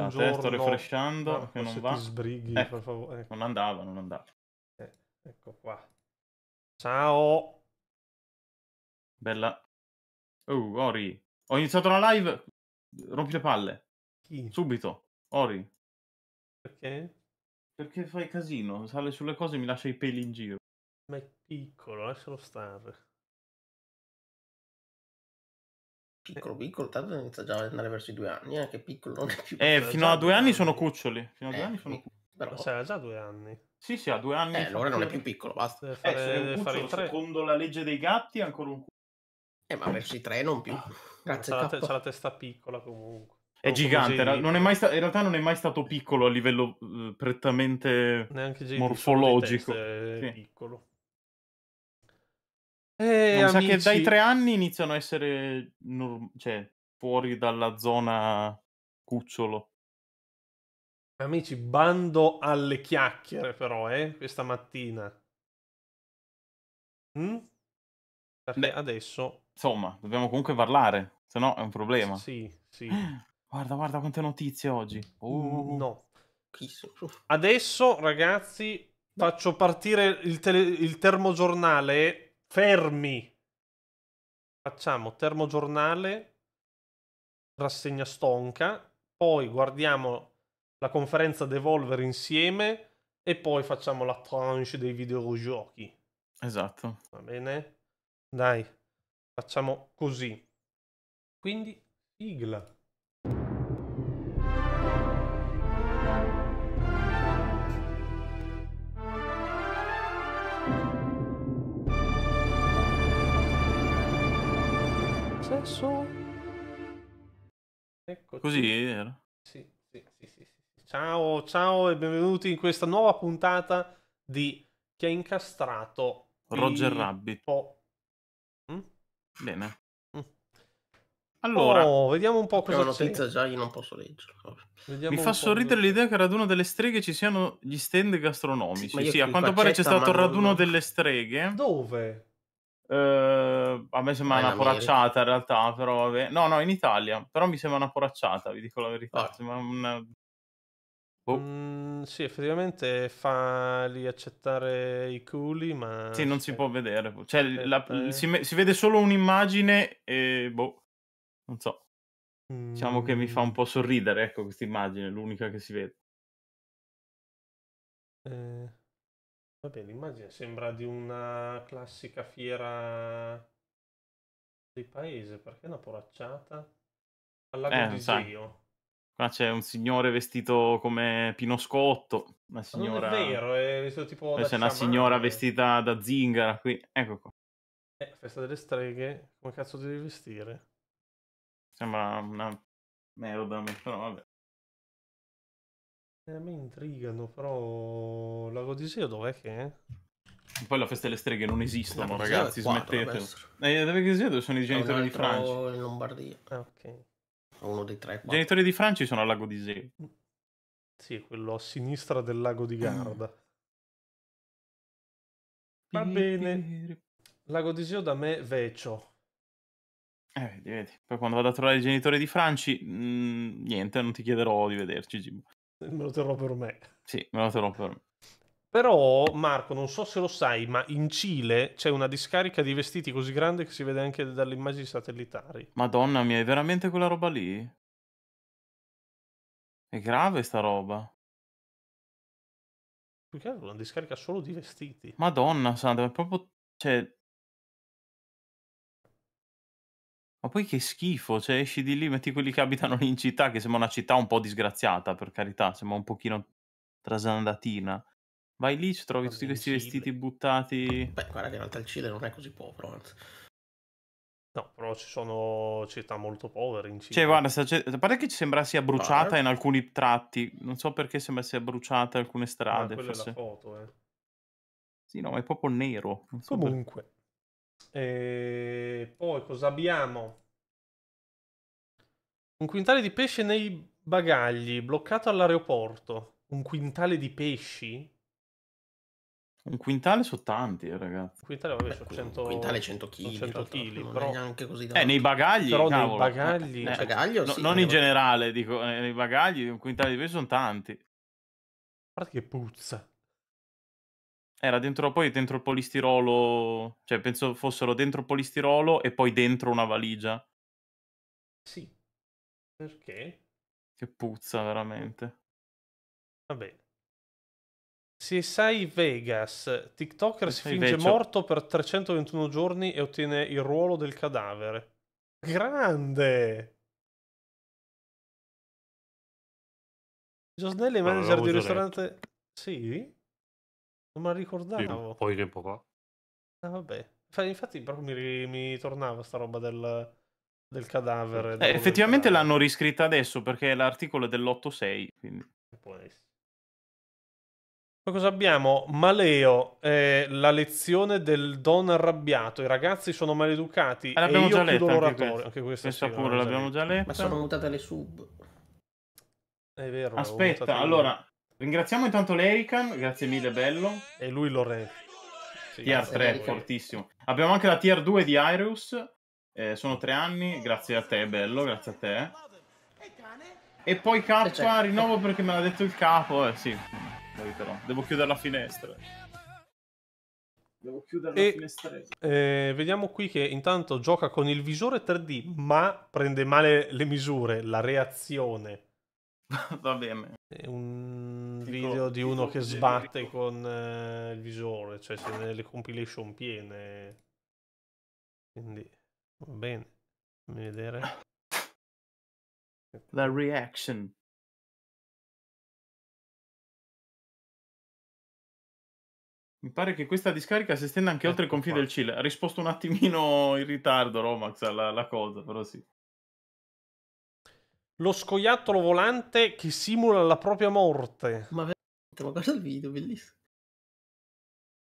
un eh, giorno... sto refrescando, ah, non va. sbrighi, ecco. per favore. Ecco. Non andava, non andava. Eh, ecco qua. Ciao! Bella. Oh, Ori. Ho iniziato la live. Rompi le palle. Chi? Subito. Ori. Perché? Perché fai casino, sale sulle cose e mi lascia i peli in giro. Ma è piccolo, lascialo stare. piccolo piccolo, tanto inizia già ad andare verso i due anni, anche eh, piccolo non è più. Eh, fino a due anni sono cuccioli. Fino a due eh, anni sono Però... Cioè, ha già due anni. Sì, sì, a due anni. Eh, allora non è più piccolo, basta. Eh, fare, eh, deve cucciolo, secondo la legge dei gatti, ancora un cucciolo. Eh, ma verso i tre non più. Ah. Grazie c'ha, la te- c'ha la testa piccola comunque. È gigante, è sta- in realtà non è mai stato piccolo a livello eh, prettamente Neanche morfologico. Sì. piccolo. Eh, non amici... sa che dai tre anni iniziano a essere norm- cioè, fuori dalla zona cucciolo. Amici, bando alle chiacchiere però, eh, questa mattina. Mm? Perché Beh, adesso... Insomma, dobbiamo comunque parlare, se no è un problema. Sì, sì. Guarda, guarda quante notizie oggi. Uh. No. Adesso, ragazzi, faccio partire il, tele- il termogiornale Fermi. Facciamo termogiornale, rassegna stonca, poi guardiamo la conferenza Devolver insieme e poi facciamo la tranche dei videogiochi. Esatto. Va bene? Dai, facciamo così. Quindi, sigla. Adesso. Eccoci. Così era? Sì, sì, sì, sì, sì. Ciao, ciao e benvenuti in questa nuova puntata di Chi ha incastrato Roger Pippo. Rabbit. Mm? Bene. Mm. Allora, oh, vediamo un po' cosa c'è. Una già, io non posso leggerla. Mi fa sorridere di... l'idea che al raduno delle streghe ci siano gli stand gastronomici. Sì, sì a quanto pare c'è stato il raduno delle streghe. Dove? Uh, a me sembra una poracciata in realtà, però vabbè. No, no, in Italia, però mi sembra una poracciata, vi dico la verità. Ah. Una... Oh. Mm, sì, effettivamente fa lì accettare i culi, ma... Sì, non si può vedere. Boh. Cioè, eh, la, eh. si, si, vede solo un'immagine e... Boh, non so. Mm. Diciamo che mi fa un mm. po' sorridere, ecco, questa immagine, l'unica che si vede. Eh... Vabbè, l'immagine sembra di una classica fiera di paese, perché una poracciata? Al lago eh, di Zio. Qua c'è un signore vestito come Pino Scotto, una signora... non è vero, è vestito tipo C'è una signora eh. vestita da zingara qui, ecco qua. Eh, festa delle streghe, come cazzo devi vestire? Sembra una merda, però vabbè. Eh, a intrigano, però Lago di Seo dov'è che è? Poi la festa delle streghe non esistono, ragazzi, smettete. Eh, dove che siete? Sono i genitori di Franci. in Lombardia. Ah, ok. Uno dei tre. I genitori di Franci sono al lago di Seo. Mm. Sì, quello a sinistra del lago di Garda. Va bene. Lago di Seo da me vecio. Eh, vedi, vedi. Poi quando vado a trovare i genitori di Franci, mh, mm, niente, non ti chiederò di vederci, Gimbo. Me lo terrò per me. Sì, me lo terrò per me. Però, Marco, non so se lo sai, ma in Cile c'è una discarica di vestiti così grande che si vede anche dalle immagini satellitari. Madonna mia, è veramente quella roba lì? È grave sta roba. Più che altro una discarica solo di vestiti. Madonna santa, è proprio... Cioè, Ma poi che schifo, cioè esci di lì, metti quelli che abitano in città, che sembra una città un po' disgraziata, per carità, sembra un pochino trasandatina. Vai lì, ci trovi tutti questi vestiti buttati. Beh, guarda che in realtà il Cile non è così povero, No, però ci sono città molto povere in cioè, Cile. Cioè, guarda, se, a parte che ci sembra sia bruciata Bar. in alcuni tratti, non so perché sembra sia bruciata alcune ah, strade. Ma quella forse. è la foto, eh. Sì, no, ma è proprio nero. So Comunque, e ehm, poi cosa abbiamo? Un quintale di pesce nei bagagli, bloccato all'aeroporto. Un quintale di pesci? Un quintale sono tanti, eh, ragazzi. Un quintale, vabbè, sono 100, quintale 100 kg. 100 kg, però... neanche così eh, tanto. Eh, nei bagagli, però cavolo. nei eh, bagagli... Eh, bagaglio, no, sì, non in generale, dico, eh, nei bagagli un quintale di pesci sono tanti. Guarda che puzza. Era dentro poi dentro il polistirolo, cioè penso fossero dentro il polistirolo e poi dentro una valigia. Sì. Perché? Che puzza veramente. Vabbè. Se sai Vegas, TikToker si finge vecchio. morto per 321 giorni e ottiene il ruolo del cadavere. Grande! Giosnelli, manager di ristorante... Sì? Non me la ricordavo. Sì, poi tempo fa. Ah, vabbè. Infatti, proprio mi, mi tornava sta roba del, del cadavere. Eh, effettivamente cadavere. l'hanno riscritta adesso perché l'articolo è dell'8-6. Quindi. Eh, poi cosa abbiamo? Maleo, eh, la lezione del don arrabbiato. I ragazzi sono maleducati. Eh, l'abbiamo già letta l'oratorio. Anche questa, questa sì, pure l'abbiamo già letta. Ma sono mutate le sub. È vero. Aspetta, allora, Ringraziamo intanto l'Erican, grazie mille, bello. E lui lo re. Sì, tier 3, America. fortissimo. Abbiamo anche la tier 2 di Ireus. Eh, sono tre anni, grazie a te, bello, grazie a te. E poi K, rinnovo perché me l'ha detto il capo, eh sì. Devo chiudere la finestra. Devo chiudere la finestra. Eh, vediamo qui che intanto gioca con il visore 3D, ma prende male le misure, la reazione Va bene. È un dico, video di uno che sbatte con eh, il visore, cioè c'è nelle compilation piene. Quindi va bene. Fammi vedere. La reaction. Mi pare che questa discarica si estenda anche ecco oltre i confini del Cile. Ha risposto un attimino in ritardo Romax alla, alla cosa, però sì. Lo scoiattolo volante che simula la propria morte. Ma veramente, ma guarda il video, bellissimo.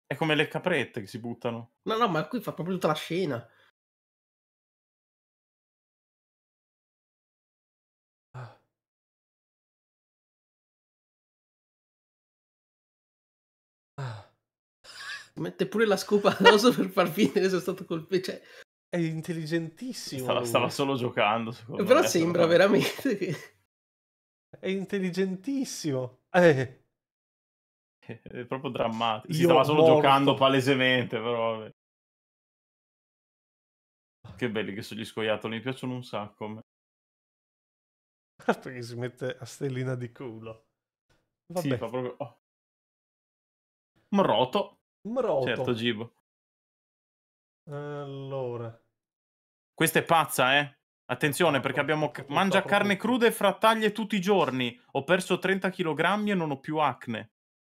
È come le caprette che si buttano. No, no, ma qui fa proprio tutta la scena. Ah. Ah. mette pure la scopa addosso per far finire se è stato colpito. Cioè, è intelligentissimo. Stava, stava solo giocando, secondo Però me. Però sembra veramente che... È intelligentissimo. Eh è proprio drammatico. Si Io stava solo morto. giocando palesemente, però. Vabbè. Che belli che sono gli scoiattoli, mi piacciono un sacco. Ah, perché si mette a stellina di culo. Vabbè. Sì, fa proprio... Oh. Mroto. Mroto. Certo, Gibo. Allora. Questa è pazza, eh? Attenzione perché abbiamo mangia carne cruda e frattaglie tutti i giorni. Ho perso 30 kg e non ho più acne.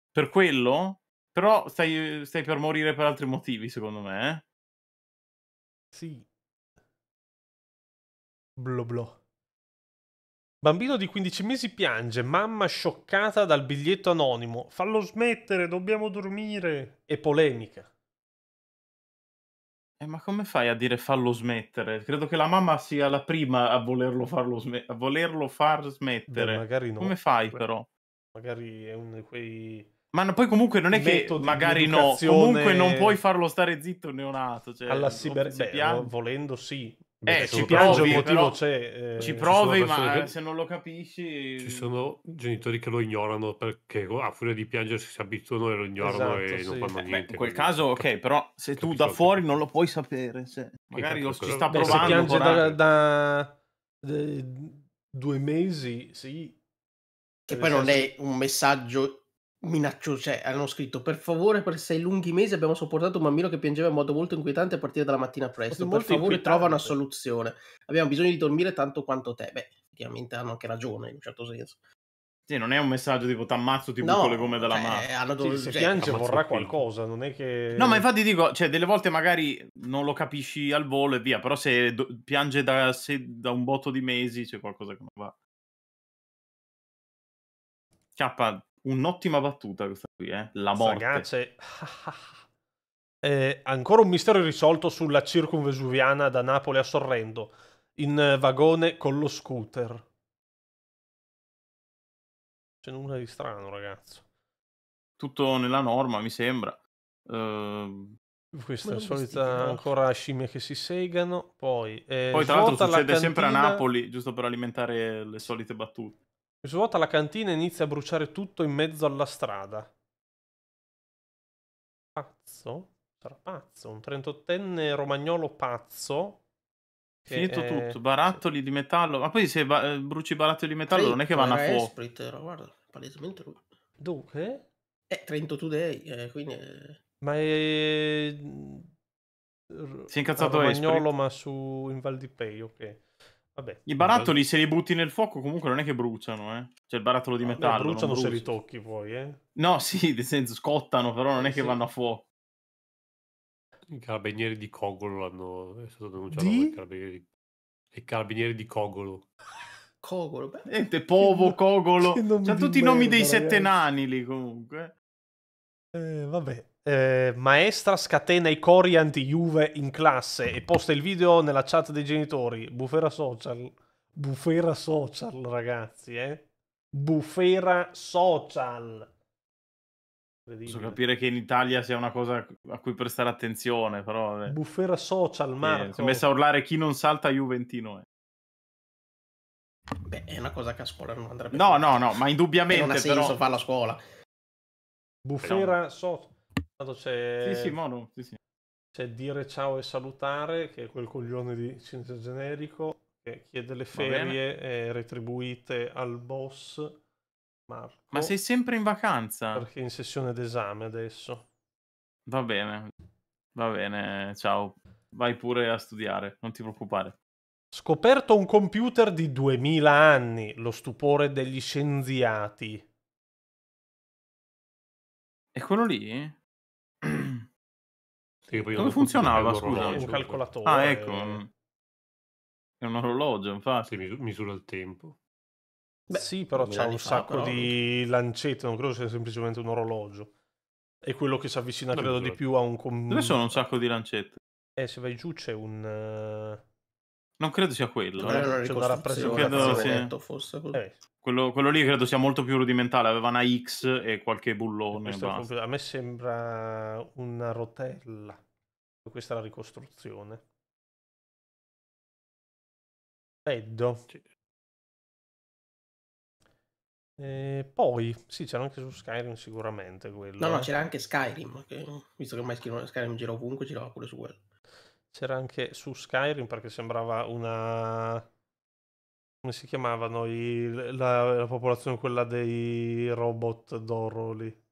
Per quello? Però stai, stai per morire per altri motivi, secondo me, eh? Sì. Blo blo. Bambino di 15 mesi piange, mamma scioccata dal biglietto anonimo. Fallo smettere, dobbiamo dormire. E polemica. Eh, ma come fai a dire fallo smettere? Credo che la mamma sia la prima a volerlo, farlo sme- a volerlo far smettere. Beh, magari no. Come fai, Beh, però? Magari è uno di quei. Ma no, poi comunque non è che magari no, comunque non puoi farlo stare zitto neonato. Cioè, alla ciber... Beh, pian... volendo sì, Beh, eh, ci piange un motivo c'è. Eh, ci provi, ma che... se non lo capisci... Ci sono genitori che lo ignorano perché a furia di piangere si abituano e lo ignorano esatto, e sì. non fanno niente. Beh, in quel caso, ok, però se tu da fuori non lo puoi sapere. Se... Magari lo ci sta Beh, provando. Se piange da, da, da, due mesi, sì. Che poi non è un messaggio minaccioso, cioè hanno scritto per favore per sei lunghi mesi abbiamo sopportato un bambino che piangeva in modo molto inquietante a partire dalla mattina presto per favore trova una soluzione abbiamo bisogno di dormire tanto quanto te beh effettivamente hanno anche ragione in un certo senso sì, non è un messaggio tipo t'ammazzo ti no, le gomme della cioè, mano. Hanno sì, se cioè, piange vorrà qualcosa, non è che... No, ma infatti dico, cioè, delle volte magari non lo capisci al volo e via, però se do- piange da, se da un botto di mesi c'è qualcosa che non va. K, un'ottima battuta questa qui, eh? La morte. Ragazze... eh, ancora un mistero irrisolto sulla circunvesuviana da Napoli a Sorrento, in eh, vagone con lo scooter. C'è nulla di strano, ragazzo. Tutto nella norma, mi sembra. Uh... Questa è la solita ancora scimmie che si segano. Poi, eh, Poi tra l'altro, succede la cantina... sempre a Napoli, giusto per alimentare le solite battute. Svuota la cantina e inizia a bruciare tutto in mezzo alla strada. Pazzo? Sarà pazzo, un 38enne romagnolo pazzo. Finito è... tutto, barattoli di metallo. Ma poi se ba- eh, bruci barattoli di metallo Trito, non è che vanno a fuoco. Esprit, era, eh, guarda, palesemente lui. Dunque? Eh, 32 Today, eh, quindi... È... Eh. Ma è... Si è incazzato Romagnolo, Esprit. ma su... in Val di Pei, ok. Vabbè, I barattoli, se li butti nel fuoco, comunque non è che bruciano, eh. Cioè, il barattolo di metallo. Vabbè, bruciano se li tocchi poi, eh. No, sì, nel senso, scottano, però non è eh, che sì. vanno a fuoco. I carabinieri di Cogolo hanno. È stato denunciato di? Carabinieri... I carabinieri di Cogolo. Cogolo, beh. Niente, Povo, Cogolo. C'ha tutti i nomi dei ragazzi. sette nani lì, comunque. Eh, vabbè. Eh, maestra scatena i cori anti-Juve in classe e posta il video nella chat dei genitori. Bufera social. Bufera social, ragazzi, eh. Bufera social. Posso capire che in Italia sia una cosa a cui prestare attenzione, però... Eh. Bufera social, Marco. Eh, si è messa a urlare chi non salta Juventino. Eh. Beh, è una cosa che a scuola non andrebbe... No, no, no, ma indubbiamente... Non ha senso però... farla a scuola. Bufera social c'è... Sì, sì, Monu. Sì, sì. C'è dire ciao e salutare, che è quel coglione di cinese generico che chiede le ferie retribuite al boss. Marco, Ma sei sempre in vacanza? Perché in sessione d'esame adesso. Va bene, va bene, ciao. Vai pure a studiare, non ti preoccupare. Scoperto un computer di 2000 anni, lo stupore degli scienziati. E quello lì? Sì, Come funzionava? Scusa, un calcolatore. Ah, ecco. Eh. È un orologio, infatti. Sì, misura il tempo. Beh, sì, però c'è un fa, sacco però... di lancette, non credo sia semplicemente un orologio. È quello che si avvicina, credo, di più a un... Com... Dove sono un sacco di lancette? Eh, se vai giù c'è un... Eh, non credo sia quello. Eh, una ricostruzione credo, sì. detto, forse. Eh. Quello, quello, lì credo sia molto più rudimentale. Aveva una X e qualche bullone. E a me sembra una rotella. Questa è la ricostruzione. Freddo. Sì. Eh, poi, sì, c'era anche su Skyrim sicuramente quello. No, no, eh. c'era anche Skyrim, che, visto che ormai Skyrim gira ovunque, girava pure su quello. C'era anche su Skyrim perché sembrava una... come si chiamavano i... la, la popolazione quella dei robot d'oro lì?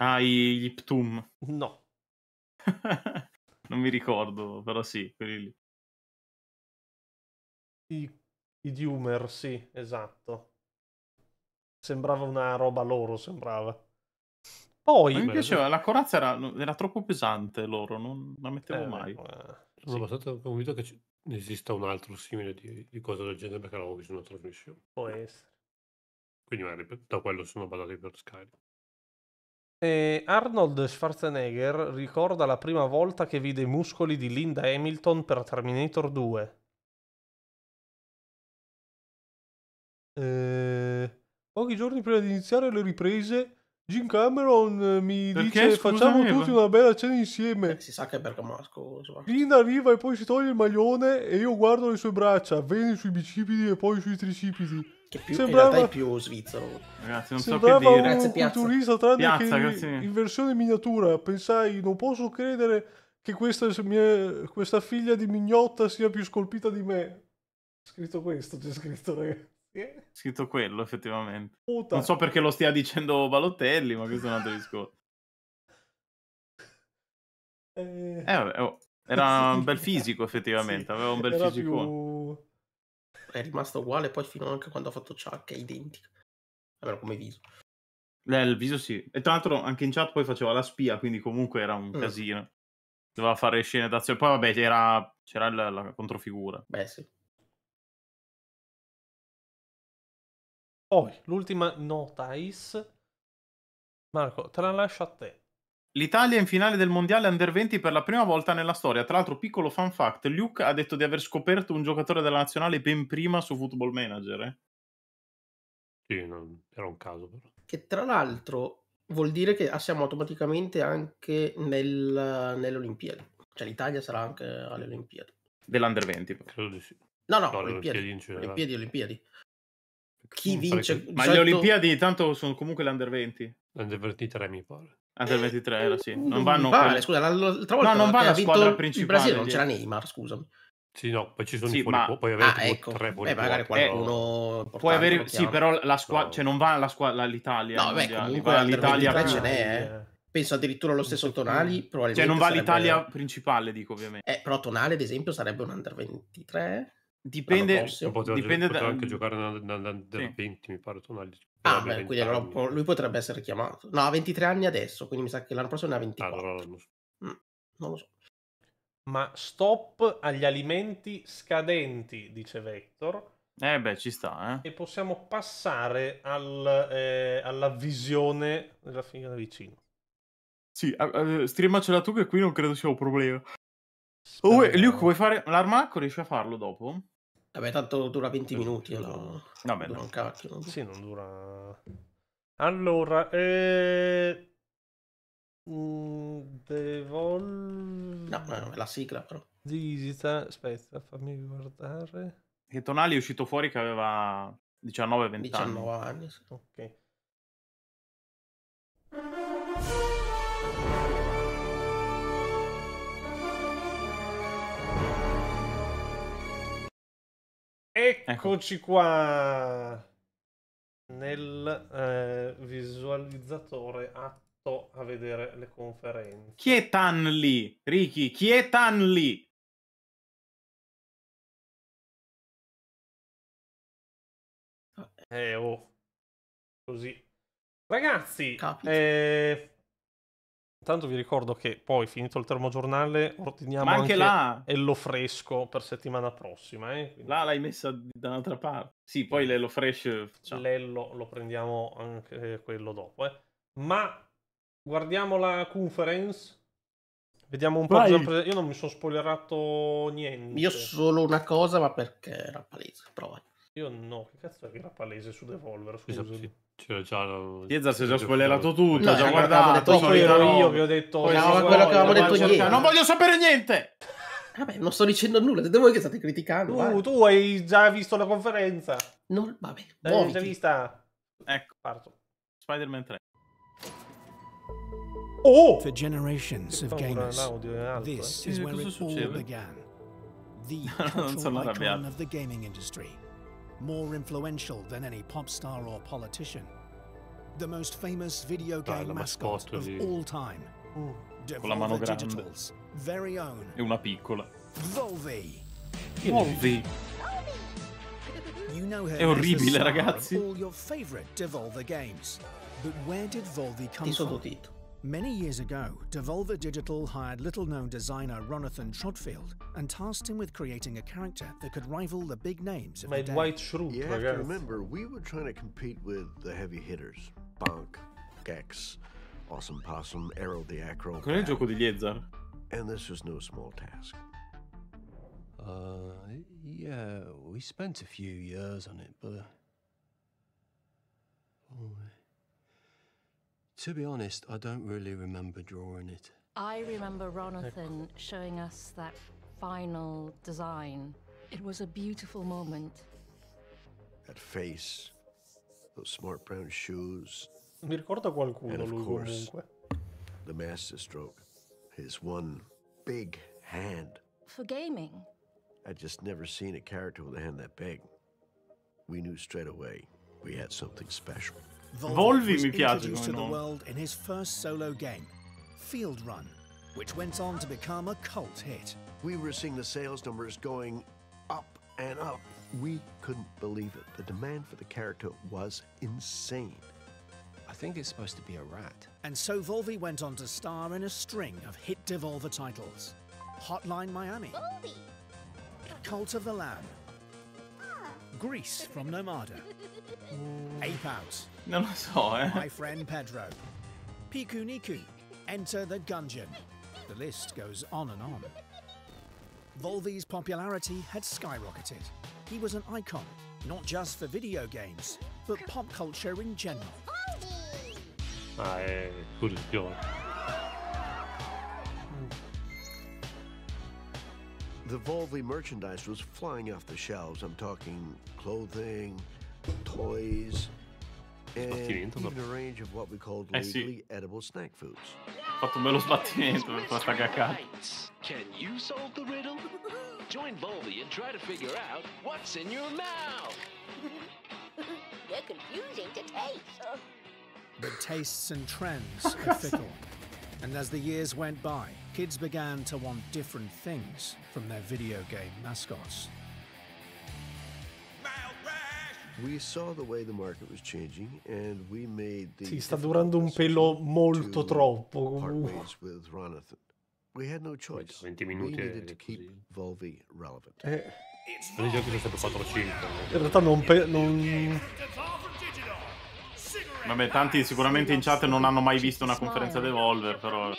Ah, i, gli Ptum. No. non mi ricordo, però sì, quelli lì. I, i Dumer, sì, esatto. Sembrava una roba loro, sembrava. Poi, mi piaceva, la corazza era, era troppo pesante loro, non la mettevo eh, mai. Ma... Sono sì. abbastanza convinto che ci... esista un altro simile di, di cosa del genere perché l'avevo visto in una trasmissione. Può essere. Quindi magari da quello sono badati per Sky. E Arnold Schwarzenegger ricorda la prima volta che vide i muscoli di Linda Hamilton per Terminator 2. Eh, pochi giorni prima di iniziare le riprese, Jim Cameron eh, mi Perché? dice facciamo tutti una bella cena insieme. Eh, si sa che è bergamasco. insomma. Lina arriva e poi si toglie il maglione e io guardo le sue braccia, vene sui bicipiti e poi sui tricipiti. Che più, in Sembrava- realtà è più svizzero. Ragazzi, non so che dire. un Grazie, Piazza. culturista tranne Piazza, che grazie. in versione miniatura. Pensai, non posso credere che questa, mia- questa figlia di mignotta sia più scolpita di me. Scritto questo, c'è scritto, ragazzi. Sì. Scritto quello, effettivamente. Puta. Non so perché lo stia dicendo Balotelli, ma questo è un altro discorso. Eh, eh vabbè, oh. era sì. un bel fisico, effettivamente. Sì. Aveva un bel era fisico. Più... È rimasto uguale poi fino anche quando ha fatto Chuck, è identico. Almeno come viso. Eh, il viso sì. E tra l'altro anche in chat poi faceva la spia, quindi comunque era un mm. casino. Doveva fare scene d'azione. Poi vabbè, c'era, c'era la, la, controfigura. Beh sì. Poi, l'ultima nota, Is. Marco, te la lascio a te. L'Italia in finale del mondiale under 20 per la prima volta nella storia. Tra l'altro, piccolo fun fact: Luke ha detto di aver scoperto un giocatore della nazionale ben prima su Football Manager. Eh? Sì, non, era un caso, però. Che tra l'altro vuol dire che ah, siamo automaticamente anche nel, nelle Olimpiadi. Cioè, l'Italia sarà anche alle Olimpiadi. Dell'under 20, però. credo di sì. No, no, no Olimpiadi, Olimpiadi, Olimpiadi, Olimpiadi chi vince. Ma solito... le Olimpiadi tanto sono comunque l'under 20. L'under 23 mi pare. l'under 23 eh, era sì. Non vanno vale, per... scusa, l'altra volta no, non va la squadra principale. In Brasile non c'era Neymar, scusami. Sì, no, poi ci sono sì, i fuori, ma... puoi avere ah, ecco. tre fuori eh, magari qualcuno eh, puoi avere sì, però la squadra no. cioè non va la squadra l'Italia. No, beh, comunque l'Italia ce n'è, eh. Penso addirittura allo stesso Tonali, probabilmente. Cioè non va sarebbe... l'Italia principale, dico ovviamente. Eh, però Tonali, ad esempio, sarebbe un under 23. Dipende, potevo, dipende potevo da... anche mhmm, giocare nell'Under sì. 20, mi pare. Tu non ah, beh, quindi allora lui potrebbe essere chiamato. No, ha 23 anni adesso, quindi mi sa che l'anno prossimo ne ha 24. Ah, allora, non, lo so. Mm, non lo so. Ma stop agli alimenti scadenti, dice Vector. Eh beh, ci sta, eh. E possiamo passare al, eh, alla visione della figlia da vicino. Sì, uh, streamacela tu che qui non credo sia un problema. Oh, Luke, vuoi fare l'armacco? Riesci a farlo dopo? Vabbè, tanto dura 20 minuti. No, no. Vabbè, dura no. un cacchio. Non... Sì, non dura. Allora, eh... Mm, Devol... No, no, è la sigla però. Digita, aspetta, fammi guardare. Che Tonali è uscito fuori che aveva 19-20 anni. 19 anni, sì. Ok. Ecco. Eccoci qua nel eh, visualizzatore atto a vedere le conferenze. Chi è Tan Lee? Ricky, chi è Tan Lee? Eh, oh. Così. Ragazzi, eh, Intanto vi ricordo che poi, finito il termogiornale, ordiniamo Ma anche, anche là. Ello Fresco per settimana prossima. Eh? Quindi... Là l'hai messa da un'altra parte. Sì, poi l'Ello Fresco. Eh, L'Ello lo prendiamo anche eh, quello dopo. Eh. Ma guardiamo la conference. Vediamo un po'. Sempre... Io non mi sono spoilerato niente. Io solo una cosa, ma perché era palese. Prova. Io no, che cazzo è che era palese su Devolver? Scusami. Esatto, sì. C'era cioè, già la... Chiesa si è già spoilerato tutto, no, già eh, guardato, poi ero io vi ho detto... Poi, no, quello che avevamo detto ieri. Non voglio sapere niente! Vabbè, non sto dicendo nulla, siete voi che state criticando. Tu, tu hai già visto la conferenza. Non, vabbè, L'hai già vista. Ecco, parto. Spider-Man 3. Oh! For generations of gamers, this eh. is where it all began. The non sono of the gaming industry. more influential than any pop star or politician. The most famous video game mascot of all time. Oh, Devolver Digital's very own. E una piccola. Volvi. Volvi. You know her È orribile, ragazzi. All your favorite Devolver games. But where did Volvi come from? Many years ago, Devolver Digital hired little known designer Ronathan Trotfield and tasked him with creating a character that could rival the big names of Made the day. White Shroom, you have to remember, we were trying to compete with the heavy hitters Bonk, Gex, Awesome Possum, Arrow the Acro. il gioco And this was no small task. Uh, yeah, we spent a few years on it, but. oh, to be honest, I don't really remember drawing it. I remember Ronathan showing us that final design. It was a beautiful moment. That face, those smart brown shoes. Mi qualcuno and of lui course, comunque. The masterstroke, his one big hand. For gaming? I'd just never seen a character with a hand that big. We knew straight away we had something special. Volvi was mi piace introduced to the world in his first solo game, Field Run, which went on to become a cult hit. We were seeing the sales numbers going up and up. We couldn't believe it. The demand for the character was insane. I think it's supposed to be a rat. And so Volvi went on to star in a string of hit Devolver titles. Hotline Miami. Volvi! Cult of the Lamb. Greece from Nomada. Ape Out. My friend Pedro. Piku Niku. Enter the Gungeon. The list goes on and on. Volvi's popularity had skyrocketed. He was an icon, not just for video games, but pop culture in general. Ah, è curioso. the Volvi merchandise was flying off the shelves. I'm talking clothing, toys, and even a range of what we called legally edible snack foods. Fatto me sbattimento per far cagare. Can you solve the riddle? Join Volvi and try to figure out what's in your mouth. you are confusing to taste. The tastes and trends are fickle. And as the years went by, kids began to want different things from their video game mascots. We saw the way the market was changing and we made the Sì, sta durando un pelo molto troppo with Ronathan. We had no choice. 20 minuti we needed to keep Volvi relevant. Eh. Non è stato 4 In realtà non, non Vabbè, tanti sicuramente in chat non hanno mai visto una conferenza d'Evolver, però...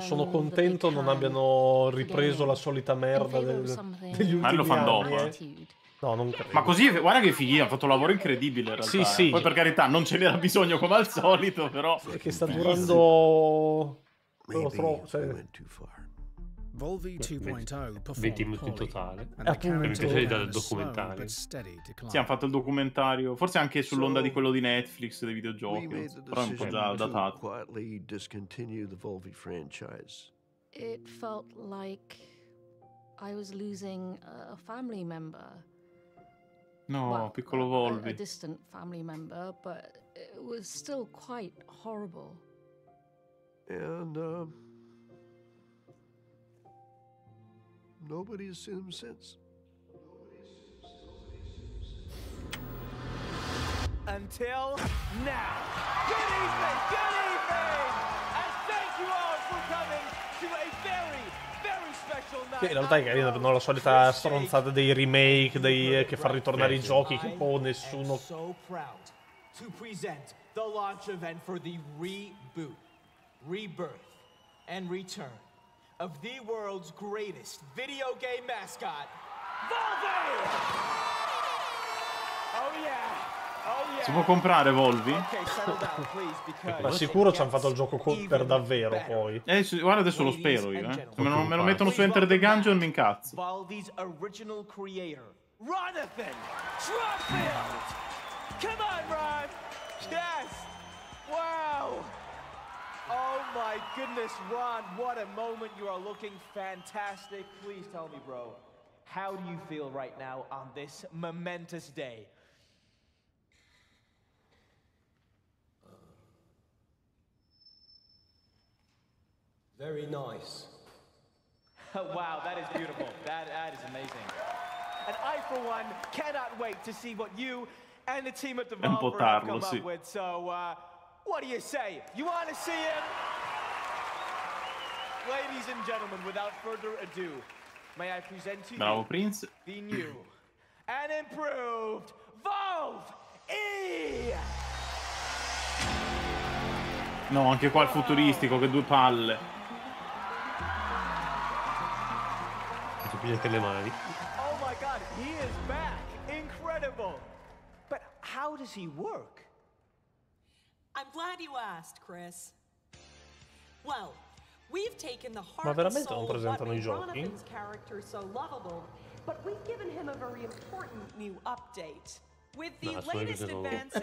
Sono contento non abbiano ripreso la solita merda del, degli ultimi Ma lo fanno dopo, eh. eh. No, non credo. Ma così, guarda che fighi, ha fatto un lavoro incredibile in realtà. Sì, eh. sì. Poi per carità, non ce n'era bisogno come al solito, però... Perché sta durando... Non lo trovo, cioè... Vol 20 20 minuti in totale. Eh, appunto, mi piace dare il documentario. Sì, hanno fatto il documentario, forse anche sull'onda di quello di Netflix dei videogiochi, però è un po' già datato. Quietly discontinue the Volvi franchise. It felt like I was losing a family member. No, well, piccolo Volvi. A, a distant family member, but it was still quite horrible. And uh, Nobody has seen him since. Until now. Good evening, good evening, and thank you all for coming to a very, very special night. Sì, in realtà è carina, non la solita stronzata dei remake, dei, che fa ritornare i giochi che poi nessuno... So proud to present the launch event for the reboot, rebirth and return of the world's greatest video game mascot, Volvi! Oh, oh yeah! Si può comprare Volvi? Ma sicuro ci hanno fatto il gioco per davvero poi. Eh, guarda adesso lo spero io, eh. Se me lo, me lo mettono su Enter the Gungeon mi incazzo. Volvi's original creator, Ronathan Trumfield! Come on, Ron! Yes! Wow! Oh my goodness, Ron, what a moment. You are looking fantastic. Please tell me, bro, how do you feel right now on this momentous day? very nice. wow, that is beautiful. that, that is amazing. And I, for one, cannot wait to see what you and the team at Devolver have come up with. So, uh, What do you say? You want to see him? Ladies and gentlemen, without further ado, may I present to Bravo, you Prince. the new and improved Valve E! No, anche qua il futuristico, che due palle. Pigliate le mani. Oh my god, he is back! Incredible! But how does he work? I'm glad you asked, Chris. Well, we've taken the heart Ma and soul of what Jonathan's character so lovable, but we've given him a very important new update. With the no, latest advances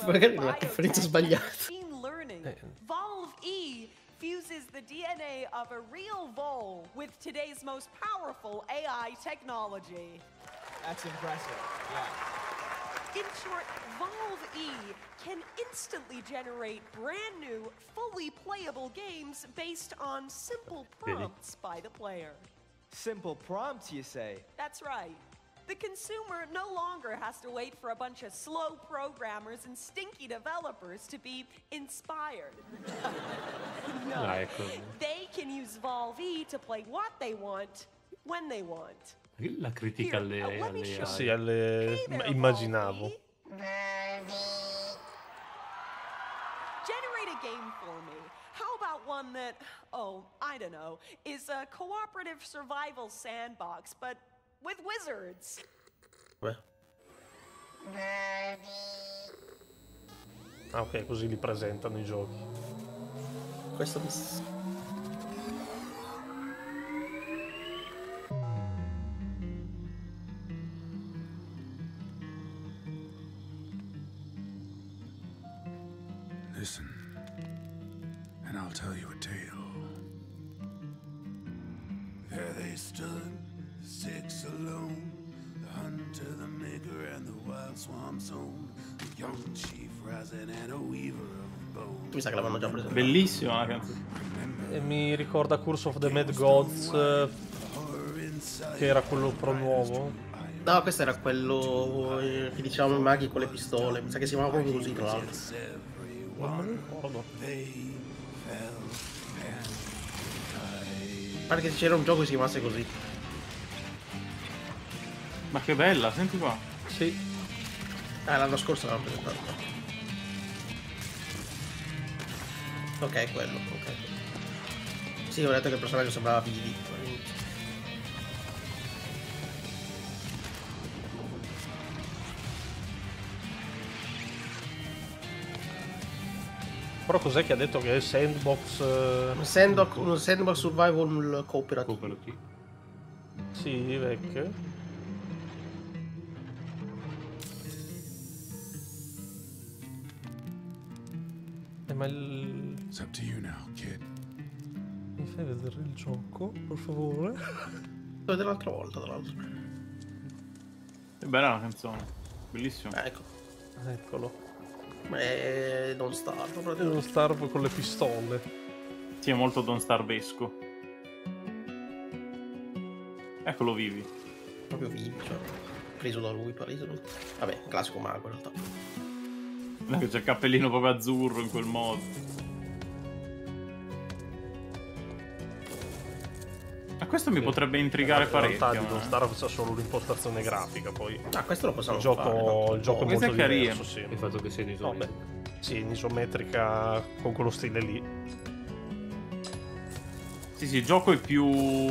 in la Machine learning, eh, eh. Volve E fuses the DNA of a real vole with today's most powerful AI technology. That's impressive. Yeah. In short, Valve E can instantly generate brand new, fully playable games based on simple prompts by the player. Simple prompts, you say? That's right. The consumer no longer has to wait for a bunch of slow programmers and stinky developers to be inspired. no. Um, they can use Valve E to play what they want, when they want. La critica alle, alle, sì, alle... immaginavo. generate game me one that, oh, I don't know, is a cooperative survival sandbox, but with wizards. Beh. Ah, ok, così li presentano i giochi. Questo mi... bellissima la canzone. E mi ricorda Curse of the Mad Gods, eh, che era quello pro nuovo. No, questo era quello eh, che dicevamo i maghi con le pistole. Mi sa che si chiamava proprio così, tra l'altro. Non me ricordo. Pare che c'era un gioco che si chiamasse così. Ma che bella, senti qua. Sì. Ah, l'anno scorso l'hanno presentato. Ok, quello, ok. Sì, ho detto che il personaggio sembrava vivi. Però cos'è che ha detto che è sandbox... Eh, un sandbox, un sandbox survival cooperativo. cooperativo. Sì, vecchio. Eh, ma il It's up to you now, kid. Mi fai vedere il gioco, per favore? Lo vedo l'altra volta, tra l'altro. È bella la canzone. Bellissima. Ecco. Eccolo. Beh, Don Starve praticamente. Don Starve con le pistole. Sì, è molto Don Starvesco. Eccolo vivi. Proprio vivi, cioè. Preso da lui, preso da lui. Vabbè, classico mago in realtà. C'è il cappellino proprio azzurro in quel modo. questo mi sì. potrebbe intrigare parecchio. In realtà ma... di Don't Star c'è solo l'impostazione grafica, poi... Ah, questo lo possiamo il fare. Gioco, il gioco questo è oh, molto è diverso, sì. Il fatto che sia in isometrica. sì, in isometrica con quello stile lì. Sì, sì, il gioco è più...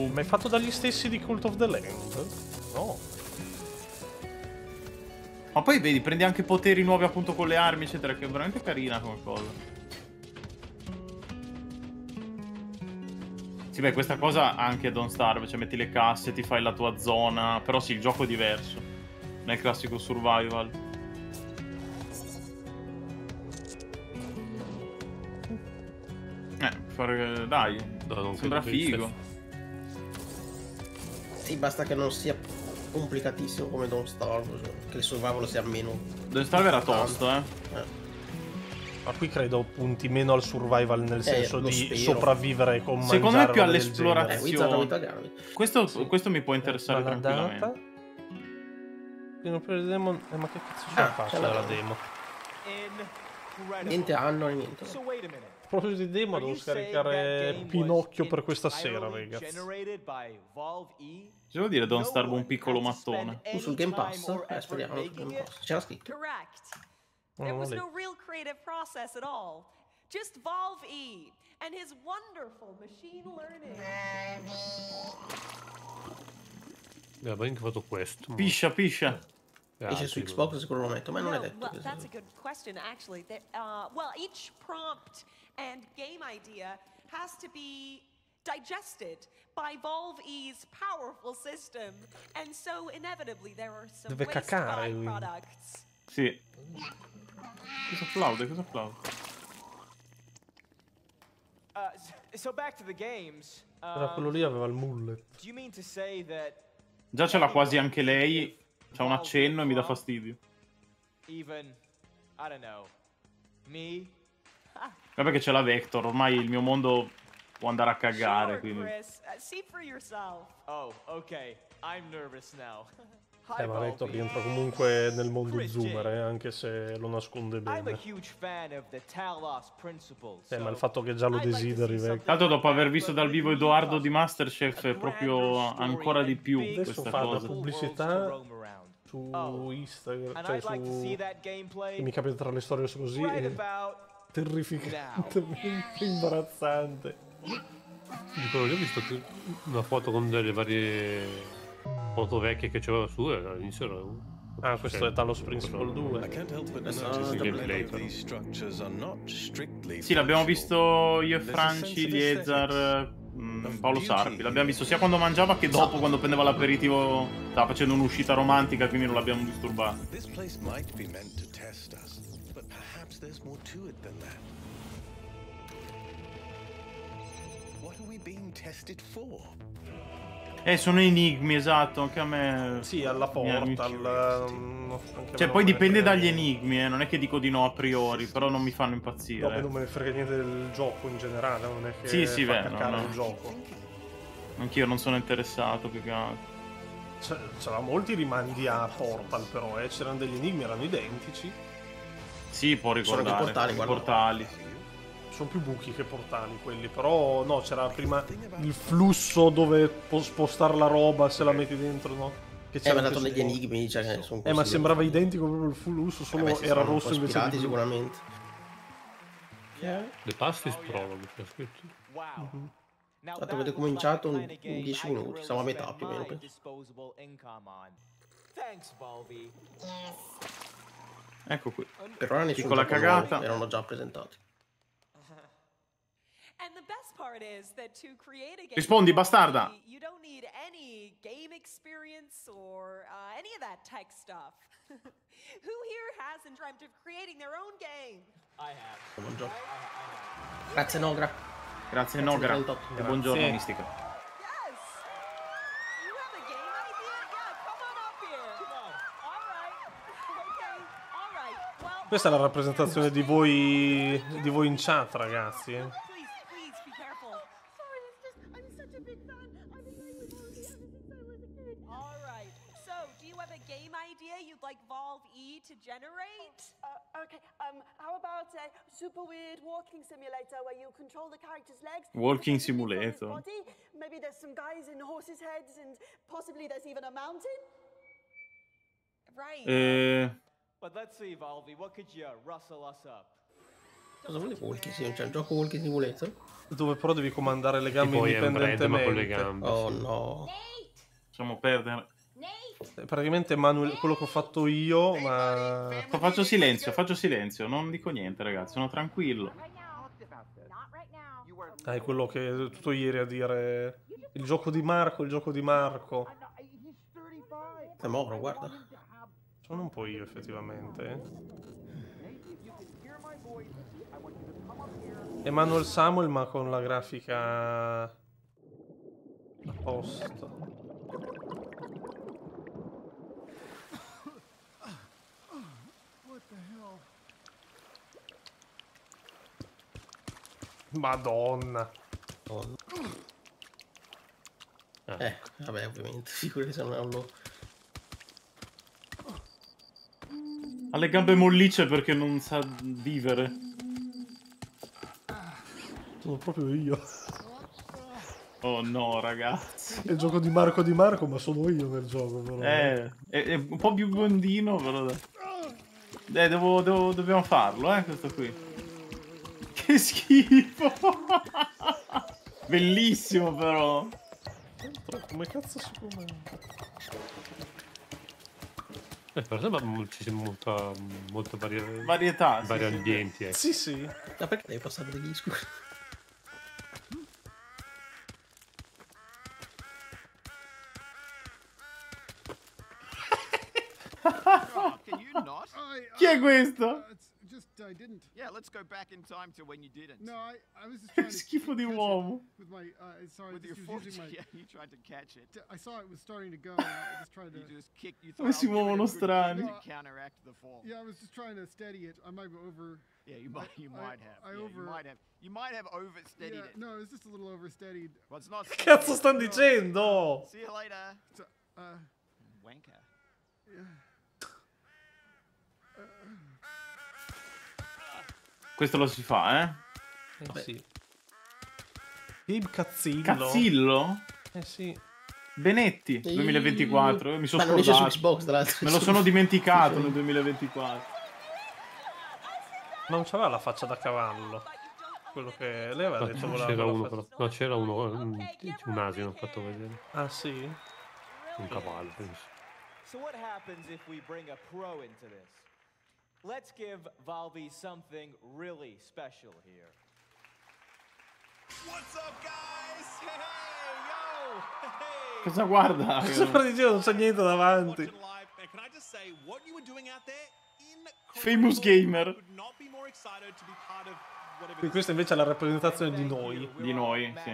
Ma è fatto dagli stessi di Cult of the Land? No. Ma poi vedi, prendi anche poteri nuovi appunto con le armi, eccetera, che è veramente carina come cosa. Sì, beh, questa cosa anche Don't Starve, cioè metti le casse, ti fai la tua zona, però sì, il gioco è diverso. Nel classico survival. Eh, fare... dai, no, sembra figo. Sì, basta che non sia complicatissimo come Don't Starve, cioè, che il survival sia meno... Don't Starve era tosto, eh. eh. Ma qui credo punti meno al survival nel eh, senso di spero. sopravvivere con Secondo me più all'esplorazione. Eh, questo, sì. questo, mi può interessare tranquillamente. Prima per demo... Eh, ma che cazzo ah, c'è ah, la della demo? demo? Niente hanno, niente. So a proposito di demo, devo scaricare Pinocchio per questa sera, ragazzi. Devo dire Don't Starve un piccolo mattone. Tu sul Game Pass? Eh, speriamo, sul Game Pass. C'era scritto. There was no real creative process at all. Just Volve E and his wonderful machine learning. Yeah, ben fatto questo. Piscia, piscia. Ah, su Xbox sicuramente, ma non è detto. Well, that's a good question actually. That, uh, well, each prompt and game idea has to be digested by Valve E's powerful system, and so inevitably there are some Deve waste cacare, Sì. Cosa applaude? Cosa applaude? Uh, so back to the games. Era quello lì aveva il mullet. Già ce l'ha quasi anche lei. C'ha un accenno e mi dà fastidio. Even, I don't know, me? Vabbè che c'è la Vector, ormai il mio mondo può andare a cagare, quindi. Uh, oh, ok, I'm nervous now. Eh, ma Vector rientra comunque nel mondo zoomer, eh, anche se lo nasconde bene. Eh, ma il fatto che già lo desideri, Vector. Tanto dopo aver visto dal vivo Edoardo di Masterchef è proprio ancora di più Adesso questa fa cosa. pubblicità su oh, Instagram, cioè su... mi capita tra le storie così, è eh, terrificantemente imbarazzante. Dico, io ho visto una foto con delle varie foto vecchie che c'era su e all'inizio era uno. Ah, questo cioè, è Talos Principle ah, 2. Sì, l'abbiamo visto io e Franci, Liezar, mm, Paolo Sarpi. L'abbiamo visto sia quando mangiava che dopo quando prendeva l'aperitivo. Stava facendo un'uscita romantica, quindi non l'abbiamo disturbato. What are we being tested for? Eh, sono enigmi, esatto, anche a me. Sì, alla porta. Al... Ehm, cioè, poi dipende dagli enigmi, eh. non è che dico di no a priori, però non mi fanno impazzire. No, non me ne frega niente del gioco in generale, non è che sì, sì, fa no, no. il gioco. Anch'io non sono interessato, più che altro. C'erano molti rimandi a Portal, però, eh. C'erano degli enigmi, erano identici. Sì, può ricordare. C'erano portali, portali sono più buchi che portali quelli, però no, c'era prima il flusso dove spostare la roba se la metti dentro, no? Che eh, ma dato degli enigmi, cioè, eh, sono Eh, ma sembrava identico proprio il flusso, solo eh, beh, era rosso invece di sicuramente. Yeah. The past is prologue, c'è scritto. Wow. Mm-hmm. avete cominciato in 10 minuti, siamo a metà più o meno. Thanks, Balbi. Ecco qui. Per ora nessuno. Piccola cagata. Erano già presentati. Rispondi, bastarda. You don't need any game experience or uh, any of that tech stuff. Who here hasn't dreamt of creating their own game? Grazie Nogra. Grazie, Nogra. E buongiorno sì. Mistico. Questa è la rappresentazione di voi, di voi in chat, ragazzi. Eh. involve E to generate? Oh, uh, okay, um, how about a super weird walking simulator where you control the character's legs? Walking simulator. Body? Maybe there's some guys in horses' heads and possibly there's even a mountain? Right. Eh. But let's see, Valvi, what could you rustle us up? Cosa vuol Walking? Sì, c'è cioè, il gioco Walking Simulator? Dove però devi comandare le gambe indipendentemente. Bread, ma con le gambe. Oh no. Facciamo perdere praticamente Manuel, quello che ho fatto io, ma... Faccio silenzio, faccio silenzio, non dico niente ragazzi, sono tranquillo. Ah, è quello che è tutto ieri a dire il gioco di Marco, il gioco di Marco. È eh, moro, guarda. Sono un po' io effettivamente. Emanuel eh. Samuel ma con la grafica apposta. Madonna. Madonna. Ah. Eh, eh, vabbè, ovviamente, sicuramente se non lo... Ha le gambe mollicce perché non sa vivere. Sono proprio io. Oh no, ragazzi. È il gioco di Marco Di Marco, ma sono io nel gioco, però. Eh, è, è un po' più biondino, però. Eh, devo, devo, dobbiamo farlo, eh, questo qui che schifo! Bellissimo però! Come cazzo si come... Eh, però sembra ci sono molta, molta varie... varietà. Vari sì, ambienti. Ecco. Sì. Ecco. sì, Ma perché devi passare degli scusi? Chi è questo? I didn't. Yeah, let's go back in time to when you didn't. No, I, I was just trying to Schifo the wall. With my, uh, sorry, with your foot. my, yeah, you tried to catch it. I saw it was starting to go. And I just trying to. You just kick. You thought. si muovono To counteract the fall. Yeah, I was just trying to steady it. I might have over. Yeah, you might. You might I, have. I yeah, over. You might have. You might have oversteadied yeah, it. No, it's just a little oversteadied. Well, it's not. Che cazzo stanno dicendo? See you later. uh, Wanker. Yeah. Questo lo si fa, eh? eh oh, sì. Bib Cazzillo. Cazzillo? Eh sì. Benetti, 2024. Io Mi sono scordato. su Xbox, tra l'altro. Me lo sono dimenticato nel 2024. Non c'aveva la faccia da cavallo. Quello che lei aveva no, detto volava. C'era uno, però. No, c'era uno, un, un asino, ho fatto vedere. Ah sì? Un cavallo, penso. So what happens if we bring a pro into this? Let's give Valvi something really special here. What's up, guys? Hey, yo! Hey. Cosa guarda? Cosa guarda di giro? Non c'è niente davanti. Famous gamer. Quindi questa invece è la rappresentazione di noi. Di noi, sì.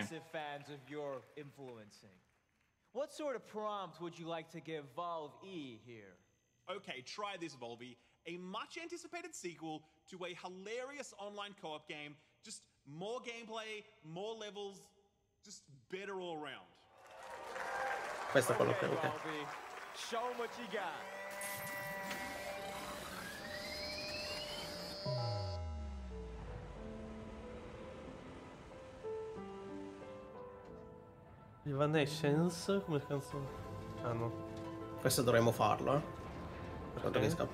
What sort of prompt would you like to give Valve E here? Okay, try this, Volvi. a much anticipated sequel to a hilarious online co op game. Just more gameplay, more levels, just better all round. Questo okay, quello che Bobby, show what you got. Evanescence come canzone? Ah no. Questo dovremmo farlo, eh. Perché okay.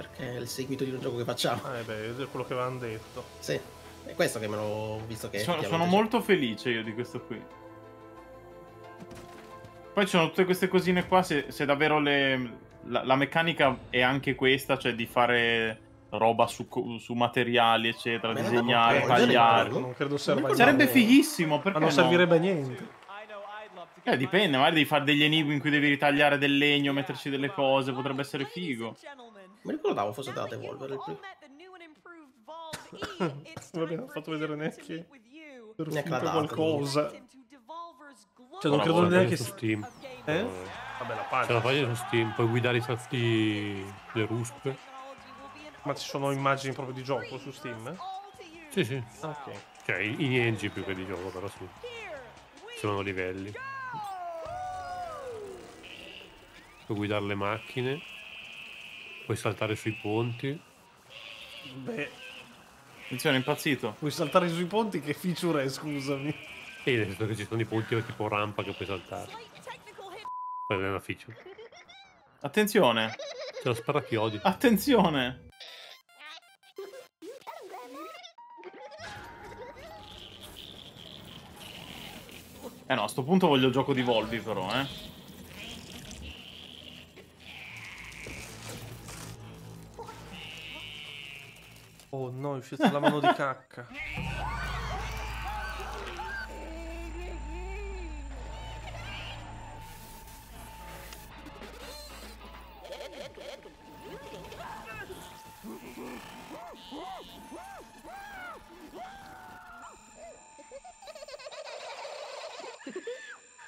perché è il seguito di un gioco che facciamo. Eh beh, è quello che avevamo detto. Sì, è questo che me l'ho visto che... Sono, sono molto felice io di questo qui. Poi ci sono tutte queste cosine qua, se, se davvero le, la, la, meccanica è anche questa, cioè di fare roba su, su materiali, eccetera, disegnare, tagliare. Non, non credo serva a Sarebbe fighissimo, perché Ma non servirebbe a no? niente. Eh, dipende, magari devi fare degli enigmi in cui devi ritagliare del legno, metterci delle cose, potrebbe essere figo. Mi ricordavo fosse andata a evolvere il primo. Vabbè, non ho fatto vedere neanche neanche ha data, qualcosa. Cioè, non credo neanche su Steam. Eh? eh? Vabbè, la pagina. C'è la pagina su Steam, puoi guidare i salti le ruspe. Ma ci sono immagini proprio di gioco su Steam? Eh? Sì, sì. ok. Cioè, in engine più che di gioco, però sì. Ci sono livelli. Puoi guidare le macchine. Puoi saltare sui ponti. Beh. Attenzione, è impazzito. Puoi saltare sui ponti? Che feature è, scusami. Sì, eh, nel senso che ci sono i ponti tipo rampa che puoi saltare. Poi è una feature. Attenzione! C'è lo sparachiodi. Attenzione! Eh no, a sto punto voglio gioco di Volvi però, eh. Oh no, è uscita la mano di cacca.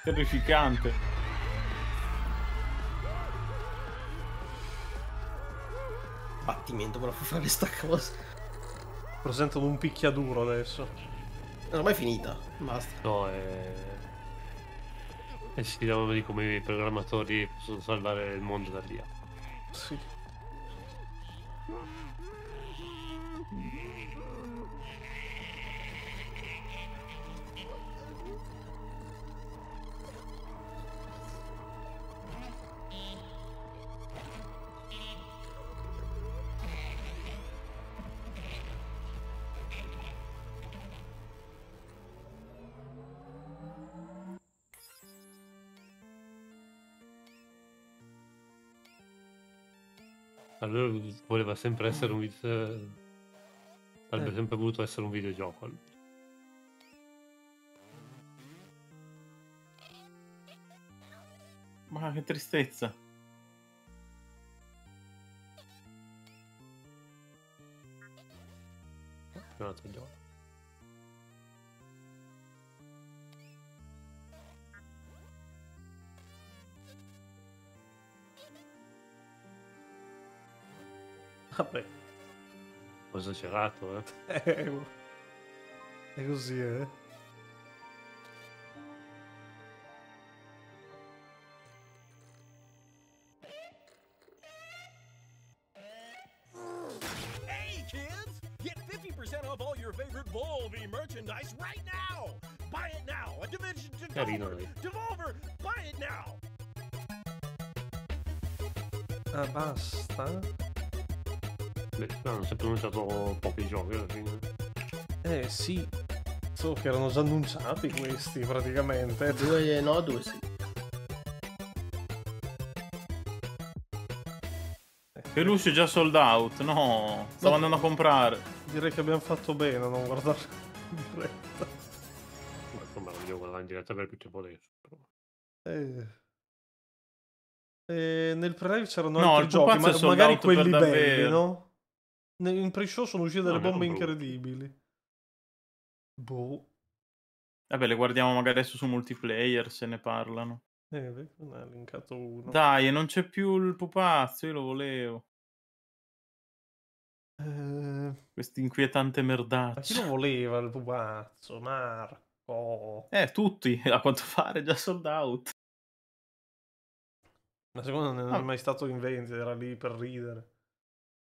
Terrificante. combattimento volevo fare sta cosa. Presentano un picchiaduro adesso. È mai finita, basta. No, è... E si chiamano di come i programmatori possono salvare il mondo da via. Sì. lui voleva sempre essere un video... Avrebbe eh. sempre voluto essere un videogioco. Ma che tristezza. Un altro gioco. Vabbè. Ho esagerato, eh. È così, eh. Hey kids, get 50% all your favorite Volvi merchandise right now. Buy it now. A dimension Devolver. Eh. Devolver, buy it now. Ah, basta verità hanno sempre annunciato pochi giochi alla fine. Eh sì, so che erano già annunciati questi praticamente. Due no, due sì. Peluche è già sold out, no, stavo no. andando a comprare. Direi che abbiamo fatto bene a non guardare in diretta. Ma insomma, non devo guardare in diretta per più tempo adesso. Eh... Eh, nel pre-live c'erano no, altri giochi, ma magari quelli belli, no? in pre-show sono uscite delle no, bombe incredibili. Boh. Vabbè, le guardiamo magari adesso su multiplayer se ne parlano. Eh, vedi, ne ha linkato uno. Dai, e non c'è più il pupazzo, io lo volevo. Eh... Questa inquietante merdaccia. Ma chi lo voleva il pupazzo, Marco? Eh, tutti, a quanto pare, già sold out. Ma secondo me non ah. è mai stato in vendita, era lì per ridere.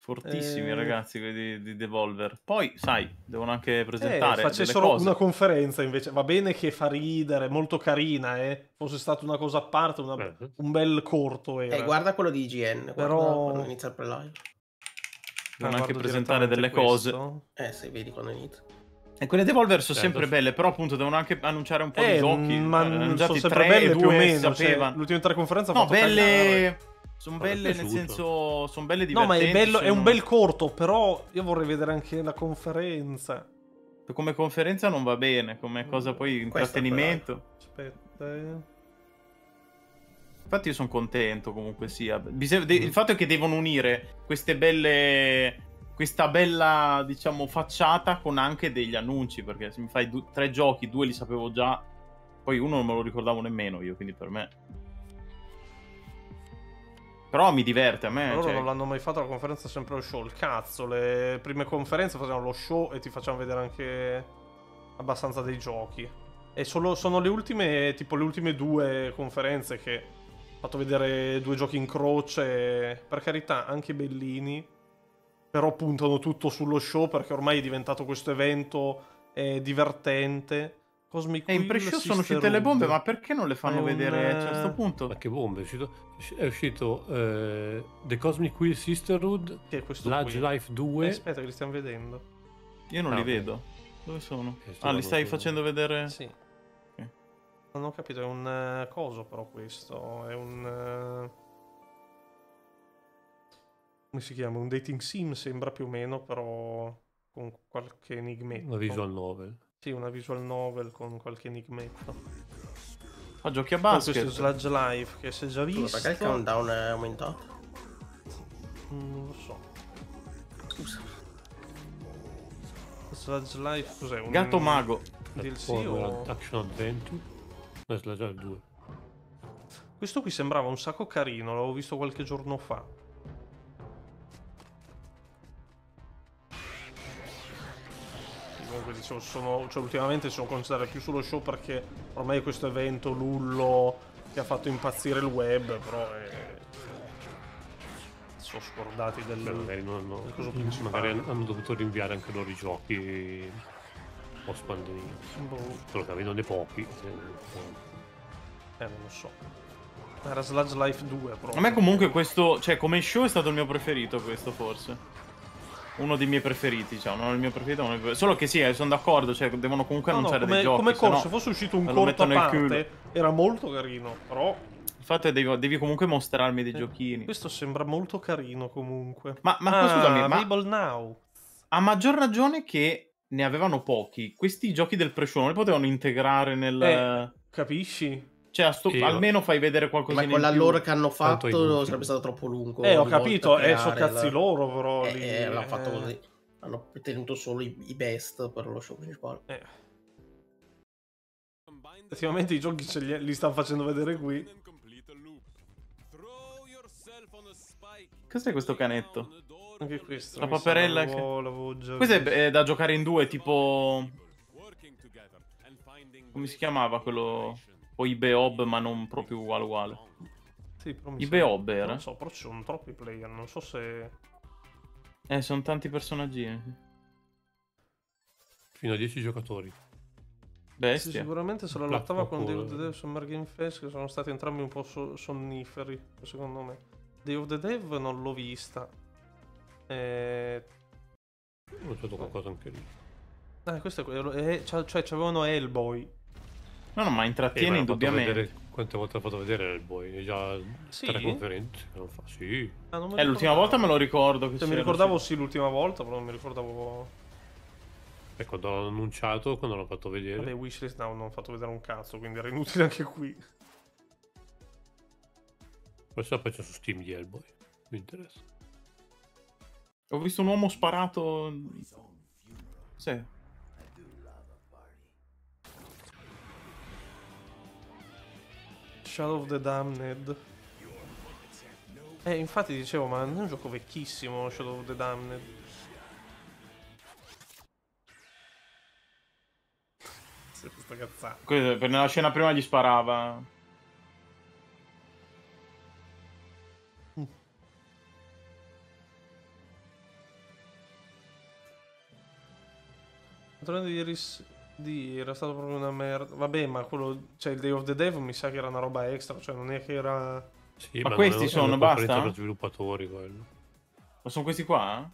Fortissimi eh... ragazzi quelli di, di, Devolver. Poi, sai, devono anche eh, presentare. Eh, facessero una conferenza invece. Va bene che fa ridere, molto carina, eh. Fosse stata una cosa a parte, una... eh. un bel corto. Era. Eh, guarda quello di IGN. Però. Quando inizia il pre-live. Devono anche presentare delle questo. cose. Eh, se vedi quando inizia. E quelle Devolver sono certo. sempre belle, però appunto devono anche annunciare un po' eh, di giochi. Ma sono eh, sempre belle più o meno. Cioè, l'ultima tre conferenza ha no, fatto belle... Cagnare. Sono belle nel senso, sono belle divertenti. No, ma è, bello, sono... è un bel corto, però io vorrei vedere anche la conferenza. Come conferenza non va bene, come cosa poi intrattenimento. Eh. Aspetta. Eh. Infatti io sono contento comunque sia. Mm. Il fatto è che devono unire queste belle... Questa bella, diciamo, facciata con anche degli annunci, perché se mi fai due, tre giochi, due li sapevo già, poi uno non me lo ricordavo nemmeno io, quindi per me però mi diverte a me. Loro cioè... non l'hanno mai fatto la conferenza, sempre lo show. Il cazzo, le prime conferenze facevano lo show e ti facciamo vedere anche abbastanza dei giochi. E solo, sono le ultime, tipo le ultime due conferenze che ho fatto vedere due giochi in croce. Per carità, anche bellini. Però puntano tutto sullo show perché ormai è diventato questo evento eh, divertente. Cosmic e in Precious sono uscite le bombe, ma perché non le fanno un... vedere cioè, a un certo punto? Ma che bombe? È uscito, è uscito eh, The Cosmic Wheel Sisterhood, Large qui. Life 2. Eh, aspetta, che li stiamo vedendo. Io non ah, li okay. vedo. Dove sono? Eh, ah, li stai sono. facendo vedere? Sì. Okay. Non ho capito, è un uh, coso però questo. È un... Uh... Come si chiama? Un dating sim sembra più o meno, però con qualche enigmetto. Una visual novel. Sì, una visual novel con qualche enigmetto. Ma ah, giochi a basket. Questo è Sludge Life che si è già visto. Ma Perché il countdown è aumentato? Mm, non lo so. Scusa. Sludge Life cos'è? Un Gatto Mago. DLC o... Action Adventure. Sludge Life 2. Questo qui sembrava un sacco carino, l'avevo visto qualche giorno fa. comunque dicevo, sono, cioè, ultimamente sono concentrato più sullo show perché ormai questo evento lullo che ha fatto impazzire il web, però è... Eh, sono scordati del... Beh, magari, non, no. del magari hanno dovuto rinviare anche loro i giochi post pandemia. Boh. Solo che avevano dei pochi. Eh, eh, non lo so. Era Sludge Life 2 proprio. A me comunque questo, cioè come show è stato il mio preferito questo forse uno dei miei preferiti, diciamo, cioè, non il mio preferito, ma il mio preferito. solo che sì, eh, sono d'accordo, cioè devono comunque no, annunciare no, come, dei giochi. Come corso, se fosse uscito un corto a parte, era molto carino, però... Il fatto è che devi, devi comunque mostrarmi dei eh, giochini. Questo sembra molto carino comunque. Ma, ma ah, scusami, ma... Now. A maggior ragione che ne avevano pochi, questi giochi del pre-show non li potevano integrare nel... Eh, capisci? Cioè, sto... sì, almeno fai vedere qualcosa. Ma con la che hanno fatto sarebbe stato troppo lungo. Eh, ho capito, eh, sono cazzi la... loro però. Eh, lì, eh, l'hanno fatto eh. così. Hanno tenuto solo i, i best per lo show principale. Eh. Effettivamente i giochi li, li stanno facendo vedere qui. Cos'è questo canetto? Anche questo. La paperella. che... già questo è, è da giocare in due, tipo... Come si chiamava quello o i Beob, ma non proprio uguale uguale. Sì, però mi I Beob era? Non so, però ci sono troppi player, non so se... Eh, sono tanti personaggi. Fino a 10 giocatori. Bestia. Sì, sicuramente se la lottava con Day of eh. the Dev su Summer Game Fest che sono stati entrambi un po' sonniferi, secondo me. Day of the Dev non l'ho vista. Eh... Ho giocato qualcosa anche lì. Ah, questo è quello. Eh, cioè, c'avevano Hellboy No, no, ma intrattiene eh, indubbiamente. Vedere, quante volte l'ho fatto vedere il boy? È già sì? tre conferenze non fa. Sì. Ah, non è eh, l'ultima volta me lo ricordo. Che cioè, mi ricordavo sì l'ultima volta, però non mi ricordavo... E quando l'ho annunciato, quando l'ho fatto vedere... Vabbè, Wishlist Now non ho fatto vedere un cazzo, quindi era inutile anche qui. Forse la faccio su Steam di Hellboy. Mi interessa. Ho visto un uomo sparato... Sì. Shadow of the Damned. Eh, infatti dicevo, ma è un gioco vecchissimo, Shadow of the Damned. Questa Questo, per nella scena prima gli sparava. Mm. Tornando ieri Dì, era stato proprio una merda. Vabbè, ma quello, cioè il Day of the Devil mi sa che era una roba extra, cioè non è che era... Sì, ma, ma questi avevo, sono, basta? Per sviluppatori quello. Ma sono questi qua?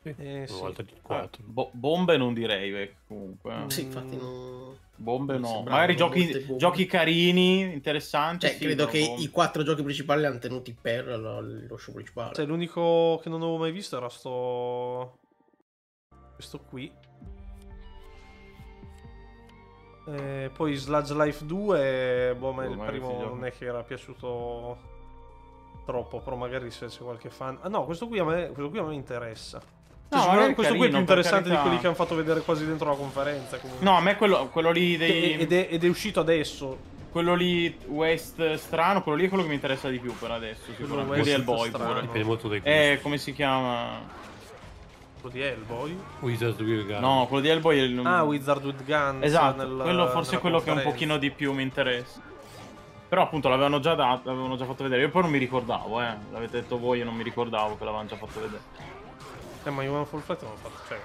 Sì. Eh, sì. Volta Ah, bo- bombe non direi, comunque. Mm. Sì, infatti no. Bombe no. Magari giochi, giochi, carini, interessanti. Cioè, sì, credo che bombe. i quattro giochi principali li hanno tenuti per lo, lo show principale. Cioè, l'unico che non avevo mai visto era sto... Questo qui eh, poi Sludge Life 2, boh, ma boh, il primo non è che era piaciuto troppo, però magari se c'è qualche fan... Ah no, questo qui a me, qui a me interessa. Cioè, no, cioè, questo carino, qui è più interessante di quelli che hanno fatto vedere quasi dentro la conferenza. Comunque. No, a me quello, quello lì dei... Ed è, ed è, uscito adesso. Quello lì West strano, quello lì è quello che mi interessa di più per adesso. Quello West Hellboy pure. Dipende molto dai Eh, come si chiama? Quello di Hellboy? Wizard with Gun. No, quello di Hellboy è il nome. Ah, Wizard with Gun. Esatto, nel, quello forse è quello che un pochino di più mi interessa. Però appunto l'avevano già dato, l'avevano già fatto vedere. Io poi non mi ricordavo, eh. L'avete detto voi, io non mi ricordavo che l'avevano già fatto vedere. Eh, ma Human Full Flight non l'ho fatto, cioè...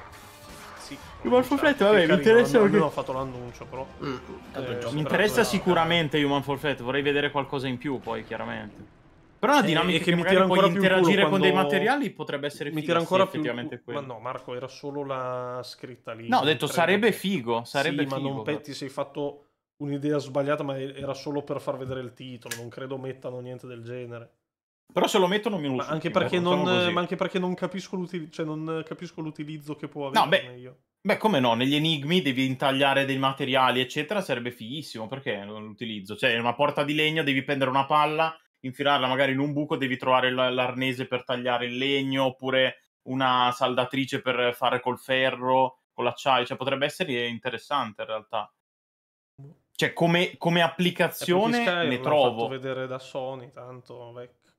Sì. Human Fall Flat, vabbè, carino, mi interessa perché... Non ho fatto l'annuncio, però... Mm, eh, eh mi interessa sicuramente Human Fall Flat, vorrei vedere qualcosa in più poi, chiaramente. Però la una dinamica che, che mi tira ancora più interagire con dei materiali potrebbe essere mi figa, tira ancora sì, più effettivamente quello. Ma no, Marco, era solo la scritta lì. No, ho detto sarebbe figo, sarebbe sì, figo. ma non però. ti sei fatto un'idea sbagliata, ma era solo per far vedere il titolo, non credo mettano niente del genere. Però se lo mettono mi uso. Anche perché, non, ma anche perché non capisco, cioè non capisco, l'utilizzo che può avere no, beh, io. Beh, come no, negli enigmi devi intagliare dei materiali, eccetera, sarebbe fighissimo, perché non l'utilizzo? Cioè, una porta di legno, devi prendere una palla, infilarla magari in un buco, devi trovare l- l'arnese per tagliare il legno, oppure una saldatrice per fare col ferro, con l'acciaio, cioè potrebbe essere interessante in realtà. Cioè, come, come applicazione Sky, eh, ne trovo. L'ho fatto vedere da Sony, tanto vecchio.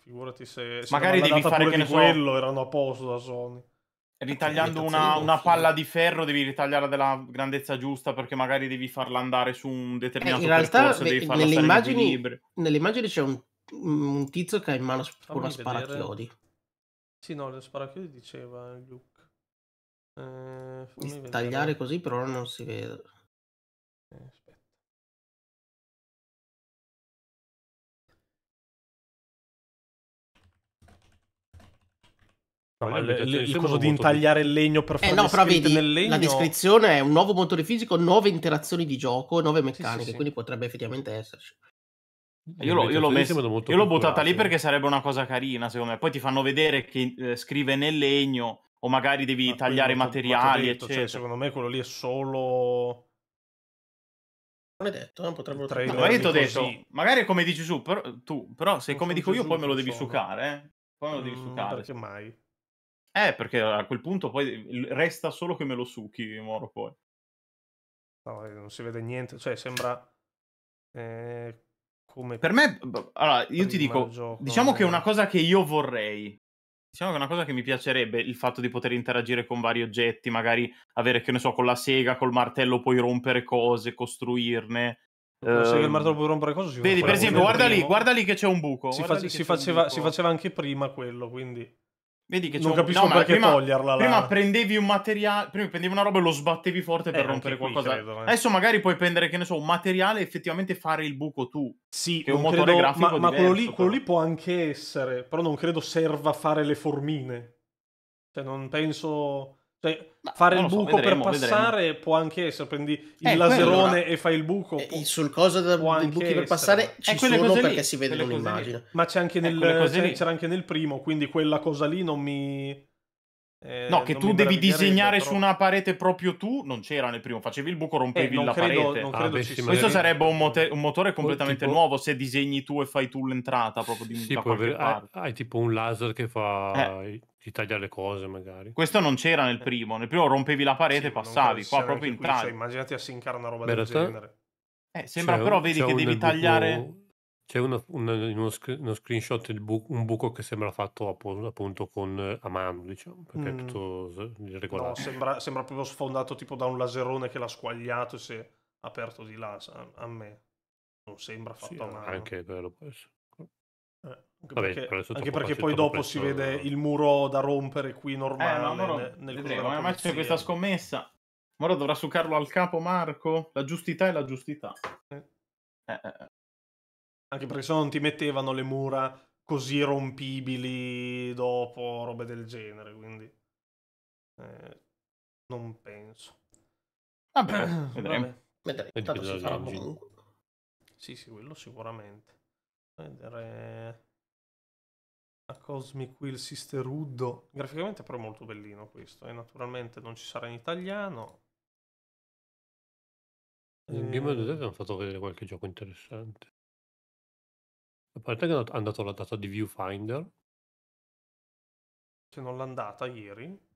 Figurati se, se magari devi fare che ne quello so... erano a posto da Sony ritagliando cioè, una, una, palla di ferro devi ritagliarla della grandezza giusta perché magari devi farla andare su un determinato eh, in percorso, realtà, devi farla nelle immagini, nelle immagini c'è un, un, tizio che ha in mano Fammi una sparachiodi. Vedere. Sì, no, lo sparachiodi diceva Luke. Eh, tagliare così però non si vede. Eh, No, il, il, il, coso di intagliare il legno per eh, fare eh no, però vedi, nel legno. La descrizione è un nuovo motore fisico, nuove interazioni di gioco, nuove meccaniche, sì, sì, sì. quindi potrebbe effettivamente esserci. Eh, io, l'ho, io, l'ho, messa, io l'ho, buttata lì perché sarebbe una cosa carina, secondo me. Poi ti fanno vedere che eh, scrive nel legno o magari devi Ma tagliare i materiali, detto, cioè, secondo me quello lì è solo... Non è detto, non potrebbero trailer. No, io detto, così. magari come dici su, però, tu, però se non come dico io eh. poi me lo devi mm, succare, Poi me lo devi succare. Perché mai? Eh, perché a quel punto poi resta solo che me lo succhi Moro poi. No, eh, non si vede niente, cioè sembra eh, come... Per me, allora, io ti dico, gioco, diciamo che è una cosa che io vorrei, diciamo che è una cosa che mi piacerebbe, il fatto di poter interagire con vari oggetti, magari avere, che ne so, con la sega, col martello puoi rompere cose, costruirne, se il ehm, martello può rompere cose, vedi per esempio guarda lì, guarda lì, che c'è un buco si, face, si, faceva, un buco. si, faceva, anche prima quello quindi Vedi che non capisco no, perché prima, toglierla. La... Prima prendevi un materiale, prima prendevi una roba e lo sbattevi forte per eh, rompere qualcosa. Credo, eh. Adesso magari puoi prendere, che ne so, un materiale e effettivamente fare il buco tu. Sì, che un motore credo, grafico. Ma, ma quello, lì, quello, lì, può anche essere, però non credo serva fare le formine. Cioè, non penso. Cioè, Ma, fare il so, buco vedremo, per passare vedremo. può anche essere, prendi il eh, laserone quello, allora. e fai il buco. Eh, può, sul coso da, dei buchi per passare eh, ci eh, sono perché si vede un'immagine. Ma c'è anche eh, nel, eh, c'era anche nel primo, quindi quella cosa lì non mi... Eh, no, che tu devi disegnare però... su una parete proprio tu, non c'era nel primo, facevi il buco, rompevi eh, la credo, parete. Non credo ah, beh, ci questo sarebbe un, mote- un, motore completamente tipo... nuovo se disegni tu e fai tu l'entrata proprio di sì, da qualche avere... Hai, hai, tipo un laser che fa eh ti taglia le cose magari. Questo non c'era nel eh. primo, nel primo rompevi la parete e sì, passavi, qua proprio entravi. Qui, cioè, immaginati a Sincar una roba Beh, del genere. Eh, sembra c'è però, vedi che devi tagliare... Buco, c'è una, una, uno, sc- uno, screenshot, buco, un buco che sembra fatto appunto, appunto con eh, a mano, diciamo, perché mm. è tutto irregolare. No, sembra, sembra, proprio sfondato tipo da un laserone che l'ha squagliato e si è aperto di là, a, a me. Non sembra fatto sì, a mano. Anche quello può essere. Eh, anche Vabbè, perché, anche perché poi dopo presso... si vede il muro da rompere qui normale. Eh, no, moro, nel, nel vedremo, eh, ma c'è questa scommessa. Ora dovrà succarlo al capo Marco. La giustità è la giustità. Eh. Eh, eh. Anche perché se no non ti mettevano le mura così rompibili dopo, robe del genere, quindi... non penso. Vabbè, vedremo. Vabbè. Vedremo. Tanto si farà comunque. Sì, sì, quello sicuramente vedere la Cosmic Wheel Sisterhood. Graficamente però è molto bellino questo e eh. naturalmente non ci sarà in italiano. In e... Game of the Dead hanno fatto vedere qualche gioco interessante. A parte che hanno dato la data di Viewfinder. Che non l'hanno data ieri.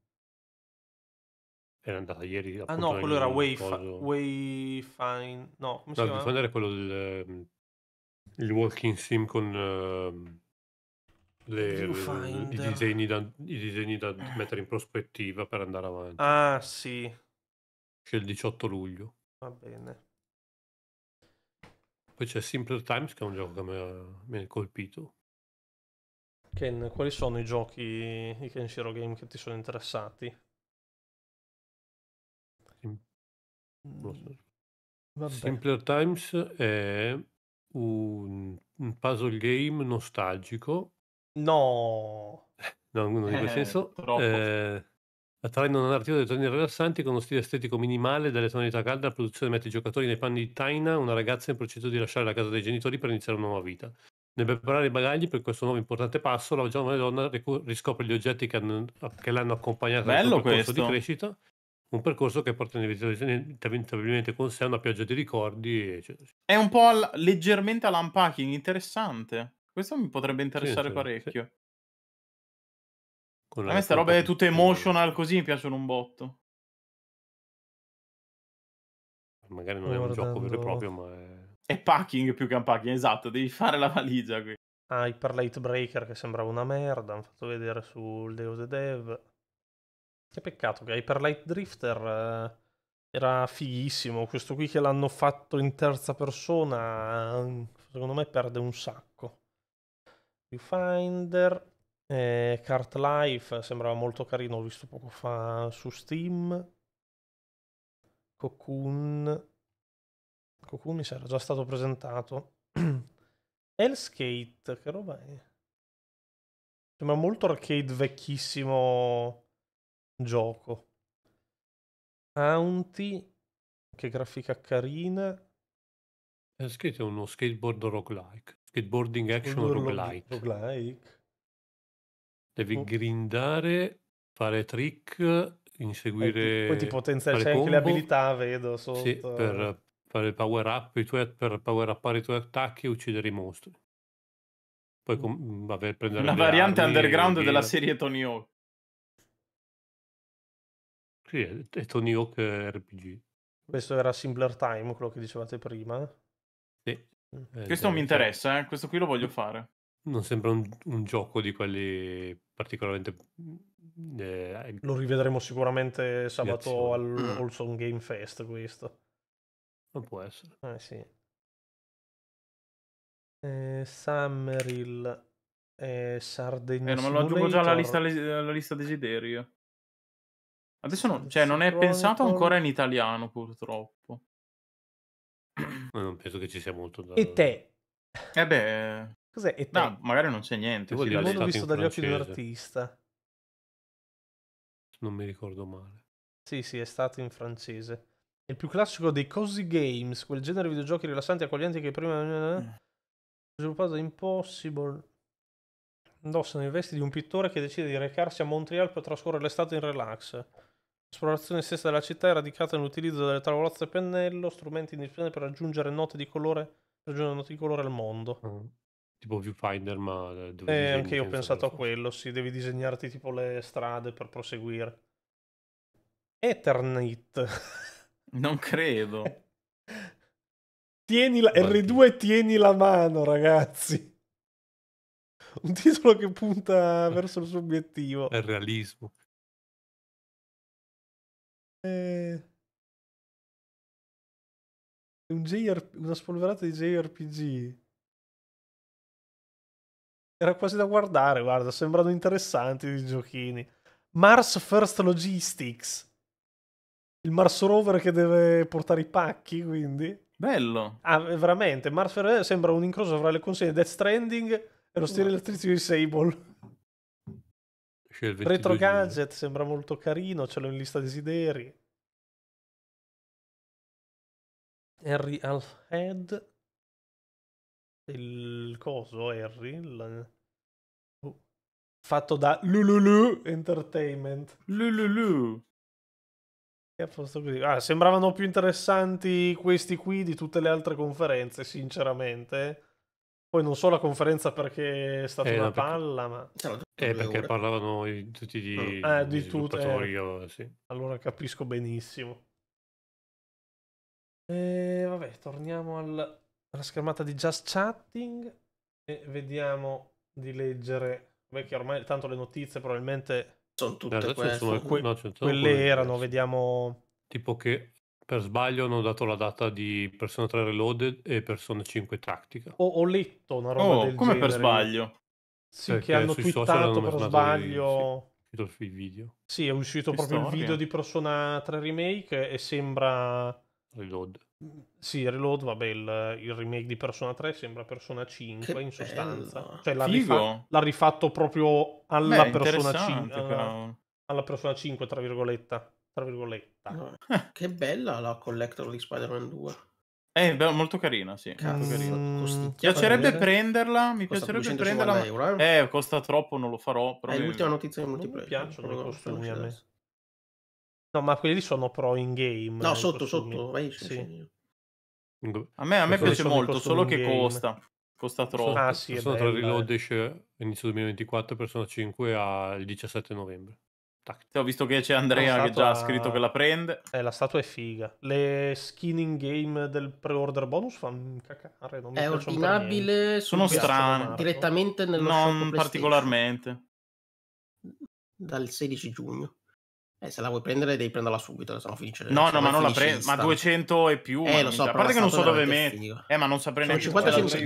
Era andata ieri. Ah no, quello era Wayf- Wayfind. No, come no, Viewfinder è quello del, ehm, il walking sim con ehm, le, i, disegni da, i disegni da eh. mettere in prospettiva per andare avanti. Ah, sì, C'è il 18 luglio. va bene. Poi c'è Simpler Times che è un gioco che mi ha- mi ha colpito. Ken, quali sono i giochi, i Kenshiro Game che ti sono interessati? Sim- so. Mm, Simpler Times è un, un puzzle game nostalgico. No! No, non in quel eh, senso. Eh, attraendo un narrativa dei torni rilassanti con uno stile estetico minimale, delle tonalità calde, la produzione mette i giocatori nei panni di Taina, una ragazza in procinto di lasciare la casa dei genitori per iniziare una nuova vita. Nel preparare i bagagli per questo nuovo importante passo, la giovane donna riscopre gli oggetti che, hanno, che l'hanno accompagnata nel suo percorso di crescita un percorso che porta inevitabilmente con sé una pioggia di ricordi. È un po' al- leggermente all'unpacking, interessante. Questo mi potrebbe interessare sì, parecchio. Sì. A me queste robe tutte emotional così mi piacciono un botto. Magari non Guardando... è un gioco vero e proprio, ma è... È packing più che unpacking, esatto, devi fare la valigia qui. Ah, Hyper Light Breaker che sembrava una merda, hanno fatto vedere sul Deus Dev. Che peccato che Hyper Light Drifter eh, era fighissimo. Questo qui che l'hanno fatto in terza persona, eh, secondo me perde un sacco. Viewfinder, eh, Cart Life, eh, sembrava molto carino, l'ho visto poco fa su Steam. Cocoon. Cocoon mi era già stato presentato. Hellskate, che roba è? Sembra molto arcade vecchissimo gioco. County, che grafica carina. È scritto uno skateboard roguelike, skateboarding action skateboard roguelike. roguelike. Devi oh. grindare, fare trick, inseguire... Poi ti potenzia, c'è anche le abilità, vedo, sotto. Sì, per fare power up, i tuoi, per power upare i tuoi attacchi e uccidere i mostri. Poi mm. com- vabbè, prendere... La variante underground della serie Tony Hawk. Sì, è, Tony Hawk RPG. Questo era Simpler Time, quello che dicevate prima. Sì. Eh, questo mi eh, interessa, eh? questo qui lo voglio fare. Non sembra un, un gioco di quelli particolarmente... Mm, eh, lo rivedremo sicuramente sabato al Olson Game Fest questo. Non può essere. Eh sì. Eh, Summeril eh, Sardegna eh, non me lo aggiungo già alla lista, alla lista desideri Adesso non, cioè, non è pensato ancora in italiano, purtroppo. non penso che ci sia molto da... E te? Eh beh... Cos'è? E te? No, magari non c'è niente. Vuol dire l'ho visto francese. dagli occhi di un artista. Non mi ricordo male. Sì, sì, è stato in francese. il più classico dei cozy games, quel genere di videogiochi rilassanti e accoglienti che prima... Mm. Sviluppato da Impossible indossano i vesti di un pittore che decide di recarsi a Montreal per trascorrere l'estate in relax. L'esplorazione stessa della città è radicata nell'utilizzo delle tavolozze e pennello, strumenti indispensabili per aggiungere note di colore, raggiungere note di colore al mondo. Mm. Tipo viewfinder, ma eh, dove eh, anche io ho pensato a quello, sì, devi disegnarti tipo le strade per proseguire. Eternit. Non credo. tieni la, R2 tieni la mano, ragazzi. Un titolo che punta verso il suo obiettivo. Il realismo. Eh, un JRP, una spolverata di JRPG. Era quasi da guardare, guarda, sembrano interessanti i giochini. Mars First Logistics. Il Mars Rover che deve portare i pacchi, quindi. Bello. Ah, eh, veramente, Mars First eh, sembra un incrocio fra le consegne Death Stranding e lo stile elettrico di Sable. Retro Gadget sembra molto carino, ce l'ho in lista desideri. Harry Alfhead. Il coso Harry. Il... Uh, fatto da Lululu Entertainment. Lululu. Ah, sembravano più interessanti questi qui di tutte le altre conferenze, sinceramente. Poi non so la conferenza perché è stata eh, una no, palla, ma... Cioè, eh, perché ore. parlavano tutti di, mm. eh, di, di tutto. Eh. Oh, sì. Allora capisco benissimo. E vabbè, torniamo al, alla schermata di Just Chatting e vediamo di leggere. Beh, che ormai tanto le notizie probabilmente sono eh, tutte no, queste. Sono, que- no, quelle erano, vediamo. Tipo che per sbaglio hanno dato la data di Persona 3 Reloaded e Persona 5 Tactica. Ho, ho letto una roba oh, del come genere. per sbaglio? sì, che hanno twittato per sbaglio. Di, sì, il video. Sì, è uscito che proprio storia. il video di Persona 3 Remake e sembra. Reload. Sì, Reload, vabbè, il, il remake di Persona 3 sembra Persona 5 che in sostanza. Bello. Cioè l'ha, rifa- l'ha, rifatto proprio alla Beh, Persona 5. Però... Alla Persona 5, tra virgolette. Tra virgolette. No. che bella la collector di Spider-Man 2. È eh, be- molto carina, sì. piacerebbe prenderla. Mi costa piacerebbe prenderla. Euro, eh? eh, costa troppo, non lo farò. Però è l'ultima notizia che molti Mi piacciono costumi a me. No, ma quelli sono pro in game. No, sotto, sotto. Vai, eh, sì. A me, a me piace molto, solo che costa. Costa troppo. Ah, sì, Sono tra Reload eh. esce inizio 2024 Persona 5 al 17 novembre. Tac. Ho visto che c'è Andrea che già ha scritto che la prende. Eh, la statua è figa. Le skin in game del pre-order bonus fanno cacare. Non è ordinabile. Sono strane. Direttamente nello Non particolarmente. Dal 16 giugno. Eh, se la vuoi prendere devi prenderla subito, se no finisce. No, no, cioè, ma non la prendo. Ma 200 e più. Eh, lo so. A parte che non so dove metti. Eh, ma non saprei neanche.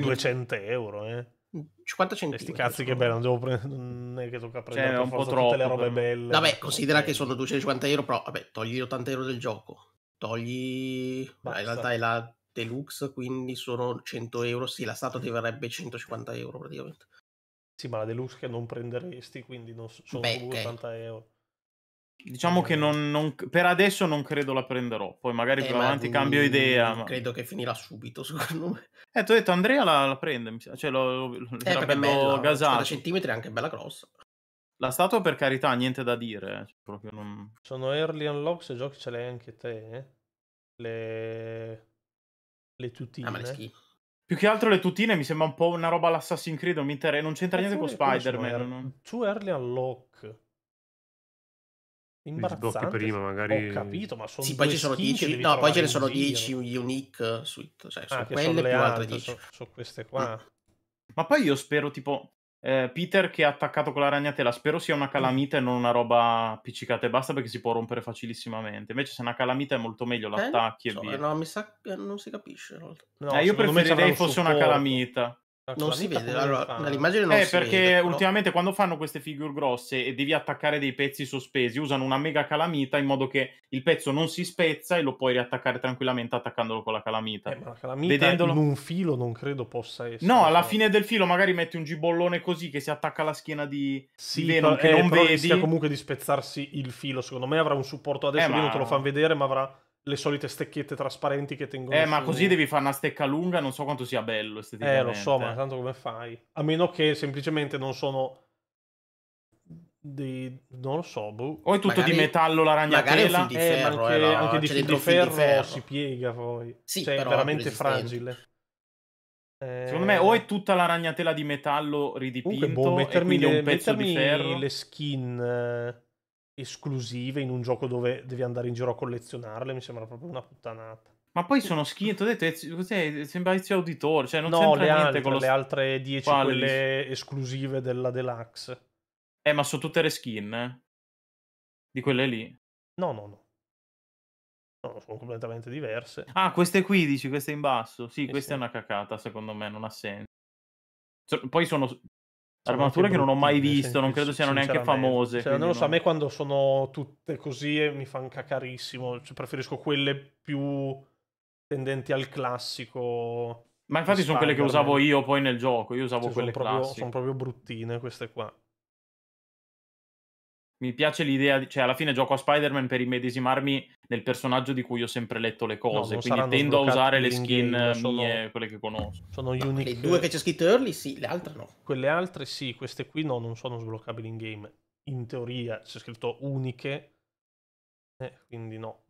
200 euro, eh. 50 centimetri. Questi cazzi che bello, non, devo pre- non è che tocca cioè, prendere cioè, un po' troppo, tutte le robe belle. Vabbè, considera che sono 250 euro, però vabbè, togli 80 euro del gioco. Togli... Basta. In realtà è la deluxe, quindi sono 100 euro. Sì, la statua ti verrebbe 150 euro praticamente. Sì, ma la deluxe che non prenderesti, quindi non sono Beh, 80 euro. Diciamo che eh. non, non, per adesso non credo la prenderò, poi magari eh, più ma avanti cambio idea. Ma... Credo che finirà subito, secondo me. Eh, ti ho detto, Andrea la, la prende, cioè lo, lo, eh, era bello gasato. centimetri è anche bella grossa. La statua, per carità, niente da dire. Eh, cioè, non... Sono early unlock se giochi ce l'hai anche te, eh? Le... Le tutine. Ah, ma le schifo. Più che altro le tutine mi sembra un po' una roba all'Assassin's Creed, non, mi inter... non c'entra ma eh, niente con Spider-Man. Su non... early unlock imbarazzante. prima, magari. Ho capito, ma sono. Sì, poi ci sono 10. No, poi ce ne sono 10 unique suite. Cioè, ah, sono ah, quelle sono più altre 10. Sono queste qua. Mm. Ma poi io spero, tipo, eh, Peter che è attaccato con la ragnatela, spero sia una mm. calamita e non una roba appiccicata e basta perché si può rompere facilissimamente. Invece, se è una calamita è molto meglio, eh, l'attacchi eh, e so, via. No, mi sa che non si capisce. No, eh, io preferirei fosse supporto. una calamita. Non si vede, allora, nell'immagine non eh, si vede, perché ultimamente quando fanno queste figure grosse e devi attaccare dei pezzi sospesi, usano una mega calamita in modo che il pezzo non si spezza e lo puoi riattaccare tranquillamente attaccandolo con la calamita. Eh, ma la calamita Vedendolo... in un filo non credo possa essere. No, alla cioè. fine del filo magari metti un gibollone così che si attacca alla schiena di sì, Venom che eh, non vedi. rischia comunque di spezzarsi il filo, secondo me avrà un supporto eh, adesso, eh, ma... non te lo fanno vedere, ma avrà le solite stecchette trasparenti che tengono. Eh, ma così devi fare una stecca lunga, non so quanto sia bello esteticamente. Eh, lo so, ma tanto come fai? A meno che semplicemente non sono di... non lo so, boh. o è tutto magari, di metallo la ragnatela eh, anche, eh, anche di, di, ferro di ferro si piega poi sì, cioè, è veramente fragile eh... secondo me eh, o è tutta la ragnatela di metallo ridipinto Comunque, boh, mettermi, e quindi un pezzo di ferro le skin eh, esclusive in un gioco dove devi andare in giro a collezionarle mi sembra proprio una puttanata. Ma poi sono skin, ti ho detto, eh, cos'è, eh, sembra Ezio Auditore, cioè non no, c'entra le altre, con lo... le altre 10 Quali? quelle esclusive della Deluxe. Eh, ma sono tutte le skin eh? di quelle lì. No, no, no. No, sono completamente diverse. Ah, queste qui dici, queste in basso. Sì, eh questa sì. è esatto. una cacata, secondo me, non ha senso. Poi sono Armature cioè, che non ho mai visto, non credo siano neanche famose. Cioè, non lo so, a me quando sono tutte così eh, mi fanno cacarissimo. Cioè, preferisco quelle più tendenti al classico. Ma infatti sono quelle che usavo io poi nel gioco. Io usavo cioè, quelle sono proprio, classiche. Sono proprio bruttine queste qua mi piace l'idea, di, cioè alla fine gioco a Spider-Man per immedesimarmi nel personaggio di cui ho sempre letto le cose, no, quindi tendo a usare le skin sono, mie, quelle che conosco. Sono no, ah, unique... Le due che c'è scritto early sì, le altre no. Quelle altre sì, queste qui no, non sono sbloccabili in game. In teoria c'è scritto uniche, eh, quindi no.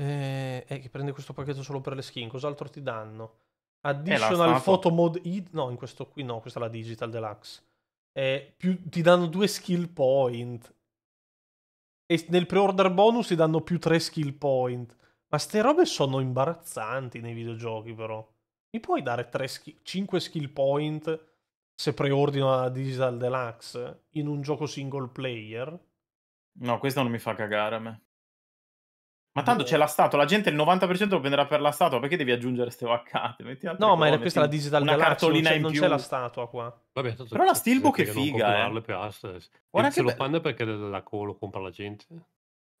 Eh, eh che prende questo pacchetto solo per le skin, cos'altro ti danno? Eh, Additional photo mode... No, in questo qui no, questa è la digital deluxe eh, più, ti danno due skill point. E nel pre-order bonus ti danno più tre skill point. Ma ste robe sono imbarazzanti nei videogiochi, però. Mi puoi dare 3 sk- 5 skill point se preordino la Digital Deluxe in un gioco single player? No, questo non mi fa cagare a me. Ma tanto c'è eh. la statua, la gente il 90% lo prenderà per la statua, perché devi aggiungere ste vaccate? Metti no, cose, ma era questa la digital una Galaxy, cartolina non, c'è, in non più. c'è la statua qua. Vabbè, Però la steelbook è figa, eh. Per Guarda se lo fanno prende perché la, lo compra la gente?